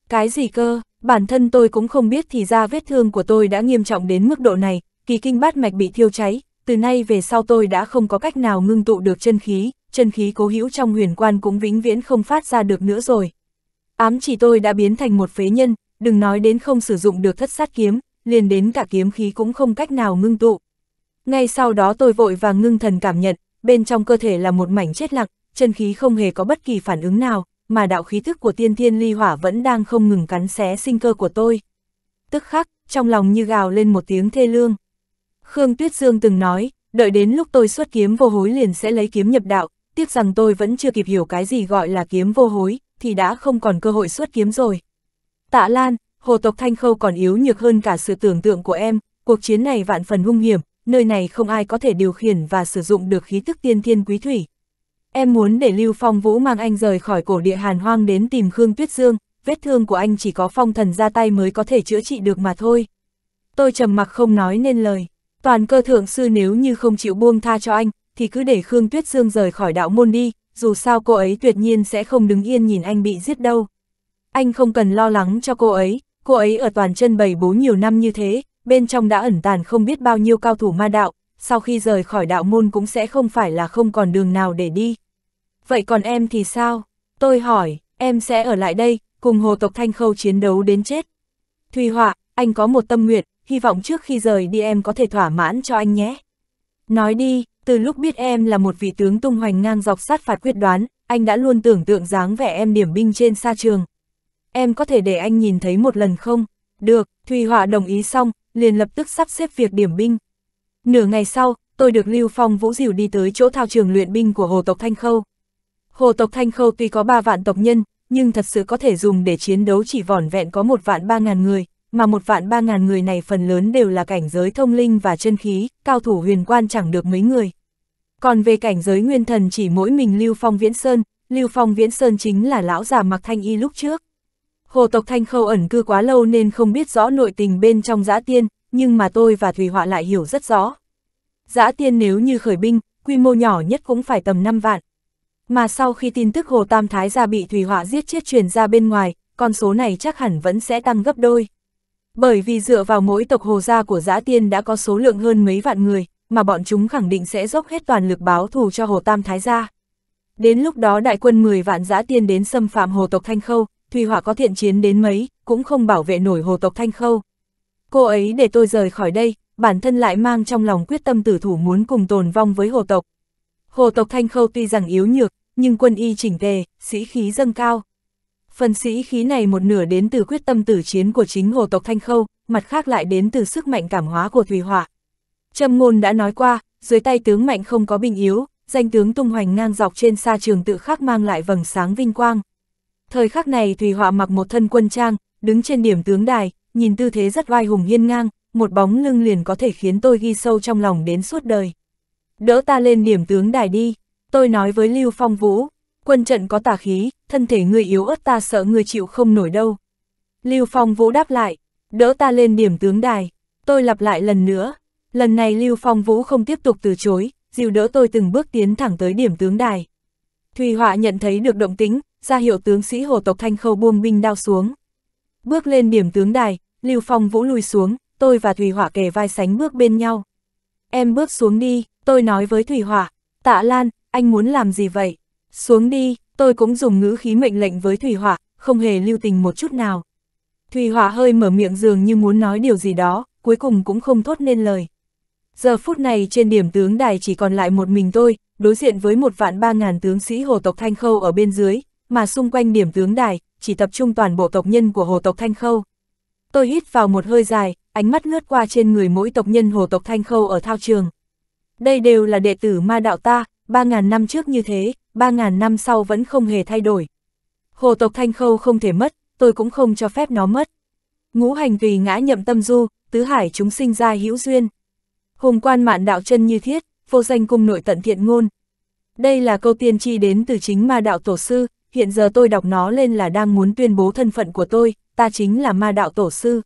Speaker 1: Cái gì cơ, bản thân tôi cũng không biết thì ra vết thương của tôi đã nghiêm trọng đến mức độ này, kỳ kinh bát mạch bị thiêu cháy, từ nay về sau tôi đã không có cách nào ngưng tụ được chân khí, chân khí cố hữu trong huyền quan cũng vĩnh viễn không phát ra được nữa rồi. Ám chỉ tôi đã biến thành một phế nhân, đừng nói đến không sử dụng được thất sát kiếm, liền đến cả kiếm khí cũng không cách nào ngưng tụ. Ngay sau đó tôi vội vàng ngưng thần cảm nhận, bên trong cơ thể là một mảnh chết lặng, chân khí không hề có bất kỳ phản ứng nào, mà đạo khí thức của tiên thiên ly hỏa vẫn đang không ngừng cắn xé sinh cơ của tôi. Tức khắc, trong lòng như gào lên một tiếng thê lương. Khương Tuyết Dương từng nói, đợi đến lúc tôi xuất kiếm vô hối liền sẽ lấy kiếm nhập đạo, tiếc rằng tôi vẫn chưa kịp hiểu cái gì gọi là kiếm vô hối, thì đã không còn cơ hội xuất kiếm rồi. Tạ Lan, hồ tộc Thanh Khâu còn yếu nhược hơn cả sự tưởng tượng của em, cuộc chiến này vạn phần hung hiểm, nơi này không ai có thể điều khiển và sử dụng được khí tức tiên thiên quý thủy. Em muốn để Lưu Phong Vũ mang anh rời khỏi cổ địa hàn hoang đến tìm Khương Tuyết Dương, vết thương của anh chỉ có phong thần ra tay mới có thể chữa trị được mà thôi. Tôi trầm mặc không nói nên lời, toàn cơ thượng sư nếu như không chịu buông tha cho anh, thì cứ để Khương Tuyết Dương rời khỏi đạo môn đi, dù sao cô ấy tuyệt nhiên sẽ không đứng yên nhìn anh bị giết đâu. Anh không cần lo lắng cho cô ấy, Cô ấy ở toàn chân bầy bố nhiều năm như thế, bên trong đã ẩn tàn không biết bao nhiêu cao thủ ma đạo, sau khi rời khỏi đạo môn cũng sẽ không phải là không còn đường nào để đi. Vậy còn em thì sao? Tôi hỏi, em sẽ ở lại đây, cùng hồ tộc Thanh Khâu chiến đấu đến chết. Thùy Họa, anh có một tâm nguyện, hy vọng trước khi rời đi em có thể thỏa mãn cho anh nhé. Nói đi, từ lúc biết em là một vị tướng tung hoành ngang dọc sát phạt quyết đoán, anh đã luôn tưởng tượng dáng vẻ em điểm binh trên sa trường, em có thể để anh nhìn thấy một lần không? Được, Thùy Họa đồng ý xong, liền lập tức sắp xếp việc điểm binh. Nửa ngày sau, tôi được Lưu Phong Vũ Dìu đi tới chỗ thao trường luyện binh của Hồ Tộc Thanh Khâu. Hồ Tộc Thanh Khâu tuy có 3 vạn tộc nhân, nhưng thật sự có thể dùng để chiến đấu chỉ vỏn vẹn có một vạn ba ngàn người, mà một vạn ba ngàn người này phần lớn đều là cảnh giới thông linh và chân khí, cao thủ huyền quan chẳng được mấy người. Còn về cảnh giới nguyên thần chỉ mỗi mình Lưu Phong Viễn Sơn, Lưu Phong Viễn Sơn chính là lão già mặc thanh y lúc trước. Hồ tộc Thanh Khâu ẩn cư quá lâu nên không biết rõ nội tình bên trong giã tiên, nhưng mà tôi và Thủy Họa lại hiểu rất rõ. Giã tiên nếu như khởi binh, quy mô nhỏ nhất cũng phải tầm 5 vạn. Mà sau khi tin tức Hồ Tam Thái gia bị Thủy Họa giết chết truyền ra bên ngoài, con số này chắc hẳn vẫn sẽ tăng gấp đôi. Bởi vì dựa vào mỗi tộc Hồ gia của giã tiên đã có số lượng hơn mấy vạn người, mà bọn chúng khẳng định sẽ dốc hết toàn lực báo thù cho Hồ Tam Thái gia. Đến lúc đó đại quân 10 vạn giã tiên đến xâm phạm Hồ tộc Thanh Khâu, Thùy Hỏa có thiện chiến đến mấy, cũng không bảo vệ nổi hồ tộc Thanh Khâu. Cô ấy để tôi rời khỏi đây, bản thân lại mang trong lòng quyết tâm tử thủ muốn cùng tồn vong với hồ tộc. Hồ tộc Thanh Khâu tuy rằng yếu nhược, nhưng quân y chỉnh tề, sĩ khí dâng cao. Phần sĩ khí này một nửa đến từ quyết tâm tử chiến của chính hồ tộc Thanh Khâu, mặt khác lại đến từ sức mạnh cảm hóa của Thùy Hỏa. Trâm Ngôn đã nói qua, dưới tay tướng mạnh không có binh yếu, danh tướng tung hoành ngang dọc trên sa trường tự khắc mang lại vầng sáng vinh quang. Thời khắc này Thùy Họa mặc một thân quân trang, đứng trên điểm tướng đài, nhìn tư thế rất oai hùng hiên ngang, một bóng lưng liền có thể khiến tôi ghi sâu trong lòng đến suốt đời. Đỡ ta lên điểm tướng đài đi, tôi nói với Lưu Phong Vũ, quân trận có tà khí, thân thể người yếu ớt ta sợ người chịu không nổi đâu. Lưu Phong Vũ đáp lại, đỡ ta lên điểm tướng đài, tôi lặp lại lần nữa. Lần này Lưu Phong Vũ không tiếp tục từ chối, dìu đỡ tôi từng bước tiến thẳng tới điểm tướng đài. Thùy Họa nhận thấy được động tính, ra hiệu tướng sĩ hồ tộc Thanh Khâu buông binh đao xuống. Bước lên điểm tướng đài, Lưu Phong Vũ lùi xuống, tôi và Thủy Hỏa kề vai sánh bước bên nhau. Em bước xuống đi, tôi nói với Thủy Hỏa, tạ Lan, anh muốn làm gì vậy? Xuống đi, tôi cũng dùng ngữ khí mệnh lệnh với Thủy Hỏa, không hề lưu tình một chút nào. Thủy Hỏa hơi mở miệng dường như muốn nói điều gì đó, cuối cùng cũng không thốt nên lời. Giờ phút này trên điểm tướng đài chỉ còn lại một mình tôi, đối diện với một vạn ba ngàn tướng sĩ hồ tộc Thanh Khâu ở bên dưới, mà xung quanh điểm tướng đài, chỉ tập trung toàn bộ tộc nhân của hồ tộc Thanh Khâu. Tôi hít vào một hơi dài, ánh mắt lướt qua trên người mỗi tộc nhân hồ tộc Thanh Khâu ở thao trường. Đây đều là đệ tử ma đạo ta, 3.000 năm trước như thế, 3.000 năm sau vẫn không hề thay đổi. Hồ tộc Thanh Khâu không thể mất, tôi cũng không cho phép nó mất. Ngũ hành tùy ngã nhậm tâm du, tứ hải chúng sinh ra hữu duyên. Hùng quan mạn đạo chân như thiết, vô danh cung nội tận thiện ngôn. Đây là câu tiên tri đến từ chính ma đạo tổ sư, hiện giờ tôi đọc nó lên là đang muốn tuyên bố thân phận của tôi, ta chính là ma đạo tổ sư.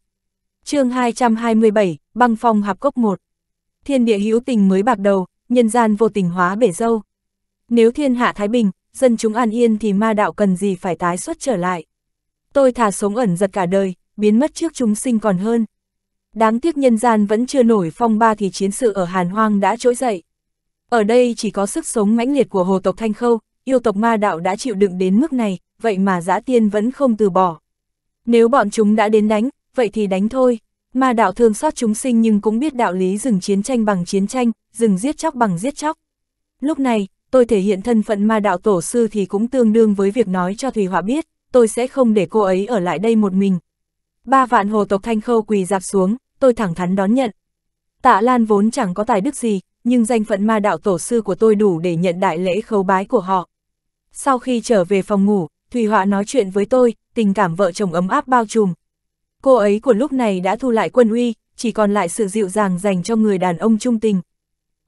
Speaker 1: chương 227, băng phong hạp cốc 1 Thiên địa hữu tình mới bạc đầu, nhân gian vô tình hóa bể dâu. Nếu thiên hạ Thái Bình, dân chúng an yên thì ma đạo cần gì phải tái xuất trở lại. Tôi thà sống ẩn giật cả đời, biến mất trước chúng sinh còn hơn. Đáng tiếc nhân gian vẫn chưa nổi phong ba thì chiến sự ở Hàn Hoang đã trỗi dậy. Ở đây chỉ có sức sống mãnh liệt của hồ tộc Thanh Khâu, yêu tộc ma đạo đã chịu đựng đến mức này, vậy mà giã tiên vẫn không từ bỏ. Nếu bọn chúng đã đến đánh, vậy thì đánh thôi. Ma đạo thương xót chúng sinh nhưng cũng biết đạo lý dừng chiến tranh bằng chiến tranh, dừng giết chóc bằng giết chóc. Lúc này, tôi thể hiện thân phận ma đạo tổ sư thì cũng tương đương với việc nói cho Thùy Họa biết, tôi sẽ không để cô ấy ở lại đây một mình. Ba vạn hồ tộc thanh khâu quỳ dạp xuống, tôi thẳng thắn đón nhận. Tạ Lan vốn chẳng có tài đức gì, nhưng danh phận ma đạo tổ sư của tôi đủ để nhận đại lễ khấu bái của họ. Sau khi trở về phòng ngủ, Thùy Họa nói chuyện với tôi, tình cảm vợ chồng ấm áp bao trùm. Cô ấy của lúc này đã thu lại quân uy, chỉ còn lại sự dịu dàng dành cho người đàn ông trung tình.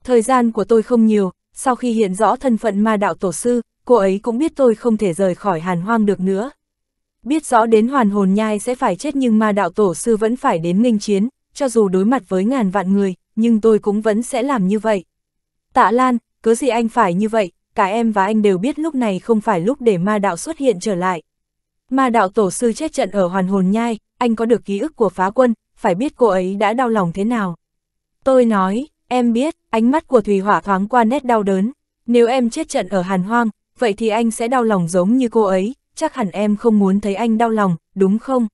Speaker 1: Thời gian của tôi không nhiều, sau khi hiện rõ thân phận ma đạo tổ sư, cô ấy cũng biết tôi không thể rời khỏi hàn hoang được nữa. Biết rõ đến hoàn hồn nhai sẽ phải chết nhưng ma đạo tổ sư vẫn phải đến nghênh chiến, cho dù đối mặt với ngàn vạn người, nhưng tôi cũng vẫn sẽ làm như vậy. Tạ Lan, cứ gì anh phải như vậy, cả em và anh đều biết lúc này không phải lúc để ma đạo xuất hiện trở lại. Ma đạo tổ sư chết trận ở hoàn hồn nhai, anh có được ký ức của phá quân, phải biết cô ấy đã đau lòng thế nào. Tôi nói, em biết, ánh mắt của Thùy Hỏa thoáng qua nét đau đớn. Nếu em chết trận ở Hàn Hoang, vậy thì anh sẽ đau lòng giống như cô ấy, chắc hẳn em không muốn thấy anh đau lòng, đúng không?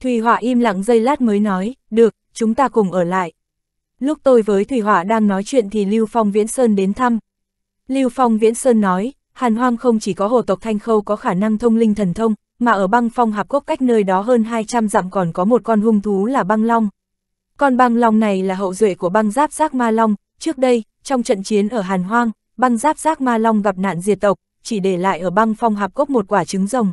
Speaker 1: Thùy Hỏa im lặng giây lát mới nói, được, chúng ta cùng ở lại. Lúc tôi với thủy Hỏa đang nói chuyện thì Lưu Phong Viễn Sơn đến thăm, Lưu Phong Viễn Sơn nói, Hàn Hoang không chỉ có hồ tộc Thanh Khâu có khả năng thông linh thần thông, mà ở băng phong hạp cốc cách nơi đó hơn 200 dặm còn có một con hung thú là băng long. Con băng long này là hậu duệ của băng giáp giác ma long, trước đây, trong trận chiến ở Hàn Hoang, băng giáp giác ma long gặp nạn diệt tộc, chỉ để lại ở băng phong hạp cốc một quả trứng rồng.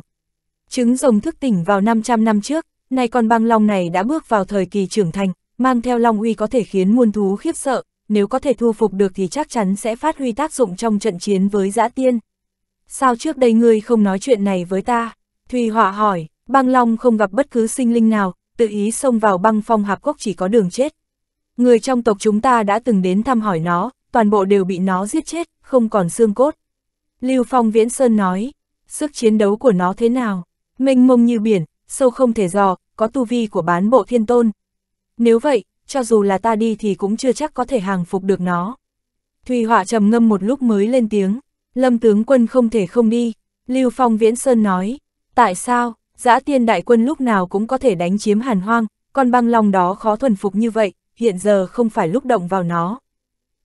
Speaker 1: Trứng rồng thức tỉnh vào 500 năm trước, nay con băng long này đã bước vào thời kỳ trưởng thành, mang theo long uy có thể khiến muôn thú khiếp sợ, nếu có thể thu phục được thì chắc chắn sẽ phát huy tác dụng trong trận chiến với dã tiên. Sao trước đây ngươi không nói chuyện này với ta? Thùy Họa hỏi, băng long không gặp bất cứ sinh linh nào, tự ý xông vào băng phong hạp cốc chỉ có đường chết. Người trong tộc chúng ta đã từng đến thăm hỏi nó, toàn bộ đều bị nó giết chết, không còn xương cốt. Lưu Phong Viễn Sơn nói, sức chiến đấu của nó thế nào? Mênh mông như biển, sâu không thể dò, có tu vi của bán bộ thiên tôn. Nếu vậy, cho dù là ta đi thì cũng chưa chắc có thể hàng phục được nó. Thùy Họa trầm ngâm một lúc mới lên tiếng, Lâm tướng quân không thể không đi, Lưu Phong Viễn Sơn nói, tại sao, giã tiên đại quân lúc nào cũng có thể đánh chiếm hàn hoang, con băng long đó khó thuần phục như vậy, hiện giờ không phải lúc động vào nó.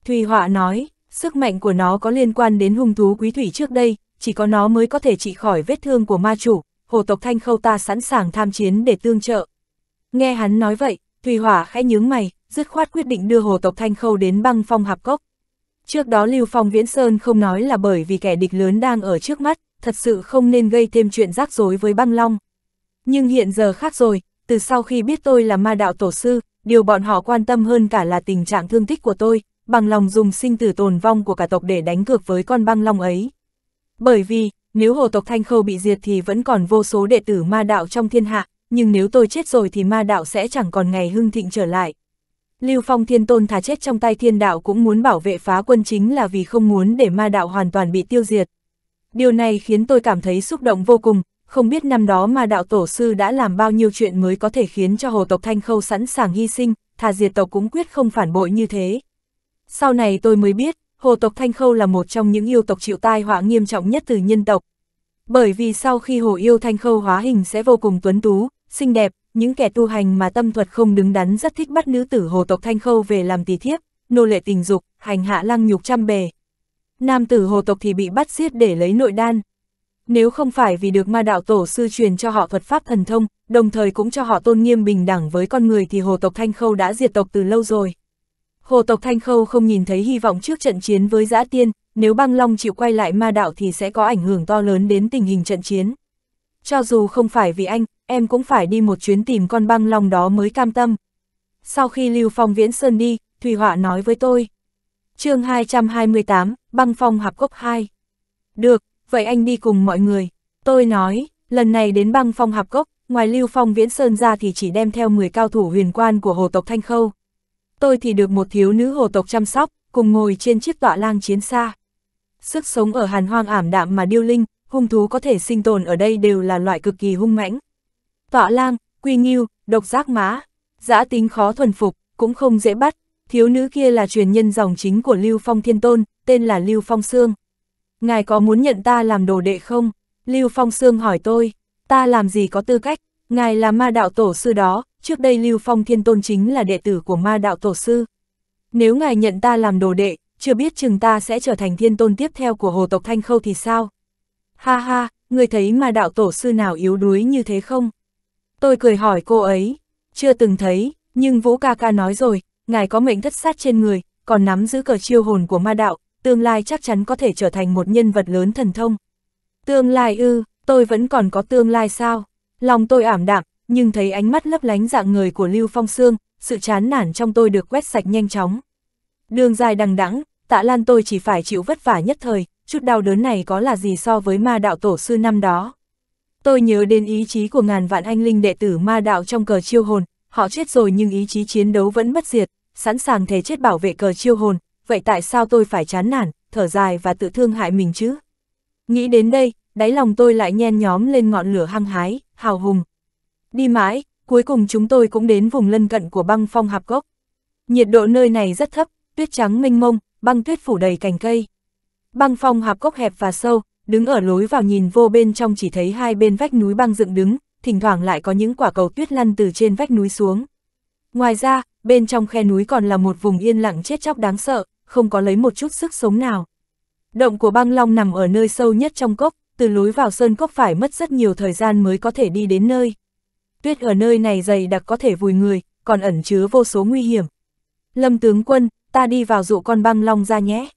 Speaker 1: Thùy Họa nói, sức mạnh của nó có liên quan đến hung thú quý thủy trước đây, chỉ có nó mới có thể trị khỏi vết thương của ma chủ, hồ tộc Thanh Khâu ta sẵn sàng tham chiến để tương trợ. Nghe hắn nói vậy, Thủy Hỏa khẽ nhướng mày, dứt khoát quyết định đưa Hồ Tộc Thanh Khâu đến băng phong hạp cốc. Trước đó Lưu Phong Viễn Sơn không nói là bởi vì kẻ địch lớn đang ở trước mắt, thật sự không nên gây thêm chuyện rắc rối với băng long. Nhưng hiện giờ khác rồi, từ sau khi biết tôi là ma đạo tổ sư, điều bọn họ quan tâm hơn cả là tình trạng thương tích của tôi, bằng lòng dùng sinh tử tồn vong của cả tộc để đánh cược với con băng long ấy. Bởi vì, nếu hồ tộc Thanh Khâu bị diệt thì vẫn còn vô số đệ tử ma đạo trong thiên hạ, nhưng nếu tôi chết rồi thì ma đạo sẽ chẳng còn ngày hưng thịnh trở lại. Lưu Phong Thiên Tôn thà chết trong tay thiên đạo cũng muốn bảo vệ phá quân chính là vì không muốn để ma đạo hoàn toàn bị tiêu diệt. Điều này khiến tôi cảm thấy xúc động vô cùng, không biết năm đó ma đạo tổ sư đã làm bao nhiêu chuyện mới có thể khiến cho hồ tộc Thanh Khâu sẵn sàng hy sinh, thà diệt tộc cũng quyết không phản bội như thế. Sau này tôi mới biết, hồ tộc Thanh Khâu là một trong những yêu tộc chịu tai họa nghiêm trọng nhất từ nhân tộc. Bởi vì sau khi hồ yêu Thanh Khâu hóa hình sẽ vô cùng tuấn tú, xinh đẹp, những kẻ tu hành mà tâm thuật không đứng đắn rất thích bắt nữ tử hồ tộc Thanh Khâu về làm tỷ thiếp, nô lệ tình dục, hành hạ lăng nhục trăm bề. Nam tử hồ tộc thì bị bắt giết để lấy nội đan. Nếu không phải vì được ma đạo tổ sư truyền cho họ thuật pháp thần thông, đồng thời cũng cho họ tôn nghiêm bình đẳng với con người thì hồ tộc Thanh Khâu đã diệt tộc từ lâu rồi. Hồ tộc Thanh Khâu không nhìn thấy hy vọng trước trận chiến với giã tiên, nếu băng long chịu quay lại ma đạo thì sẽ có ảnh hưởng to lớn đến tình hình trận chiến. Cho dù không phải vì anh, em cũng phải đi một chuyến tìm con băng long đó mới cam tâm. Sau khi Lưu Phong Viễn Sơn đi, Thùy Họa nói với tôi. chương 228, băng phong hạp cốc 2. Được, vậy anh đi cùng mọi người. Tôi nói, lần này đến băng phong hạp cốc, ngoài Lưu Phong Viễn Sơn ra thì chỉ đem theo 10 cao thủ huyền quan của hồ tộc Thanh Khâu. Tôi thì được một thiếu nữ hồ tộc chăm sóc, cùng ngồi trên chiếc tọa lang chiến xa. Sức sống ở hàn hoang ảm đạm mà điêu linh, hung thú có thể sinh tồn ở đây đều là loại cực kỳ hung mãnh. Tọa lang, quy nghiêu, độc giác Mã, giã tính khó thuần phục, cũng không dễ bắt, thiếu nữ kia là truyền nhân dòng chính của Lưu Phong Thiên Tôn, tên là Lưu Phong Sương. Ngài có muốn nhận ta làm đồ đệ không? Lưu Phong Sương hỏi tôi, ta làm gì có tư cách, ngài là ma đạo tổ sư đó, trước đây Lưu Phong Thiên Tôn chính là đệ tử của ma đạo tổ sư. Nếu ngài nhận ta làm đồ đệ, chưa biết chừng ta sẽ trở thành thiên tôn tiếp theo của hồ tộc Thanh Khâu thì sao? Ha ha, người thấy ma đạo tổ sư nào yếu đuối như thế không? Tôi cười hỏi cô ấy, chưa từng thấy, nhưng Vũ ca ca nói rồi, ngài có mệnh thất sát trên người, còn nắm giữ cờ chiêu hồn của ma đạo, tương lai chắc chắn có thể trở thành một nhân vật lớn thần thông. Tương lai ư, tôi vẫn còn có tương lai sao? Lòng tôi ảm đạm, nhưng thấy ánh mắt lấp lánh dạng người của Lưu Phong Sương, sự chán nản trong tôi được quét sạch nhanh chóng. Đường dài đằng đẵng, tạ lan tôi chỉ phải chịu vất vả nhất thời, chút đau đớn này có là gì so với ma đạo tổ sư năm đó. Tôi nhớ đến ý chí của ngàn vạn anh linh đệ tử ma đạo trong cờ chiêu hồn, họ chết rồi nhưng ý chí chiến đấu vẫn bất diệt, sẵn sàng thể chết bảo vệ cờ chiêu hồn, vậy tại sao tôi phải chán nản, thở dài và tự thương hại mình chứ? Nghĩ đến đây, đáy lòng tôi lại nhen nhóm lên ngọn lửa hăng hái, hào hùng. Đi mãi, cuối cùng chúng tôi cũng đến vùng lân cận của băng phong hạp gốc. Nhiệt độ nơi này rất thấp, tuyết trắng mênh mông, băng tuyết phủ đầy cành cây. Băng phong hạp gốc hẹp và sâu, đứng ở lối vào nhìn vô bên trong chỉ thấy hai bên vách núi băng dựng đứng, thỉnh thoảng lại có những quả cầu tuyết lăn từ trên vách núi xuống. Ngoài ra, bên trong khe núi còn là một vùng yên lặng chết chóc đáng sợ, không có lấy một chút sức sống nào. Động của băng long nằm ở nơi sâu nhất trong cốc, từ lối vào sơn cốc phải mất rất nhiều thời gian mới có thể đi đến nơi. Tuyết ở nơi này dày đặc có thể vùi người, còn ẩn chứa vô số nguy hiểm. Lâm tướng quân, ta đi vào dụ con băng long ra nhé.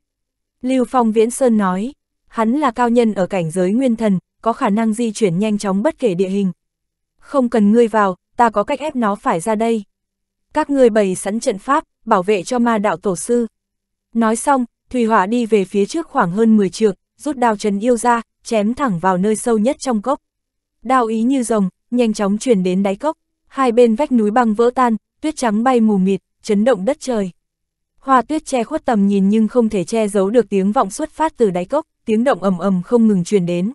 Speaker 1: Lưu Phong Viễn Sơn nói, Hắn là cao nhân ở cảnh giới nguyên thần, có khả năng di chuyển nhanh chóng bất kể địa hình. Không cần ngươi vào, ta có cách ép nó phải ra đây. Các ngươi bày sẵn trận pháp, bảo vệ cho ma đạo tổ sư. Nói xong, Thủy Hỏa đi về phía trước khoảng hơn 10 trượng, rút đao trần yêu ra, chém thẳng vào nơi sâu nhất trong cốc. Đao ý như rồng, nhanh chóng truyền đến đáy cốc, hai bên vách núi băng vỡ tan, tuyết trắng bay mù mịt, chấn động đất trời. Hoa tuyết che khuất tầm nhìn nhưng không thể che giấu được tiếng vọng xuất phát từ đáy cốc tiếng động ầm ầm không ngừng truyền đến.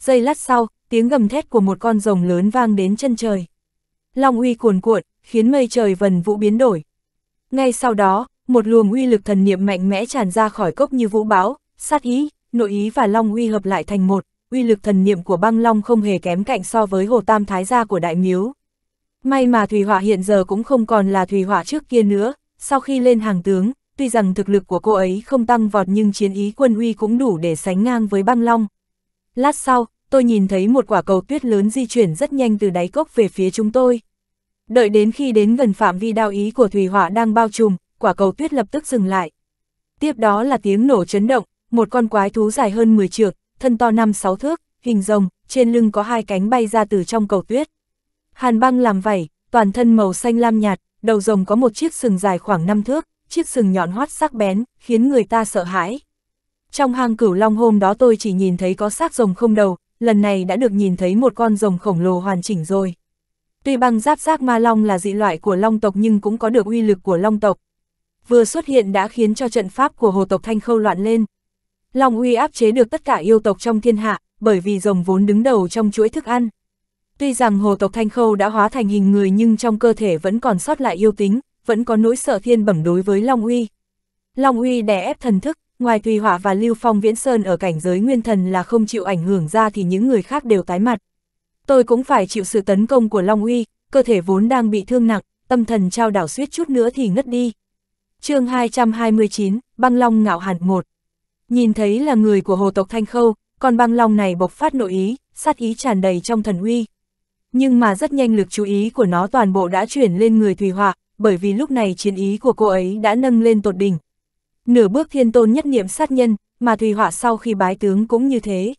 Speaker 1: Giây lát sau, tiếng gầm thét của một con rồng lớn vang đến chân trời. Long uy cuồn cuộn, khiến mây trời vần vũ biến đổi. Ngay sau đó, một luồng uy lực thần niệm mạnh mẽ tràn ra khỏi cốc như vũ bão, sát ý, nội ý và long uy hợp lại thành một, uy lực thần niệm của băng long không hề kém cạnh so với hồ tam thái gia của đại miếu. May mà thủy Họa hiện giờ cũng không còn là thủy Họa trước kia nữa, sau khi lên hàng tướng, tuy rằng thực lực của cô ấy không tăng vọt nhưng chiến ý quân uy cũng đủ để sánh ngang với băng long. Lát sau, tôi nhìn thấy một quả cầu tuyết lớn di chuyển rất nhanh từ đáy cốc về phía chúng tôi. Đợi đến khi đến gần phạm vi đao ý của Thủy Hỏa đang bao trùm, quả cầu tuyết lập tức dừng lại. Tiếp đó là tiếng nổ chấn động, một con quái thú dài hơn 10 trượng, thân to 5-6 thước, hình rồng, trên lưng có hai cánh bay ra từ trong cầu tuyết. Hàn băng làm vảy, toàn thân màu xanh lam nhạt, đầu rồng có một chiếc sừng dài khoảng 5 thước, chiếc sừng nhọn hoắt sắc bén, khiến người ta sợ hãi. Trong hang cửu long hôm đó tôi chỉ nhìn thấy có xác rồng không đầu, lần này đã được nhìn thấy một con rồng khổng lồ hoàn chỉnh rồi. Tuy băng giáp giác ma long là dị loại của long tộc nhưng cũng có được uy lực của long tộc. Vừa xuất hiện đã khiến cho trận pháp của hồ tộc thanh khâu loạn lên. Long uy áp chế được tất cả yêu tộc trong thiên hạ, bởi vì rồng vốn đứng đầu trong chuỗi thức ăn. Tuy rằng hồ tộc thanh khâu đã hóa thành hình người nhưng trong cơ thể vẫn còn sót lại yêu tính, vẫn có nỗi sợ thiên bẩm đối với Long Uy. Long Uy đè ép thần thức, ngoài Tùy Họa và Lưu Phong Viễn Sơn ở cảnh giới nguyên thần là không chịu ảnh hưởng ra thì những người khác đều tái mặt. Tôi cũng phải chịu sự tấn công của Long Uy, cơ thể vốn đang bị thương nặng, tâm thần trao đảo suýt chút nữa thì ngất đi. chương 229, Băng Long Ngạo Hàn 1 Nhìn thấy là người của hồ tộc Thanh Khâu, còn băng long này bộc phát nội ý, sát ý tràn đầy trong thần uy. Nhưng mà rất nhanh lực chú ý của nó toàn bộ đã chuyển lên người Thùy Họa, bởi vì lúc này chiến ý của cô ấy đã nâng lên tột đỉnh. Nửa bước thiên tôn nhất niệm sát nhân, mà Thùy Họa sau khi bái tướng cũng như thế.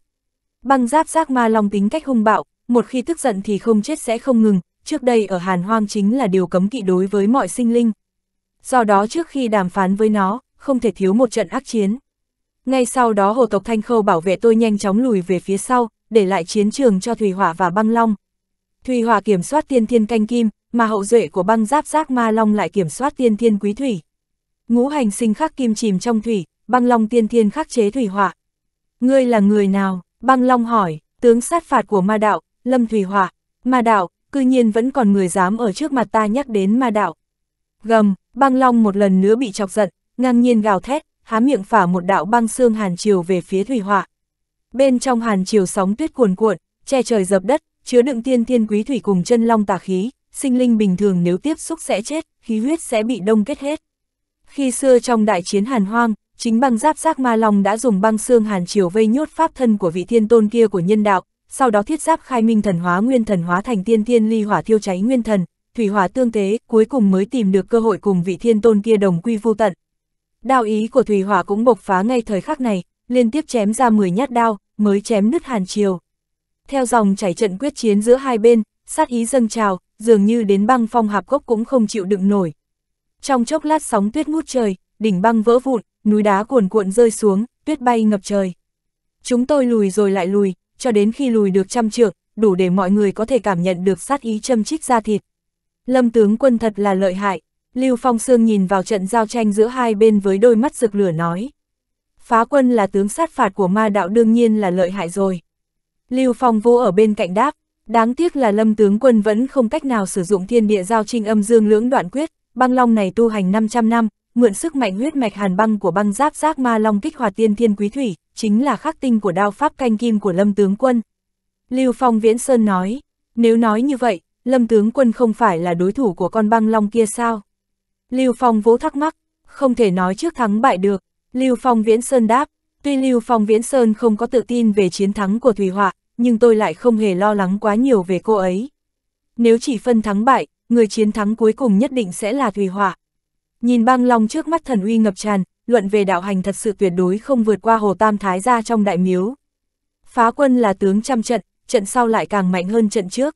Speaker 1: Băng giáp giác ma long tính cách hung bạo, một khi tức giận thì không chết sẽ không ngừng, trước đây ở Hàn Hoang chính là điều cấm kỵ đối với mọi sinh linh. Do đó trước khi đàm phán với nó, không thể thiếu một trận ác chiến. Ngay sau đó hồ tộc Thanh Khâu bảo vệ tôi nhanh chóng lùi về phía sau, để lại chiến trường cho Thùy Hỏa và Băng Long. Thùy Hỏa kiểm soát tiên thiên canh kim, mà hậu duệ của băng giáp giác ma long lại kiểm soát tiên thiên quý thủy. Ngũ hành sinh khắc kim chìm trong thủy, băng long tiên thiên khắc chế thủy hỏa Ngươi là người nào? Băng long hỏi, tướng sát phạt của ma đạo, lâm thủy hỏa Ma đạo, cư nhiên vẫn còn người dám ở trước mặt ta nhắc đến ma đạo. Gầm, băng long một lần nữa bị chọc giận, ngang nhiên gào thét, há miệng phả một đạo băng xương hàn chiều về phía thủy hỏa Bên trong hàn chiều sóng tuyết cuồn cuộn, che trời dập đất, chứa đựng tiên thiên quý thủy cùng chân long tà khí sinh linh bình thường nếu tiếp xúc sẽ chết, khí huyết sẽ bị đông kết hết. Khi xưa trong đại chiến hàn hoang, chính băng giáp giác ma long đã dùng băng xương hàn triều vây nhốt pháp thân của vị thiên tôn kia của nhân đạo, sau đó thiết giáp khai minh thần hóa nguyên thần hóa thành tiên thiên ly hỏa thiêu cháy nguyên thần, thủy hỏa tương tế, cuối cùng mới tìm được cơ hội cùng vị thiên tôn kia đồng quy vô tận. Đạo ý của thủy hỏa cũng bộc phá ngay thời khắc này, liên tiếp chém ra 10 nhát đao, mới chém nứt hàn triều. Theo dòng chảy trận quyết chiến giữa hai bên, sát ý dâng trào, dường như đến băng phong hạp gốc cũng không chịu đựng nổi. Trong chốc lát sóng tuyết ngút trời, đỉnh băng vỡ vụn, núi đá cuồn cuộn rơi xuống, tuyết bay ngập trời. Chúng tôi lùi rồi lại lùi, cho đến khi lùi được trăm trượng, đủ để mọi người có thể cảm nhận được sát ý châm chích ra thịt. Lâm tướng quân thật là lợi hại, Lưu Phong Sương nhìn vào trận giao tranh giữa hai bên với đôi mắt rực lửa nói. Phá quân là tướng sát phạt của ma đạo đương nhiên là lợi hại rồi. Lưu Phong vô ở bên cạnh đáp, Đáng tiếc là lâm tướng quân vẫn không cách nào sử dụng thiên địa giao trinh âm dương lưỡng đoạn quyết, băng long này tu hành 500 năm, mượn sức mạnh huyết mạch hàn băng của băng giáp giác ma long kích hoạt tiên thiên quý thủy, chính là khắc tinh của đao pháp canh kim của lâm tướng quân. Lưu Phong Viễn Sơn nói, nếu nói như vậy, lâm tướng quân không phải là đối thủ của con băng long kia sao? Lưu Phong vỗ thắc mắc, không thể nói trước thắng bại được, Lưu Phong Viễn Sơn đáp, tuy Lưu Phong Viễn Sơn không có tự tin về chiến thắng của Thủy Họa, nhưng tôi lại không hề lo lắng quá nhiều về cô ấy. Nếu chỉ phân thắng bại, người chiến thắng cuối cùng nhất định sẽ là Thùy Họa. Nhìn băng long trước mắt thần uy ngập tràn, luận về đạo hành thật sự tuyệt đối không vượt qua Hồ Tam Thái ra trong đại miếu. Phá quân là tướng trăm trận, trận sau lại càng mạnh hơn trận trước.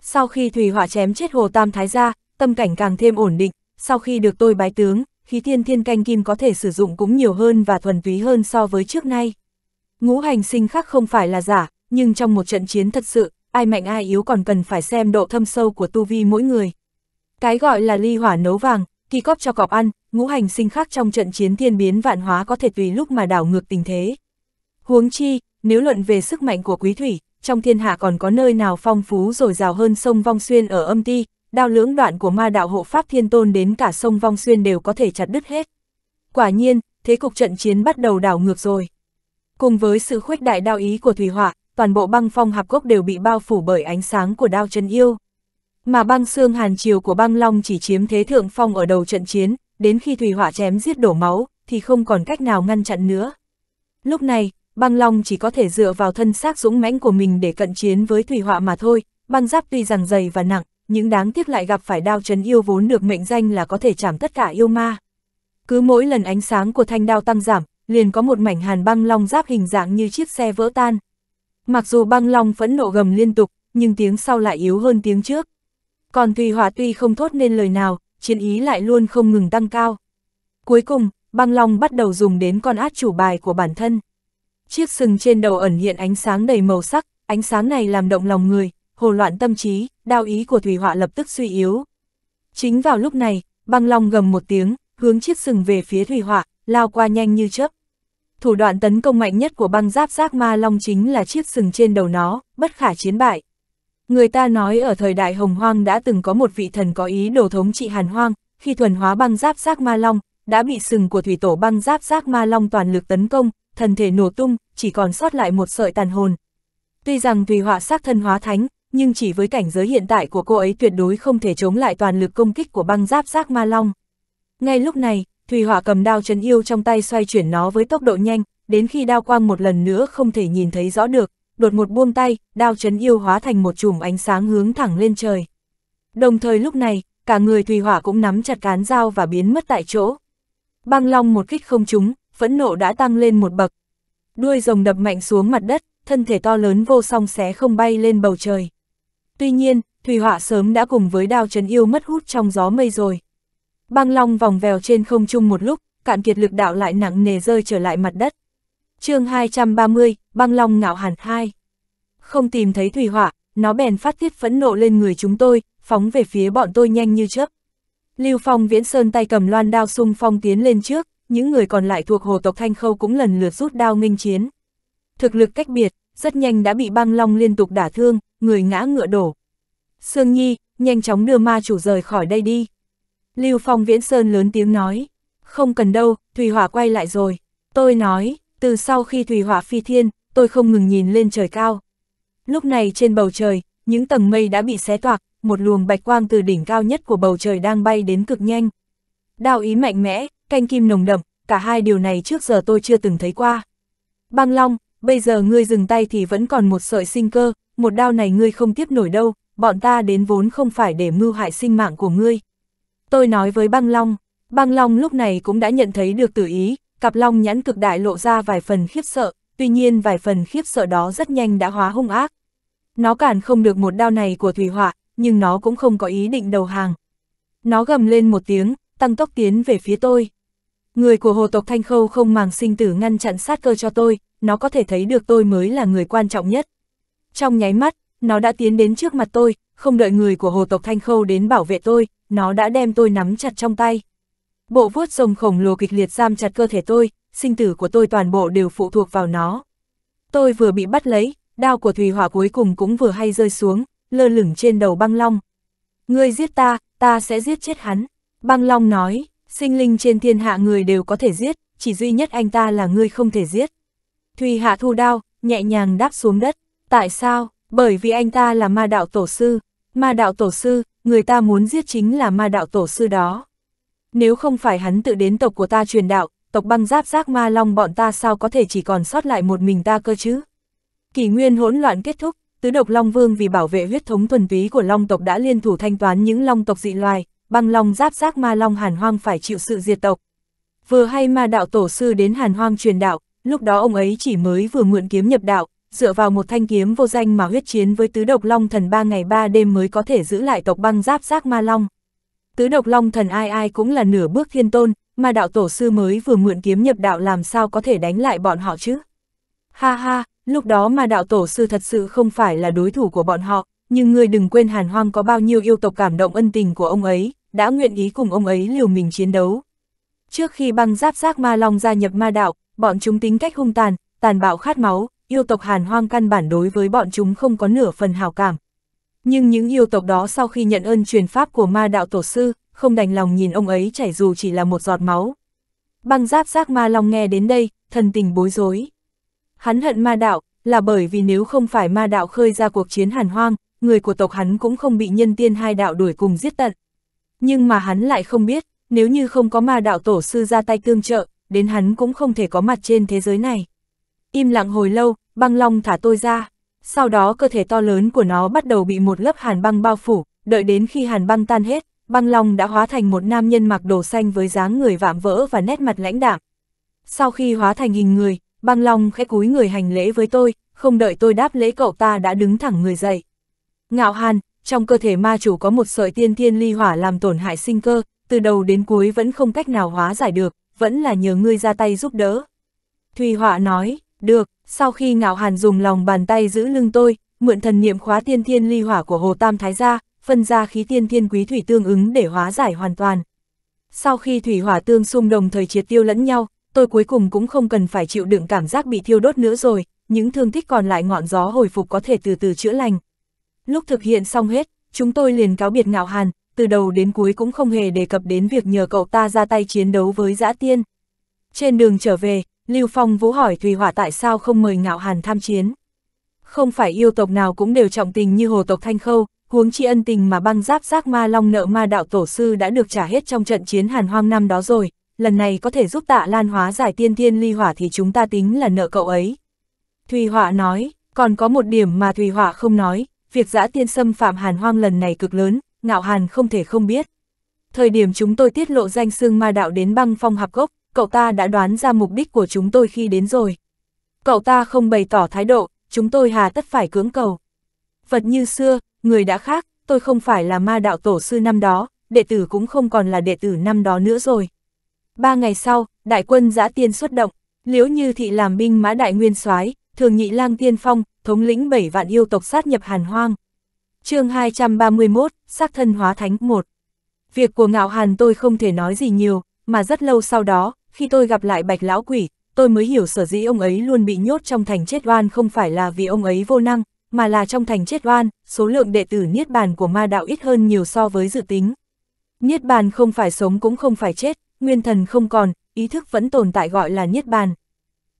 Speaker 1: Sau khi Thùy Họa chém chết Hồ Tam Thái ra, tâm cảnh càng thêm ổn định, sau khi được tôi bái tướng, khí thiên thiên canh kim có thể sử dụng cũng nhiều hơn và thuần túy hơn so với trước nay. Ngũ hành sinh khắc không phải là giả, nhưng trong một trận chiến thật sự, ai mạnh ai yếu còn cần phải xem độ thâm sâu của tu vi mỗi người. Cái gọi là ly hỏa nấu vàng, kỳ cóp cho cọp ăn, ngũ hành sinh khác trong trận chiến thiên biến vạn hóa có thể tùy lúc mà đảo ngược tình thế. Huống chi, nếu luận về sức mạnh của quý thủy, trong thiên hạ còn có nơi nào phong phú rồi rào hơn sông Vong Xuyên ở âm ti, đao lưỡng đoạn của ma đạo hộ pháp thiên tôn đến cả sông Vong Xuyên đều có thể chặt đứt hết. Quả nhiên, thế cục trận chiến bắt đầu đảo ngược rồi. Cùng với sự khuếch đại đao ý của Thủy Hỏa, toàn bộ băng phong hạp gốc đều bị bao phủ bởi ánh sáng của đao chân yêu. Mà băng xương hàn chiều của băng long chỉ chiếm thế thượng phong ở đầu trận chiến, đến khi thủy hỏa chém giết đổ máu, thì không còn cách nào ngăn chặn nữa. Lúc này, băng long chỉ có thể dựa vào thân xác dũng mãnh của mình để cận chiến với thủy hỏa mà thôi, băng giáp tuy rằng dày và nặng, nhưng đáng tiếc lại gặp phải đao chấn yêu vốn được mệnh danh là có thể chảm tất cả yêu ma. Cứ mỗi lần ánh sáng của thanh đao tăng giảm, liền có một mảnh hàn băng long giáp hình dạng như chiếc xe vỡ tan, Mặc dù băng long phẫn nộ gầm liên tục, nhưng tiếng sau lại yếu hơn tiếng trước. Còn tùy hỏa tuy không thốt nên lời nào, chiến ý lại luôn không ngừng tăng cao. Cuối cùng, băng long bắt đầu dùng đến con át chủ bài của bản thân. Chiếc sừng trên đầu ẩn hiện ánh sáng đầy màu sắc, ánh sáng này làm động lòng người, hồ loạn tâm trí, đao ý của Thủy Họa lập tức suy yếu. Chính vào lúc này, băng long gầm một tiếng, hướng chiếc sừng về phía Thủy Họa, lao qua nhanh như chớp thủ đoạn tấn công mạnh nhất của băng giáp giác ma long chính là chiếc sừng trên đầu nó, bất khả chiến bại. Người ta nói ở thời đại Hồng Hoang đã từng có một vị thần có ý đồ thống trị Hàn Hoang, khi thuần hóa băng giáp giác ma long, đã bị sừng của thủy tổ băng giáp giác ma long toàn lực tấn công, thần thể nổ tung, chỉ còn sót lại một sợi tàn hồn. Tuy rằng thủy họa sát thân hóa thánh, nhưng chỉ với cảnh giới hiện tại của cô ấy tuyệt đối không thể chống lại toàn lực công kích của băng giáp giác ma long. Ngay lúc này, Thủy hỏa cầm đao chấn yêu trong tay xoay chuyển nó với tốc độ nhanh, đến khi đao quang một lần nữa không thể nhìn thấy rõ được, đột một buông tay, đao chấn yêu hóa thành một chùm ánh sáng hướng thẳng lên trời. Đồng thời lúc này, cả người Thủy hỏa cũng nắm chặt cán dao và biến mất tại chỗ. Băng long một kích không trúng, phẫn nộ đã tăng lên một bậc. Đuôi rồng đập mạnh xuống mặt đất, thân thể to lớn vô song xé không bay lên bầu trời. Tuy nhiên, Thủy hỏa sớm đã cùng với đao chấn yêu mất hút trong gió mây rồi. Băng long vòng vèo trên không trung một lúc, cạn kiệt lực đạo lại nặng nề rơi trở lại mặt đất. chương 230, băng long ngạo hàn 2. Không tìm thấy thủy hỏa, nó bèn phát tiết phẫn nộ lên người chúng tôi, phóng về phía bọn tôi nhanh như chớp. Lưu Phong Viễn Sơn tay cầm loan đao sung phong tiến lên trước, những người còn lại thuộc hồ tộc Thanh Khâu cũng lần lượt rút đao minh chiến. Thực lực cách biệt, rất nhanh đã bị băng long liên tục đả thương, người ngã ngựa đổ. Sương Nhi, nhanh chóng đưa ma chủ rời khỏi đây đi. Lưu Phong Viễn Sơn lớn tiếng nói, không cần đâu, Thủy Hỏa quay lại rồi. Tôi nói, từ sau khi Thủy Hỏa phi thiên, tôi không ngừng nhìn lên trời cao. Lúc này trên bầu trời, những tầng mây đã bị xé toạc, một luồng bạch quang từ đỉnh cao nhất của bầu trời đang bay đến cực nhanh. Đao ý mạnh mẽ, canh kim nồng đậm, cả hai điều này trước giờ tôi chưa từng thấy qua. Băng Long, bây giờ ngươi dừng tay thì vẫn còn một sợi sinh cơ, một đao này ngươi không tiếp nổi đâu, bọn ta đến vốn không phải để mưu hại sinh mạng của ngươi. Tôi nói với băng long, băng long lúc này cũng đã nhận thấy được tử ý, cặp long nhãn cực đại lộ ra vài phần khiếp sợ, tuy nhiên vài phần khiếp sợ đó rất nhanh đã hóa hung ác. Nó cản không được một đao này của thủy họa, nhưng nó cũng không có ý định đầu hàng. Nó gầm lên một tiếng, tăng tốc tiến về phía tôi. Người của hồ tộc Thanh Khâu không màng sinh tử ngăn chặn sát cơ cho tôi, nó có thể thấy được tôi mới là người quan trọng nhất. Trong nháy mắt, nó đã tiến đến trước mặt tôi, không đợi người của hồ tộc Thanh Khâu đến bảo vệ tôi, nó đã đem tôi nắm chặt trong tay. Bộ vuốt rồng khổng lồ kịch liệt giam chặt cơ thể tôi, sinh tử của tôi toàn bộ đều phụ thuộc vào nó. Tôi vừa bị bắt lấy, đao của Thùy Hỏa cuối cùng cũng vừa hay rơi xuống, lơ lửng trên đầu băng long. Ngươi giết ta, ta sẽ giết chết hắn. Băng long nói, sinh linh trên thiên hạ người đều có thể giết, chỉ duy nhất anh ta là ngươi không thể giết. Thùy Hạ thu đao, nhẹ nhàng đáp xuống đất. Tại sao? bởi vì anh ta là ma đạo tổ sư, ma đạo tổ sư, người ta muốn giết chính là ma đạo tổ sư đó. Nếu không phải hắn tự đến tộc của ta truyền đạo, tộc băng giáp giác ma long bọn ta sao có thể chỉ còn sót lại một mình ta cơ chứ? Kỷ nguyên hỗn loạn kết thúc, tứ độc long vương vì bảo vệ huyết thống thuần túy của long tộc đã liên thủ thanh toán những long tộc dị loài, băng long giáp giác ma long hàn hoang phải chịu sự diệt tộc. Vừa hay ma đạo tổ sư đến hàn hoang truyền đạo, lúc đó ông ấy chỉ mới vừa mượn kiếm nhập đạo, dựa vào một thanh kiếm vô danh mà huyết chiến với tứ độc long thần ba ngày ba đêm mới có thể giữ lại tộc băng giáp giác ma long. Tứ độc long thần ai ai cũng là nửa bước thiên tôn, mà đạo tổ sư mới vừa mượn kiếm nhập đạo làm sao có thể đánh lại bọn họ chứ. Ha ha, lúc đó mà đạo tổ sư thật sự không phải là đối thủ của bọn họ, nhưng ngươi đừng quên hàn hoang có bao nhiêu yêu tộc cảm động ân tình của ông ấy, đã nguyện ý cùng ông ấy liều mình chiến đấu. Trước khi băng giáp giác ma long gia nhập ma đạo, bọn chúng tính cách hung tàn, tàn bạo khát máu, yêu tộc hàn hoang căn bản đối với bọn chúng không có nửa phần hào cảm. Nhưng những yêu tộc đó sau khi nhận ơn truyền pháp của ma đạo tổ sư, không đành lòng nhìn ông ấy chảy dù chỉ là một giọt máu. Băng giáp giác ma long nghe đến đây, thần tình bối rối. Hắn hận ma đạo, là bởi vì nếu không phải ma đạo khơi ra cuộc chiến hàn hoang, người của tộc hắn cũng không bị nhân tiên hai đạo đuổi cùng giết tận. Nhưng mà hắn lại không biết, nếu như không có ma đạo tổ sư ra tay tương trợ, đến hắn cũng không thể có mặt trên thế giới này. Im lặng hồi lâu, băng long thả tôi ra. Sau đó cơ thể to lớn của nó bắt đầu bị một lớp hàn băng bao phủ, đợi đến khi hàn băng tan hết, băng long đã hóa thành một nam nhân mặc đồ xanh với dáng người vạm vỡ và nét mặt lãnh đạm. Sau khi hóa thành hình người, băng long khẽ cúi người hành lễ với tôi, không đợi tôi đáp lễ cậu ta đã đứng thẳng người dậy. Ngạo hàn, trong cơ thể ma chủ có một sợi tiên thiên ly hỏa làm tổn hại sinh cơ, từ đầu đến cuối vẫn không cách nào hóa giải được, vẫn là nhờ ngươi ra tay giúp đỡ. Thùy họa nói, được, sau khi ngạo hàn dùng lòng bàn tay giữ lưng tôi, mượn thần niệm khóa tiên thiên ly hỏa của Hồ Tam Thái gia, phân ra khí tiên thiên quý thủy tương ứng để hóa giải hoàn toàn. Sau khi thủy hỏa tương xung đồng thời triệt tiêu lẫn nhau, tôi cuối cùng cũng không cần phải chịu đựng cảm giác bị thiêu đốt nữa rồi, những thương tích còn lại ngọn gió hồi phục có thể từ từ chữa lành. Lúc thực hiện xong hết, chúng tôi liền cáo biệt ngạo hàn, từ đầu đến cuối cũng không hề đề cập đến việc nhờ cậu ta ra tay chiến đấu với dã tiên. Trên đường trở về, Lưu Phong Vũ hỏi Thùy Hỏa tại sao không mời Ngạo Hàn tham chiến. Không phải yêu tộc nào cũng đều trọng tình như hồ tộc Thanh Khâu, huống chi ân tình mà băng giáp giác ma long nợ ma đạo tổ sư đã được trả hết trong trận chiến hàn hoang năm đó rồi, lần này có thể giúp tạ lan hóa giải tiên thiên ly hỏa thì chúng ta tính là nợ cậu ấy. Thùy Họa nói, còn có một điểm mà Thùy Họa không nói, việc giã tiên xâm phạm hàn hoang lần này cực lớn, ngạo hàn không thể không biết. Thời điểm chúng tôi tiết lộ danh xương ma đạo đến băng phong hạp gốc, cậu ta đã đoán ra mục đích của chúng tôi khi đến rồi. Cậu ta không bày tỏ thái độ, chúng tôi hà tất phải cưỡng cầu. Phật như xưa, người đã khác, tôi không phải là ma đạo tổ sư năm đó, đệ tử cũng không còn là đệ tử năm đó nữa rồi. Ba ngày sau, đại quân giã tiên xuất động, liễu như thị làm binh mã đại nguyên soái thường nhị lang tiên phong, thống lĩnh bảy vạn yêu tộc sát nhập hàn hoang. chương 231, xác thân hóa thánh 1. Việc của ngạo hàn tôi không thể nói gì nhiều, mà rất lâu sau đó, khi tôi gặp lại bạch lão quỷ, tôi mới hiểu sở dĩ ông ấy luôn bị nhốt trong thành chết oan không phải là vì ông ấy vô năng, mà là trong thành chết oan, số lượng đệ tử Niết Bàn của ma đạo ít hơn nhiều so với dự tính. Niết Bàn không phải sống cũng không phải chết, nguyên thần không còn, ý thức vẫn tồn tại gọi là Niết Bàn.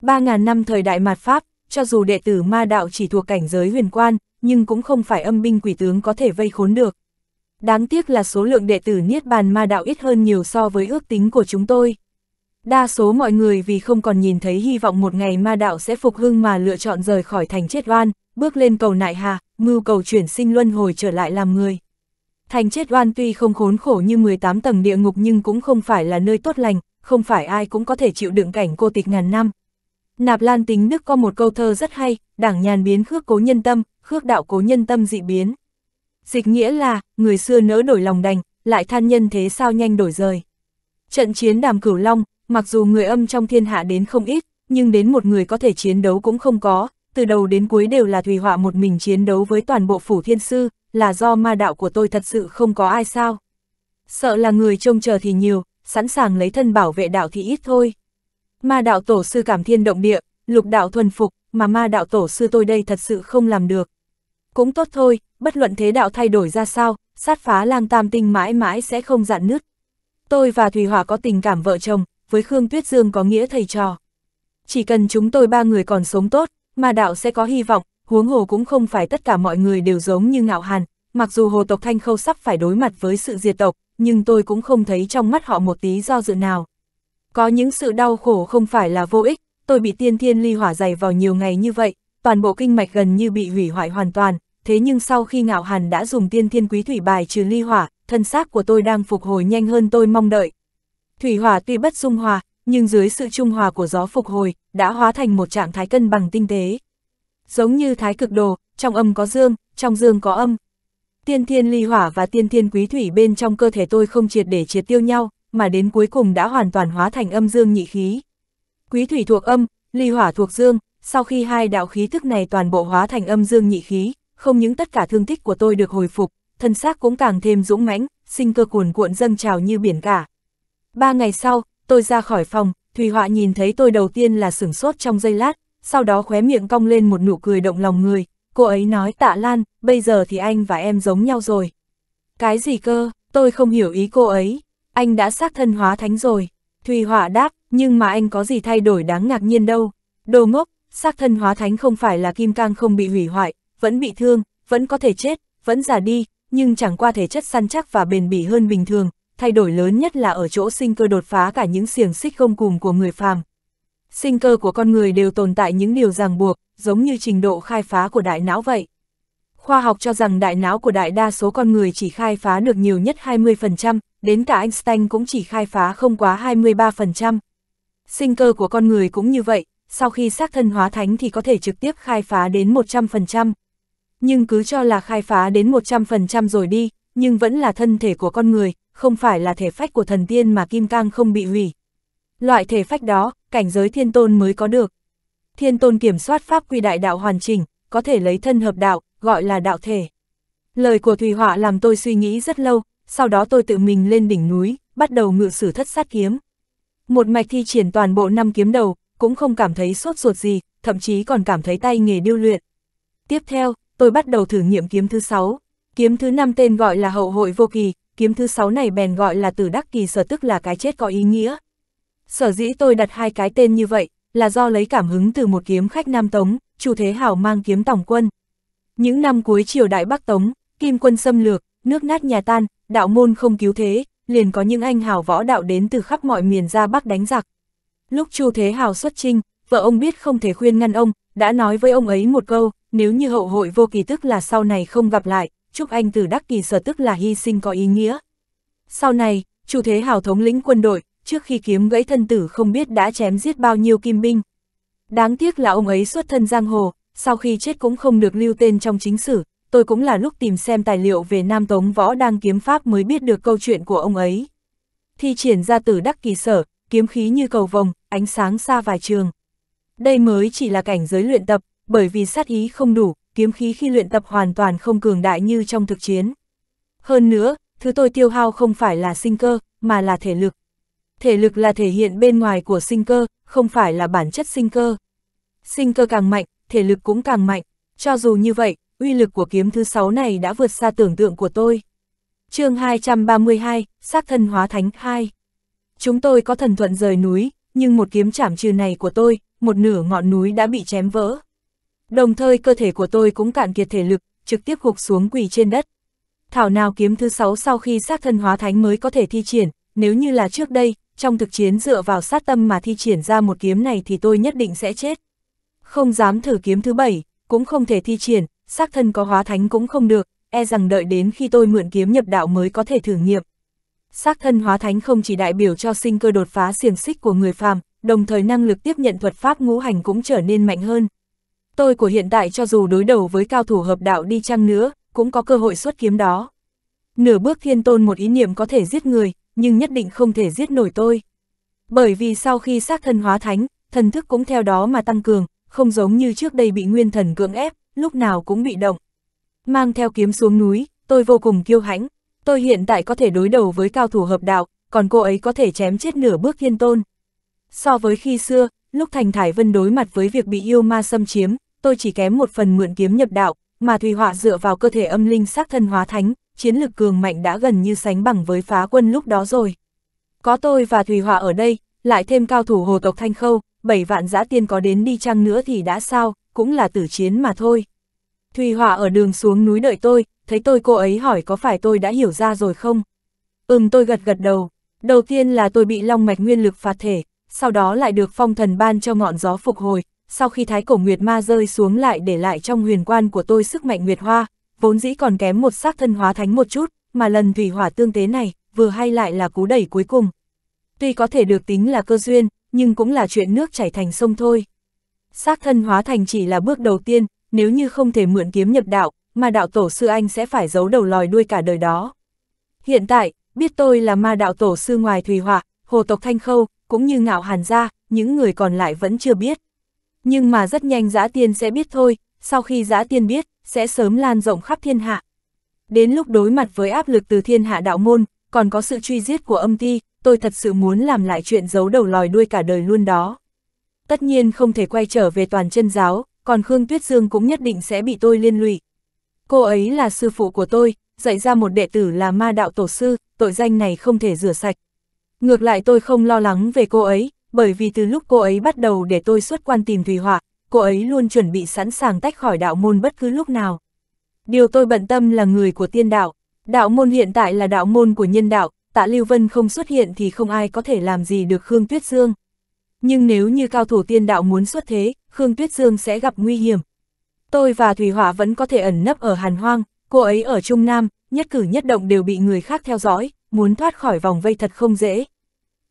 Speaker 1: 3.000 năm thời đại mạt Pháp, cho dù đệ tử ma đạo chỉ thuộc cảnh giới huyền quan, nhưng cũng không phải âm binh quỷ tướng có thể vây khốn được. Đáng tiếc là số lượng đệ tử Niết Bàn ma đạo ít hơn nhiều so với ước tính của chúng tôi. Đa số mọi người vì không còn nhìn thấy hy vọng một ngày ma đạo sẽ phục hưng mà lựa chọn rời khỏi thành chết oan, bước lên cầu nại hà, mưu cầu chuyển sinh luân hồi trở lại làm người. Thành chết oan tuy không khốn khổ như 18 tầng địa ngục nhưng cũng không phải là nơi tốt lành, không phải ai cũng có thể chịu đựng cảnh cô tịch ngàn năm. Nạp Lan tính Đức có một câu thơ rất hay, đảng nhàn biến khước cố nhân tâm, khước đạo cố nhân tâm dị biến. Dịch nghĩa là, người xưa nỡ đổi lòng đành, lại than nhân thế sao nhanh đổi rời. Trận chiến đàm cửu long, mặc dù người âm trong thiên hạ đến không ít, nhưng đến một người có thể chiến đấu cũng không có, từ đầu đến cuối đều là Thùy Họa một mình chiến đấu với toàn bộ phủ thiên sư, là do ma đạo của tôi thật sự không có ai sao. Sợ là người trông chờ thì nhiều, sẵn sàng lấy thân bảo vệ đạo thì ít thôi. Ma đạo tổ sư cảm thiên động địa, lục đạo thuần phục, mà ma đạo tổ sư tôi đây thật sự không làm được. Cũng tốt thôi, bất luận thế đạo thay đổi ra sao, sát phá lang tam tinh mãi mãi sẽ không dạn nứt. Tôi và Thùy Hỏa có tình cảm vợ chồng, với Khương Tuyết Dương có nghĩa thầy trò. Chỉ cần chúng tôi ba người còn sống tốt, mà đạo sẽ có hy vọng, huống hồ cũng không phải tất cả mọi người đều giống như ngạo hàn, mặc dù hồ tộc Thanh Khâu sắp phải đối mặt với sự diệt tộc, nhưng tôi cũng không thấy trong mắt họ một tí do dự nào. Có những sự đau khổ không phải là vô ích, tôi bị tiên thiên ly hỏa dày vào nhiều ngày như vậy, toàn bộ kinh mạch gần như bị hủy hoại hoàn toàn, thế nhưng sau khi ngạo hàn đã dùng tiên thiên quý thủy bài trừ ly hỏa, thân xác của tôi đang phục hồi nhanh hơn tôi mong đợi, Thủy hỏa tuy bất dung hòa, nhưng dưới sự trung hòa của gió phục hồi, đã hóa thành một trạng thái cân bằng tinh tế. Giống như thái cực đồ, trong âm có dương, trong dương có âm. Tiên thiên ly hỏa và tiên thiên quý thủy bên trong cơ thể tôi không triệt để triệt tiêu nhau, mà đến cuối cùng đã hoàn toàn hóa thành âm dương nhị khí. Quý thủy thuộc âm, ly hỏa thuộc dương, sau khi hai đạo khí thức này toàn bộ hóa thành âm dương nhị khí, không những tất cả thương tích của tôi được hồi phục, thân xác cũng càng thêm dũng mãnh, sinh cơ cuồn cuộn dâng trào như biển cả. Ba ngày sau, tôi ra khỏi phòng, Thùy Họa nhìn thấy tôi đầu tiên là sửng sốt trong giây lát, sau đó khóe miệng cong lên một nụ cười động lòng người. Cô ấy nói tạ Lan, bây giờ thì anh và em giống nhau rồi. Cái gì cơ, tôi không hiểu ý cô ấy. Anh đã xác thân hóa thánh rồi. Thùy Họa đáp, nhưng mà anh có gì thay đổi đáng ngạc nhiên đâu. Đồ ngốc, xác thân hóa thánh không phải là kim cang không bị hủy hoại, vẫn bị thương, vẫn có thể chết, vẫn già đi, nhưng chẳng qua thể chất săn chắc và bền bỉ hơn bình thường, thay đổi lớn nhất là ở chỗ sinh cơ đột phá cả những xiềng xích không cùng của người phàm. Sinh cơ của con người đều tồn tại những điều ràng buộc, giống như trình độ khai phá của đại não vậy. Khoa học cho rằng đại não của đại đa số con người chỉ khai phá được nhiều nhất 20%, đến cả Einstein cũng chỉ khai phá không quá 23%. Sinh cơ của con người cũng như vậy, sau khi xác thân hóa thánh thì có thể trực tiếp khai phá đến 100%. Nhưng cứ cho là khai phá đến 100% rồi đi, nhưng vẫn là thân thể của con người, không phải là thể phách của thần tiên mà kim cang không bị hủy. Loại thể phách đó, cảnh giới thiên tôn mới có được. Thiên tôn kiểm soát pháp quy đại đạo hoàn chỉnh, có thể lấy thân hợp đạo, gọi là đạo thể. Lời của Thùy Họa làm tôi suy nghĩ rất lâu, sau đó tôi tự mình lên đỉnh núi, bắt đầu ngự sử thất sát kiếm. Một mạch thi triển toàn bộ năm kiếm đầu, cũng không cảm thấy sốt ruột gì, thậm chí còn cảm thấy tay nghề điêu luyện. Tiếp theo, tôi bắt đầu thử nghiệm kiếm thứ sáu, Kiếm thứ năm tên gọi là hậu hội vô kỳ, kiếm thứ sáu này bèn gọi là tử đắc kỳ sở tức là cái chết có ý nghĩa. Sở dĩ tôi đặt hai cái tên như vậy, là do lấy cảm hứng từ một kiếm khách Nam Tống, Chu Thế Hảo mang kiếm tổng quân. Những năm cuối triều đại Bắc Tống, kim quân xâm lược, nước nát nhà tan, đạo môn không cứu thế, liền có những anh hào võ đạo đến từ khắp mọi miền ra Bắc đánh giặc. Lúc Chu Thế Hào xuất trinh, vợ ông biết không thể khuyên ngăn ông, đã nói với ông ấy một câu, nếu như hậu hội vô kỳ tức là sau này không gặp lại, chúc Anh từ đắc kỳ sở tức là hy sinh có ý nghĩa. Sau này, chủ thế hào thống lĩnh quân đội, trước khi kiếm gãy thân tử không biết đã chém giết bao nhiêu kim binh. Đáng tiếc là ông ấy xuất thân giang hồ, sau khi chết cũng không được lưu tên trong chính sử, tôi cũng là lúc tìm xem tài liệu về Nam Tống Võ đang kiếm pháp mới biết được câu chuyện của ông ấy. Thi triển ra từ đắc kỳ sở, kiếm khí như cầu vồng, ánh sáng xa vài trường. Đây mới chỉ là cảnh giới luyện tập, bởi vì sát ý không đủ, kiếm khí khi luyện tập hoàn toàn không cường đại như trong thực chiến. Hơn nữa, thứ tôi tiêu hao không phải là sinh cơ, mà là thể lực. Thể lực là thể hiện bên ngoài của sinh cơ, không phải là bản chất sinh cơ. Sinh cơ càng mạnh, thể lực cũng càng mạnh. Cho dù như vậy, uy lực của kiếm thứ 6 này đã vượt xa tưởng tượng của tôi. chương 232, Sát Thân Hóa Thánh 2 Chúng tôi có thần thuận rời núi, nhưng một kiếm chảm trừ này của tôi, một nửa ngọn núi đã bị chém vỡ. Đồng thời cơ thể của tôi cũng cạn kiệt thể lực, trực tiếp gục xuống quỳ trên đất. Thảo nào kiếm thứ sáu sau khi sát thân hóa thánh mới có thể thi triển, nếu như là trước đây, trong thực chiến dựa vào sát tâm mà thi triển ra một kiếm này thì tôi nhất định sẽ chết. Không dám thử kiếm thứ bảy, cũng không thể thi triển, sát thân có hóa thánh cũng không được, e rằng đợi đến khi tôi mượn kiếm nhập đạo mới có thể thử nghiệm. sát thân hóa thánh không chỉ đại biểu cho sinh cơ đột phá xiềng xích của người phàm, đồng thời năng lực tiếp nhận thuật pháp ngũ hành cũng trở nên mạnh hơn tôi của hiện tại cho dù đối đầu với cao thủ hợp đạo đi chăng nữa, cũng có cơ hội xuất kiếm đó. Nửa bước thiên tôn một ý niệm có thể giết người, nhưng nhất định không thể giết nổi tôi. Bởi vì sau khi xác thân hóa thánh, thần thức cũng theo đó mà tăng cường, không giống như trước đây bị nguyên thần cưỡng ép, lúc nào cũng bị động. Mang theo kiếm xuống núi, tôi vô cùng kiêu hãnh, tôi hiện tại có thể đối đầu với cao thủ hợp đạo, còn cô ấy có thể chém chết nửa bước thiên tôn. So với khi xưa, lúc Thành Thải Vân đối mặt với việc bị yêu ma xâm chiếm, tôi chỉ kém một phần mượn kiếm nhập đạo, mà Thùy Họa dựa vào cơ thể âm linh sát thân hóa thánh, chiến lực cường mạnh đã gần như sánh bằng với phá quân lúc đó rồi. Có tôi và Thùy Họa ở đây, lại thêm cao thủ hồ tộc Thanh Khâu, bảy vạn dã tiên có đến đi chăng nữa thì đã sao, cũng là tử chiến mà thôi. Thùy Họa ở đường xuống núi đợi tôi, thấy tôi cô ấy hỏi có phải tôi đã hiểu ra rồi không? Ừm tôi gật gật đầu, đầu tiên là tôi bị long mạch nguyên lực phạt thể, sau đó lại được phong thần ban cho ngọn gió phục hồi, sau khi thái cổ Nguyệt Ma rơi xuống lại để lại trong huyền quan của tôi sức mạnh Nguyệt Hoa, vốn dĩ còn kém một xác thân hóa thánh một chút, mà lần thủy hỏa tương tế này, vừa hay lại là cú đẩy cuối cùng. Tuy có thể được tính là cơ duyên, nhưng cũng là chuyện nước chảy thành sông thôi. Xác thân hóa thành chỉ là bước đầu tiên, nếu như không thể mượn kiếm nhập đạo, mà đạo tổ sư anh sẽ phải giấu đầu lòi đuôi cả đời đó. Hiện tại, biết tôi là ma đạo tổ sư ngoài thủy Hỏa, Hồ Tộc Thanh Khâu, cũng như Ngạo Hàn Gia, những người còn lại vẫn chưa biết. Nhưng mà rất nhanh giã tiên sẽ biết thôi, sau khi giã tiên biết, sẽ sớm lan rộng khắp thiên hạ. Đến lúc đối mặt với áp lực từ thiên hạ đạo môn, còn có sự truy giết của âm ti, tôi thật sự muốn làm lại chuyện giấu đầu lòi đuôi cả đời luôn đó. Tất nhiên không thể quay trở về toàn chân giáo, còn Khương Tuyết Dương cũng nhất định sẽ bị tôi liên lụy. Cô ấy là sư phụ của tôi, dạy ra một đệ tử là ma đạo tổ sư, tội danh này không thể rửa sạch. Ngược lại tôi không lo lắng về cô ấy, bởi vì từ lúc cô ấy bắt đầu để tôi xuất quan tìm Thùy Họa, cô ấy luôn chuẩn bị sẵn sàng tách khỏi đạo môn bất cứ lúc nào. Điều tôi bận tâm là người của tiên đạo, đạo môn hiện tại là đạo môn của nhân đạo, tạ Lưu Vân không xuất hiện thì không ai có thể làm gì được Khương Tuyết Dương. Nhưng nếu như cao thủ tiên đạo muốn xuất thế, Khương Tuyết Dương sẽ gặp nguy hiểm. Tôi và Thùy Hỏa vẫn có thể ẩn nấp ở Hàn Hoang, cô ấy ở Trung Nam, nhất cử nhất động đều bị người khác theo dõi, muốn thoát khỏi vòng vây thật không dễ.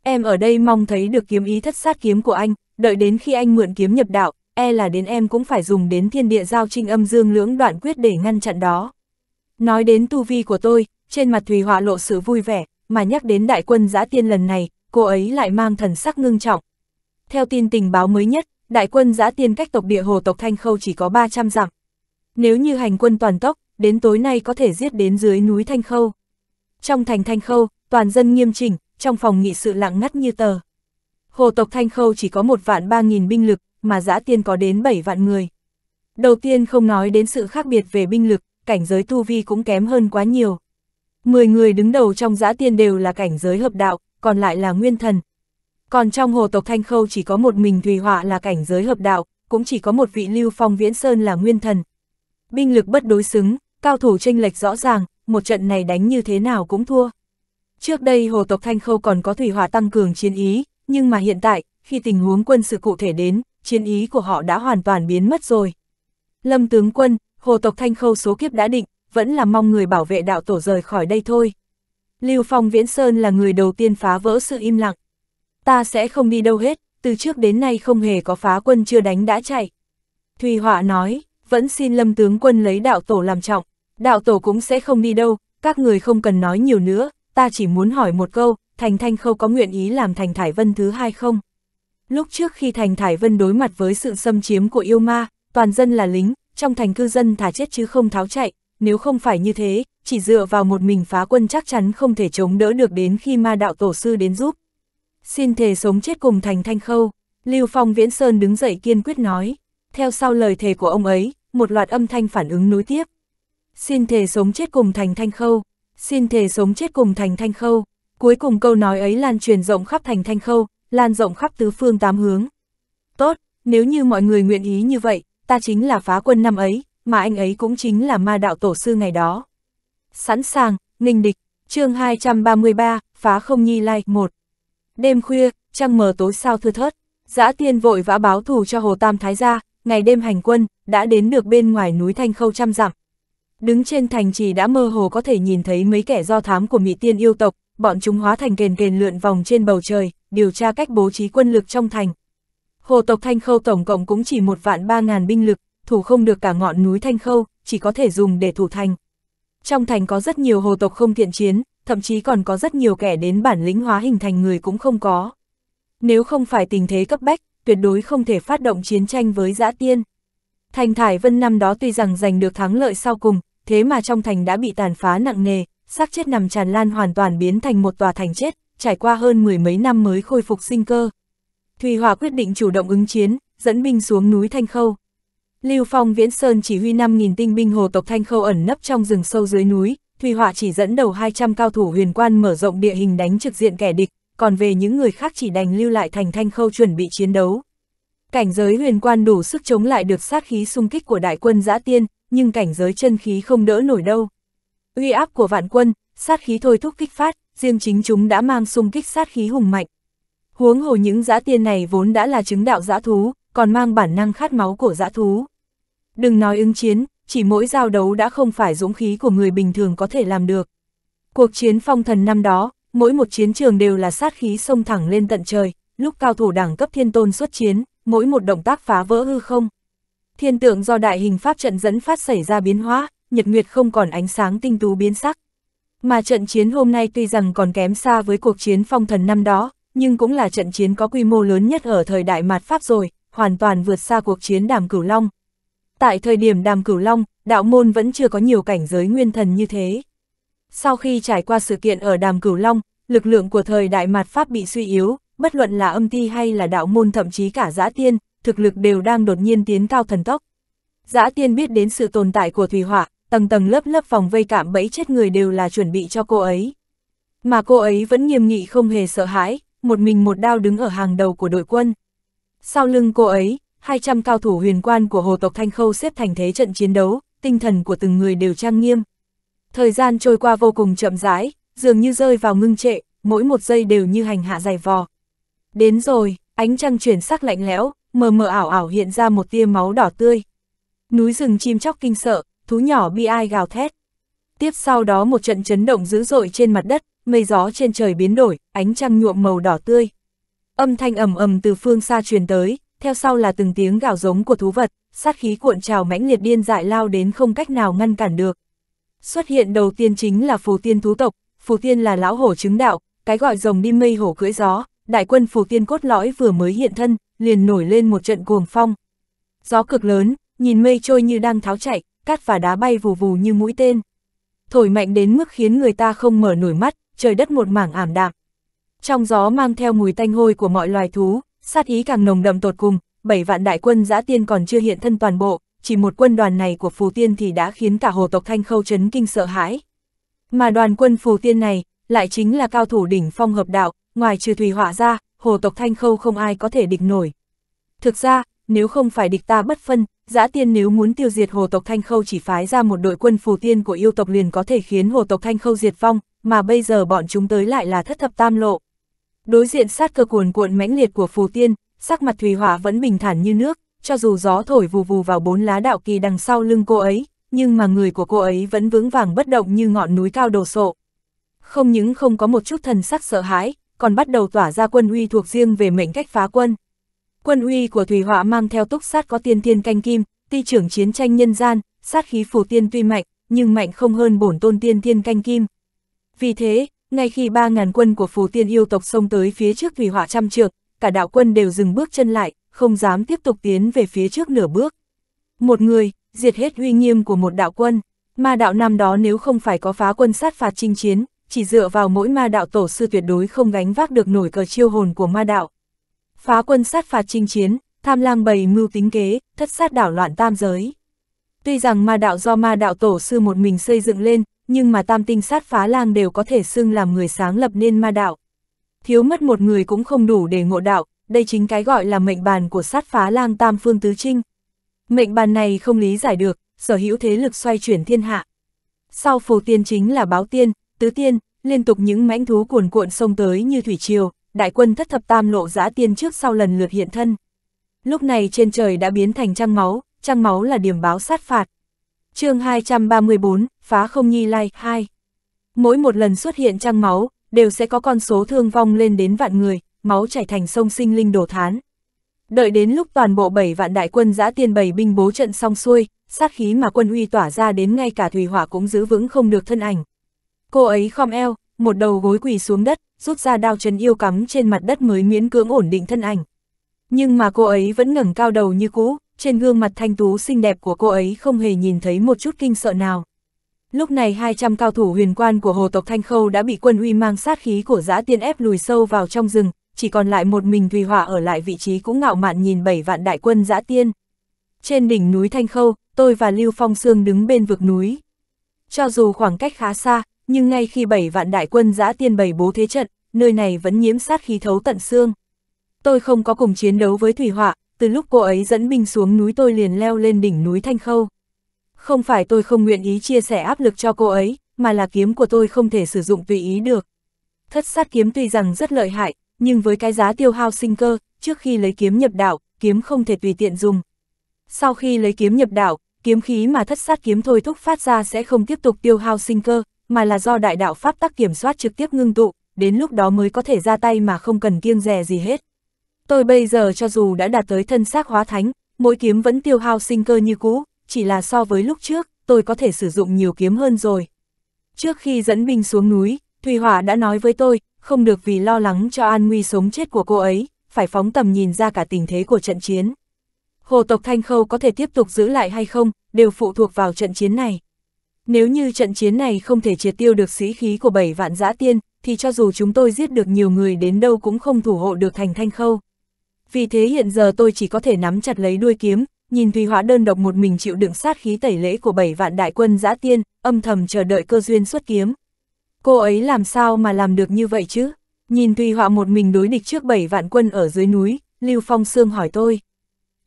Speaker 1: Em ở đây mong thấy được kiếm ý thất sát kiếm của anh, đợi đến khi anh mượn kiếm nhập đạo, e là đến em cũng phải dùng đến thiên địa giao trinh âm dương lưỡng đoạn quyết để ngăn chặn đó. Nói đến tu vi của tôi, trên mặt Thùy Họa lộ sự vui vẻ, mà nhắc đến đại quân giã tiên lần này, cô ấy lại mang thần sắc ngưng trọng. Theo tin tình báo mới nhất, đại quân giã tiên cách tộc địa hồ tộc Thanh Khâu chỉ có 300 dặm. Nếu như hành quân toàn tốc, đến tối nay có thể giết đến dưới núi Thanh Khâu. Trong thành Thanh Khâu, toàn dân nghiêm chỉnh, trong phòng nghị sự lặng ngắt như tờ. Hồ tộc Thanh Khâu chỉ có một vạn ba nghìn binh lực, mà giã tiên có đến bảy vạn người. Đầu tiên không nói đến sự khác biệt về binh lực, cảnh giới tu vi cũng kém hơn quá nhiều. Mười người đứng đầu trong giã tiên đều là cảnh giới hợp đạo, còn lại là nguyên thần. Còn trong hồ tộc Thanh Khâu chỉ có một mình Thùy Họa là cảnh giới hợp đạo, cũng chỉ có một vị lưu phong viễn sơn là nguyên thần. Binh lực bất đối xứng, cao thủ tranh lệch rõ ràng, một trận này đánh như thế nào cũng thua. Trước đây hồ tộc Thanh Khâu còn có thủy hỏa tăng cường chiến ý, nhưng mà hiện tại, khi tình huống quân sự cụ thể đến, chiến ý của họ đã hoàn toàn biến mất rồi. Lâm tướng quân, hồ tộc Thanh Khâu số kiếp đã định, vẫn là mong người bảo vệ đạo tổ rời khỏi đây thôi. Lưu Phong Viễn Sơn là người đầu tiên phá vỡ sự im lặng. Ta sẽ không đi đâu hết, từ trước đến nay không hề có phá quân chưa đánh đã chạy. Thùy Họa nói, vẫn xin lâm tướng quân lấy đạo tổ làm trọng, đạo tổ cũng sẽ không đi đâu, các người không cần nói nhiều nữa, ta chỉ muốn hỏi một câu, Thành Thanh Khâu có nguyện ý làm Thành Thải Vân thứ hai không? Lúc trước khi Thành Thải Vân đối mặt với sự xâm chiếm của yêu ma, toàn dân là lính, trong thành cư dân thả chết chứ không tháo chạy, nếu không phải như thế, chỉ dựa vào một mình phá quân chắc chắn không thể chống đỡ được đến khi ma đạo tổ sư đến giúp. Xin thề sống chết cùng Thành Thanh Khâu, Lưu Phong Viễn Sơn đứng dậy kiên quyết nói, theo sau lời thề của ông ấy, một loạt âm thanh phản ứng nối tiếp. Xin thề sống chết cùng Thành Thanh Khâu, xin thề sống chết cùng thành thanh khâu. Cuối cùng câu nói ấy lan truyền rộng khắp thành thanh khâu, lan rộng khắp tứ phương tám hướng. Tốt, nếu như mọi người nguyện ý như vậy, ta chính là phá quân năm ấy, mà anh ấy cũng chính là ma đạo tổ sư ngày đó. Sẵn sàng, nghênh địch, chương 233, phá không nhi lai, 1. Đêm khuya, trăng mờ tối sao thưa thớt, giã tiên vội vã báo thù cho Hồ Tam Thái gia, ngày đêm hành quân, đã đến được bên ngoài núi Thanh Khâu trăm dặm đứng trên thành trì đã mơ hồ có thể nhìn thấy mấy kẻ do thám của Mỹ tiên yêu tộc, bọn chúng hóa thành kền kền lượn vòng trên bầu trời, điều tra cách bố trí quân lực trong thành. Hồ tộc Thanh Khâu tổng cộng cũng chỉ một vạn ba ngàn binh lực, thủ không được cả ngọn núi Thanh Khâu, chỉ có thể dùng để thủ thành. Trong thành có rất nhiều hồ tộc không thiện chiến, thậm chí còn có rất nhiều kẻ đến bản lĩnh hóa hình thành người cũng không có. Nếu không phải tình thế cấp bách, tuyệt đối không thể phát động chiến tranh với dã tiên. Thành Thải Vân năm đó tuy rằng giành được thắng lợi sau cùng, thế mà trong thành đã bị tàn phá nặng nề, xác chết nằm tràn lan hoàn toàn biến thành một tòa thành chết, trải qua hơn mười mấy năm mới khôi phục sinh cơ. Thùy Hòa quyết định chủ động ứng chiến, dẫn binh xuống núi Thanh Khâu. Lưu Phong Viễn Sơn chỉ huy 5.000 tinh binh hồ tộc Thanh Khâu ẩn nấp trong rừng sâu dưới núi, Thùy Hòa chỉ dẫn đầu 200 cao thủ huyền quan mở rộng địa hình đánh trực diện kẻ địch, còn về những người khác chỉ đành lưu lại thành Thanh Khâu chuẩn bị chiến đấu. Cảnh giới huyền quan đủ sức chống lại được sát khí xung kích của đại quân giã tiên, nhưng cảnh giới chân khí không đỡ nổi đâu. Uy áp của vạn quân, sát khí thôi thúc kích phát, riêng chính chúng đã mang xung kích sát khí hùng mạnh. Huống hồ những dã tiên này vốn đã là chứng đạo dã thú, còn mang bản năng khát máu của dã thú. Đừng nói ứng chiến, chỉ mỗi giao đấu đã không phải dũng khí của người bình thường có thể làm được. Cuộc chiến phong thần năm đó, mỗi một chiến trường đều là sát khí xông thẳng lên tận trời, lúc cao thủ đẳng cấp thiên tôn xuất chiến, mỗi một động tác phá vỡ hư không, Thiên tượng do đại hình pháp trận dẫn phát xảy ra biến hóa, nhật nguyệt không còn ánh sáng tinh tú biến sắc. Mà trận chiến hôm nay tuy rằng còn kém xa với cuộc chiến phong thần năm đó, nhưng cũng là trận chiến có quy mô lớn nhất ở thời đại mạt Pháp rồi, hoàn toàn vượt xa cuộc chiến đàm cửu long. Tại thời điểm đàm cửu long, đạo môn vẫn chưa có nhiều cảnh giới nguyên thần như thế. Sau khi trải qua sự kiện ở đàm cửu long, lực lượng của thời đại mạt Pháp bị suy yếu, bất luận là âm thi hay là đạo môn thậm chí cả giã tiên, thực lực đều đang đột nhiên tiến cao thần tốc. Giã tiên biết đến sự tồn tại của Thủy Hỏa, tầng tầng lớp lớp phòng vây cảm bẫy chết người đều là chuẩn bị cho cô ấy. Mà cô ấy vẫn nghiêm nghị không hề sợ hãi, một mình một đao đứng ở hàng đầu của đội quân. Sau lưng cô ấy, 200 cao thủ huyền quan của hồ tộc Thanh Khâu xếp thành thế trận chiến đấu, tinh thần của từng người đều trang nghiêm. Thời gian trôi qua vô cùng chậm rãi, dường như rơi vào ngưng trệ, mỗi một giây đều như hành hạ dày vò. Đến rồi, ánh trăng chuyển sắc lạnh lẽo, mờ mờ ảo ảo hiện ra một tia máu đỏ tươi. Núi rừng chim chóc kinh sợ, thú nhỏ bi ai gào thét. Tiếp sau đó một trận chấn động dữ dội trên mặt đất, mây gió trên trời biến đổi, ánh trăng nhuộm màu đỏ tươi. Âm thanh ầm ầm từ phương xa truyền tới, theo sau là từng tiếng gào giống của thú vật, sát khí cuộn trào mãnh liệt điên dại lao đến không cách nào ngăn cản được. Xuất hiện đầu tiên chính là phù tiên thú tộc, phù tiên là lão hổ chứng đạo, cái gọi rồng đi mây hổ cưỡi gió, đại quân phù tiên cốt lõi vừa mới hiện thân, liền nổi lên một trận cuồng phong. Gió cực lớn, nhìn mây trôi như đang tháo chạy, cát và đá bay vù vù như mũi tên. Thổi mạnh đến mức khiến người ta không mở nổi mắt, trời đất một mảng ảm đạm. Trong gió mang theo mùi tanh hôi của mọi loài thú, sát ý càng nồng đậm tột cùng, bảy vạn đại quân giã tiên còn chưa hiện thân toàn bộ, chỉ một quân đoàn này của phù tiên thì đã khiến cả hồ tộc thanh khâu chấn kinh sợ hãi. Mà đoàn quân phù tiên này, lại chính là cao thủ đỉnh phong hợp đạo, ngoài trừ thủy Họa ra, hồ tộc Thanh Khâu không ai có thể địch nổi. Thực ra, nếu không phải địch ta bất phân, giã tiên nếu muốn tiêu diệt hồ tộc Thanh Khâu chỉ phái ra một đội quân phù tiên của yêu tộc liền có thể khiến hồ tộc Thanh Khâu diệt vong, mà bây giờ bọn chúng tới lại là thất thập tam lộ. Đối diện sát cơ cuồn cuộn mãnh liệt của phù tiên, sắc mặt thủy Họa vẫn bình thản như nước, cho dù gió thổi vù vù vào bốn lá đạo kỳ đằng sau lưng cô ấy, nhưng mà người của cô ấy vẫn vững vàng bất động như ngọn núi cao đồ sộ. Không những không có một chút thần sắc sợ hãi, còn bắt đầu tỏa ra quân uy thuộc riêng về mệnh cách phá quân. Quân uy của Thủy Họa mang theo túc sát có tiên thiên canh kim, ti trưởng chiến tranh nhân gian, sát khí phù tiên tuy mạnh, nhưng mạnh không hơn bổn tôn tiên thiên canh kim. Vì thế, ngay khi 3.000 quân của phù tiên yêu tộc xông tới phía trước Thủy Họa trăm trượng, cả đạo quân đều dừng bước chân lại, không dám tiếp tục tiến về phía trước nửa bước. Một người, diệt hết uy nghiêm của một đạo quân, mà đạo năm đó nếu không phải có phá quân sát phạt chinh chiến, chỉ dựa vào mỗi ma đạo tổ sư tuyệt đối không gánh vác được nổi cờ chiêu hồn của ma đạo. Phá quân sát phạt chinh chiến, tham lam bày mưu tính kế, thất sát đảo loạn tam giới. Tuy rằng ma đạo do ma đạo tổ sư một mình xây dựng lên, nhưng mà tam tinh sát phá lang đều có thể xưng làm người sáng lập nên ma đạo. Thiếu mất một người cũng không đủ để ngộ đạo, đây chính cái gọi là mệnh bàn của sát phá lang tam phương tứ trinh. Mệnh bàn này không lý giải được, sở hữu thế lực xoay chuyển thiên hạ. Sau phù tiên chính là báo tiên, tứ tiên, liên tục những mãnh thú cuồn cuộn xông tới như thủy triều, đại quân thất thập tam lộ giã tiên trước sau lần lượt hiện thân. Lúc này trên trời đã biến thành trăng máu, trăng máu là điểm báo sát phạt. chương 234, phá không nhi lai, 2. Mỗi một lần xuất hiện trăng máu, đều sẽ có con số thương vong lên đến vạn người, máu chảy thành sông sinh linh đổ thán. Đợi đến lúc toàn bộ 7 vạn đại quân giã tiên bày binh bố trận xong xuôi, sát khí mà quân uy tỏa ra đến ngay cả thủy hỏa cũng giữ vững không được thân ảnh. Cô ấy khom eo, một đầu gối quỳ xuống đất, rút ra đao chân yêu cắm trên mặt đất mới miễn cưỡng ổn định thân ảnh. Nhưng mà cô ấy vẫn ngẩng cao đầu như cũ, trên gương mặt thanh tú xinh đẹp của cô ấy không hề nhìn thấy một chút kinh sợ nào. Lúc này 200 cao thủ huyền quan của hồ tộc Thanh Khâu đã bị quân uy mang sát khí của giã tiên ép lùi sâu vào trong rừng, chỉ còn lại một mình Thùy Hỏa ở lại vị trí cũng ngạo mạn nhìn bảy vạn đại quân giã tiên. Trên đỉnh núi Thanh Khâu, tôi và Lưu Phong Sương đứng bên vực núi. Cho dù khoảng cách khá xa, nhưng ngay khi bảy vạn đại quân giã tiên bày bố thế trận, nơi này vẫn nhiễm sát khí thấu tận xương. Tôi không có cùng chiến đấu với Thủy Họa, từ lúc cô ấy dẫn binh xuống núi tôi liền leo lên đỉnh núi Thanh Khâu. Không phải tôi không nguyện ý chia sẻ áp lực cho cô ấy, mà là kiếm của tôi không thể sử dụng tùy ý được. Thất sát kiếm tuy rằng rất lợi hại, nhưng với cái giá tiêu hao sinh cơ, trước khi lấy kiếm nhập đạo, kiếm không thể tùy tiện dùng. Sau khi lấy kiếm nhập đạo, kiếm khí mà thất sát kiếm thôi thúc phát ra sẽ không tiếp tục tiêu hao sinh cơ, mà là do đại đạo pháp tắc kiểm soát trực tiếp ngưng tụ, đến lúc đó mới có thể ra tay mà không cần kiêng rè gì hết. Tôi bây giờ cho dù đã đạt tới thân xác hóa thánh, mỗi kiếm vẫn tiêu hao sinh cơ như cũ, chỉ là so với lúc trước, tôi có thể sử dụng nhiều kiếm hơn rồi. Trước khi dẫn binh xuống núi, Thùy Hỏa đã nói với tôi, không được vì lo lắng cho an nguy sống chết của cô ấy, phải phóng tầm nhìn ra cả tình thế của trận chiến. Hồ tộc Thanh Khâu có thể tiếp tục giữ lại hay không, đều phụ thuộc vào trận chiến này. Nếu như trận chiến này không thể triệt tiêu được sĩ khí của bảy vạn giã tiên, thì cho dù chúng tôi giết được nhiều người đến đâu cũng không thủ hộ được thành thanh khâu. Vì thế hiện giờ tôi chỉ có thể nắm chặt lấy đuôi kiếm, nhìn Thùy Hóa đơn độc một mình chịu đựng sát khí tẩy lễ của bảy vạn đại quân giã tiên, âm thầm chờ đợi cơ duyên xuất kiếm. Cô ấy làm sao mà làm được như vậy chứ? Nhìn Thùy Họa một mình đối địch trước bảy vạn quân ở dưới núi, Lưu Phong Sương hỏi tôi.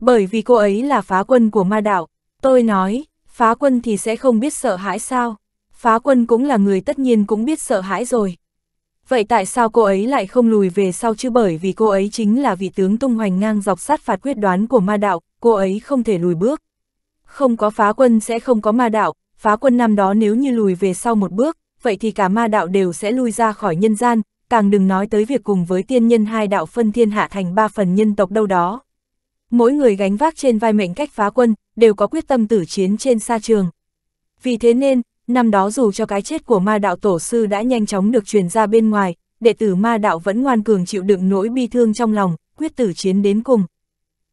Speaker 1: Bởi vì cô ấy là phá quân của ma đạo, tôi nói, phá quân thì sẽ không biết sợ hãi sao, phá quân cũng là người tất nhiên cũng biết sợ hãi rồi. Vậy tại sao cô ấy lại không lùi về sau chứ bởi vì cô ấy chính là vị tướng tung hoành ngang dọc sát phạt quyết đoán của ma đạo, cô ấy không thể lùi bước. Không có phá quân sẽ không có ma đạo, phá quân năm đó nếu như lùi về sau một bước, vậy thì cả ma đạo đều sẽ lui ra khỏi nhân gian, càng đừng nói tới việc cùng với tiên nhân hai đạo phân thiên hạ thành ba phần nhân tộc đâu đó, mỗi người gánh vác trên vai mệnh cách phá quân, đều có quyết tâm tử chiến trên sa trường. Vì thế nên, năm đó dù cho cái chết của ma đạo tổ sư đã nhanh chóng được truyền ra bên ngoài, đệ tử ma đạo vẫn ngoan cường chịu đựng nỗi bi thương trong lòng, quyết tử chiến đến cùng.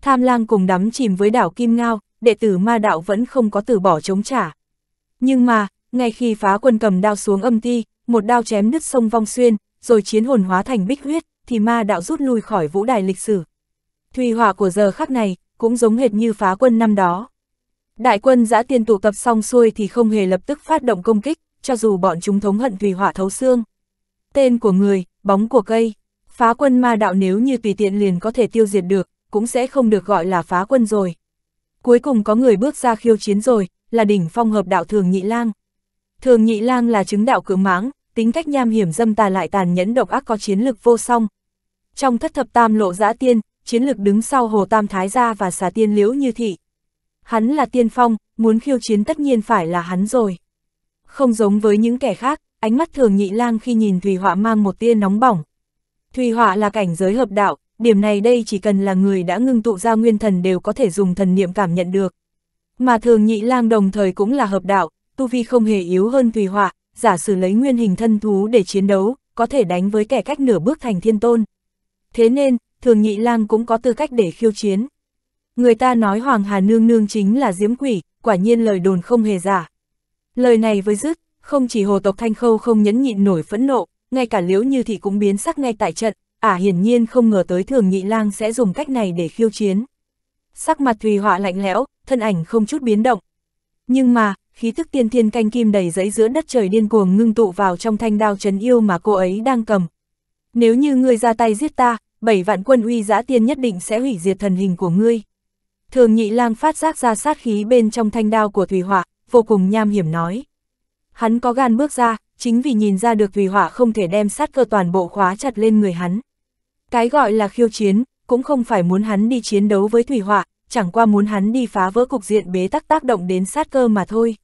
Speaker 1: Tham lang cùng đắm chìm với đảo Kim Ngao, đệ tử ma đạo vẫn không có từ bỏ chống trả. Nhưng mà, ngay khi phá quân cầm đao xuống âm ti, một đao chém nứt sông Vong Xuyên, rồi chiến hồn hóa thành bích huyết, thì ma đạo rút lui khỏi vũ đài lịch sử thủy hỏa của giờ khắc này, cũng giống hệt như phá quân năm đó. Đại quân giã tiên tụ tập xong xuôi thì không hề lập tức phát động công kích, cho dù bọn chúng thống hận thủy hỏa thấu xương. Tên của người, bóng của cây, phá quân ma đạo nếu như tùy tiện liền có thể tiêu diệt được, cũng sẽ không được gọi là phá quân rồi. Cuối cùng có người bước ra khiêu chiến rồi, là đỉnh phong hợp đạo Thường Nhị Lang. Thường Nhị Lang là chứng đạo cưỡng máng, tính cách nham hiểm dâm tà lại tàn nhẫn độc ác có chiến lực vô song. Trong thất thập tam lộ giã tiên, chiến lực đứng sau Hồ Tam Thái Gia và xà tiên liễu như thị. Hắn là tiên phong, muốn khiêu chiến tất nhiên phải là hắn rồi. Không giống với những kẻ khác, ánh mắt thường nhị lang khi nhìn Thùy Họa mang một tia nóng bỏng. Thùy Họa là cảnh giới hợp đạo, điểm này đây chỉ cần là người đã ngưng tụ ra nguyên thần đều có thể dùng thần niệm cảm nhận được. Mà thường nhị lang đồng thời cũng là hợp đạo, tu vi không hề yếu hơn Thùy Họa, giả sử lấy nguyên hình thân thú để chiến đấu, có thể đánh với kẻ cách nửa bước thành thiên tôn. Thế nên, thường nhị lang cũng có tư cách để khiêu chiến. Người ta nói Hoàng Hà Nương Nương chính là diễm quỷ, quả nhiên lời đồn không hề giả. Lời này với dứt, không chỉ hồ tộc Thanh Khâu không nhẫn nhịn nổi phẫn nộ, ngay cả liễu như thị cũng biến sắc ngay tại trận, ả à, hiển nhiên không ngờ tới thường nhị lang sẽ dùng cách này để khiêu chiến. Sắc mặt Thùy Họa lạnh lẽo, thân ảnh không chút biến động. Nhưng mà, khí tức tiên thiên canh kim đầy giấy giữa đất trời điên cuồng ngưng tụ vào trong thanh đao trấn yêu mà cô ấy đang cầm. Nếu như ngươi ra tay giết ta, bảy vạn quân uy giã tiên nhất định sẽ hủy diệt thần hình của ngươi. Thường nhị lang phát giác ra sát khí bên trong thanh đao của Thủy Hỏa, vô cùng nham hiểm nói. Hắn có gan bước ra, chính vì nhìn ra được Thủy Hỏa không thể đem sát cơ toàn bộ khóa chặt lên người hắn. Cái gọi là khiêu chiến, cũng không phải muốn hắn đi chiến đấu với Thủy Hỏa, chẳng qua muốn hắn đi phá vỡ cục diện bế tắc tác động đến sát cơ mà thôi.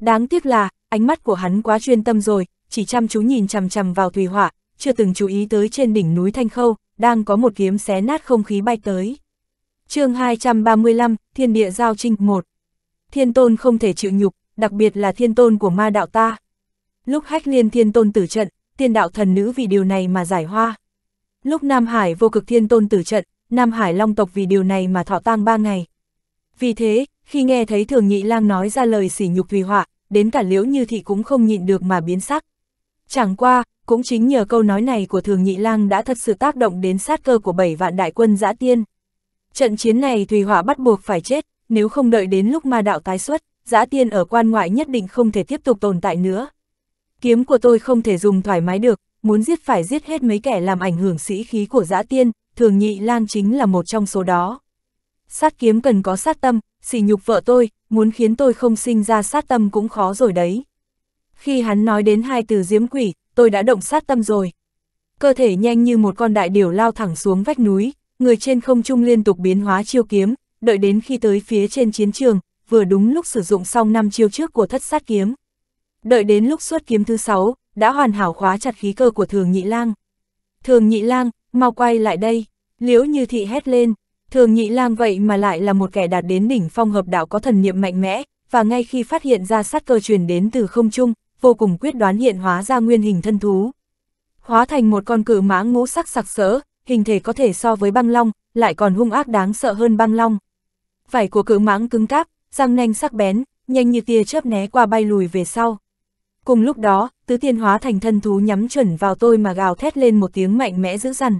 Speaker 1: Đáng tiếc là, ánh mắt của hắn quá chuyên tâm rồi, chỉ chăm chú nhìn chằm chằm vào Thủy Hỏa, chưa từng chú ý tới trên đỉnh núi Thanh Khâu, đang có một kiếm xé nát không khí bay tới. chương 235, Thiên địa giao trinh 1 Thiên tôn không thể chịu nhục, đặc biệt là thiên tôn của ma đạo ta. Lúc hách liên thiên tôn tử trận, thiên đạo thần nữ vì điều này mà giải hoa. Lúc Nam Hải vô cực thiên tôn tử trận, Nam Hải long tộc vì điều này mà thọ tang ba ngày. Vì thế, khi nghe thấy thường nhị lang nói ra lời sỉ nhục vì họa, đến cả liễu như thị cũng không nhịn được mà biến sắc. Chẳng qua, cũng chính nhờ câu nói này của Thường Nhị Lang đã thật sự tác động đến sát cơ của bảy vạn đại quân giã tiên. Trận chiến này Thùy Hỏa bắt buộc phải chết, nếu không đợi đến lúc ma đạo tái xuất, giã tiên ở quan ngoại nhất định không thể tiếp tục tồn tại nữa. Kiếm của tôi không thể dùng thoải mái được, muốn giết phải giết hết mấy kẻ làm ảnh hưởng sĩ khí của giã tiên, Thường Nhị Lang chính là một trong số đó. Sát kiếm cần có sát tâm, sỉ nhục vợ tôi, muốn khiến tôi không sinh ra sát tâm cũng khó rồi đấy. Khi hắn nói đến hai từ diếm quỷ, tôi đã động sát tâm rồi. Cơ thể nhanh như một con đại điểu lao thẳng xuống vách núi, người trên không trung liên tục biến hóa chiêu kiếm, đợi đến khi tới phía trên chiến trường, vừa đúng lúc sử dụng xong năm chiêu trước của thất sát kiếm. Đợi đến lúc xuất kiếm thứ sáu, đã hoàn hảo khóa chặt khí cơ của Thường Nhị Lang. Thường Nhị Lang, mau quay lại đây, liễu như thị hét lên, Thường Nhị Lang vậy mà lại là một kẻ đạt đến đỉnh phong hợp đạo có thần niệm mạnh mẽ, và ngay khi phát hiện ra sát cơ truyền đến từ không trung, vô cùng quyết đoán hiện hóa ra nguyên hình thân thú. Hóa thành một con cự mãng ngũ sắc sặc sỡ, hình thể có thể so với băng long, lại còn hung ác đáng sợ hơn băng long. Vải của cự mãng cứng cáp, răng nanh sắc bén, nhanh như tia chớp né qua bay lùi về sau. Cùng lúc đó, tứ tiên hóa thành thân thú nhắm chuẩn vào tôi mà gào thét lên một tiếng mạnh mẽ dữ dằn.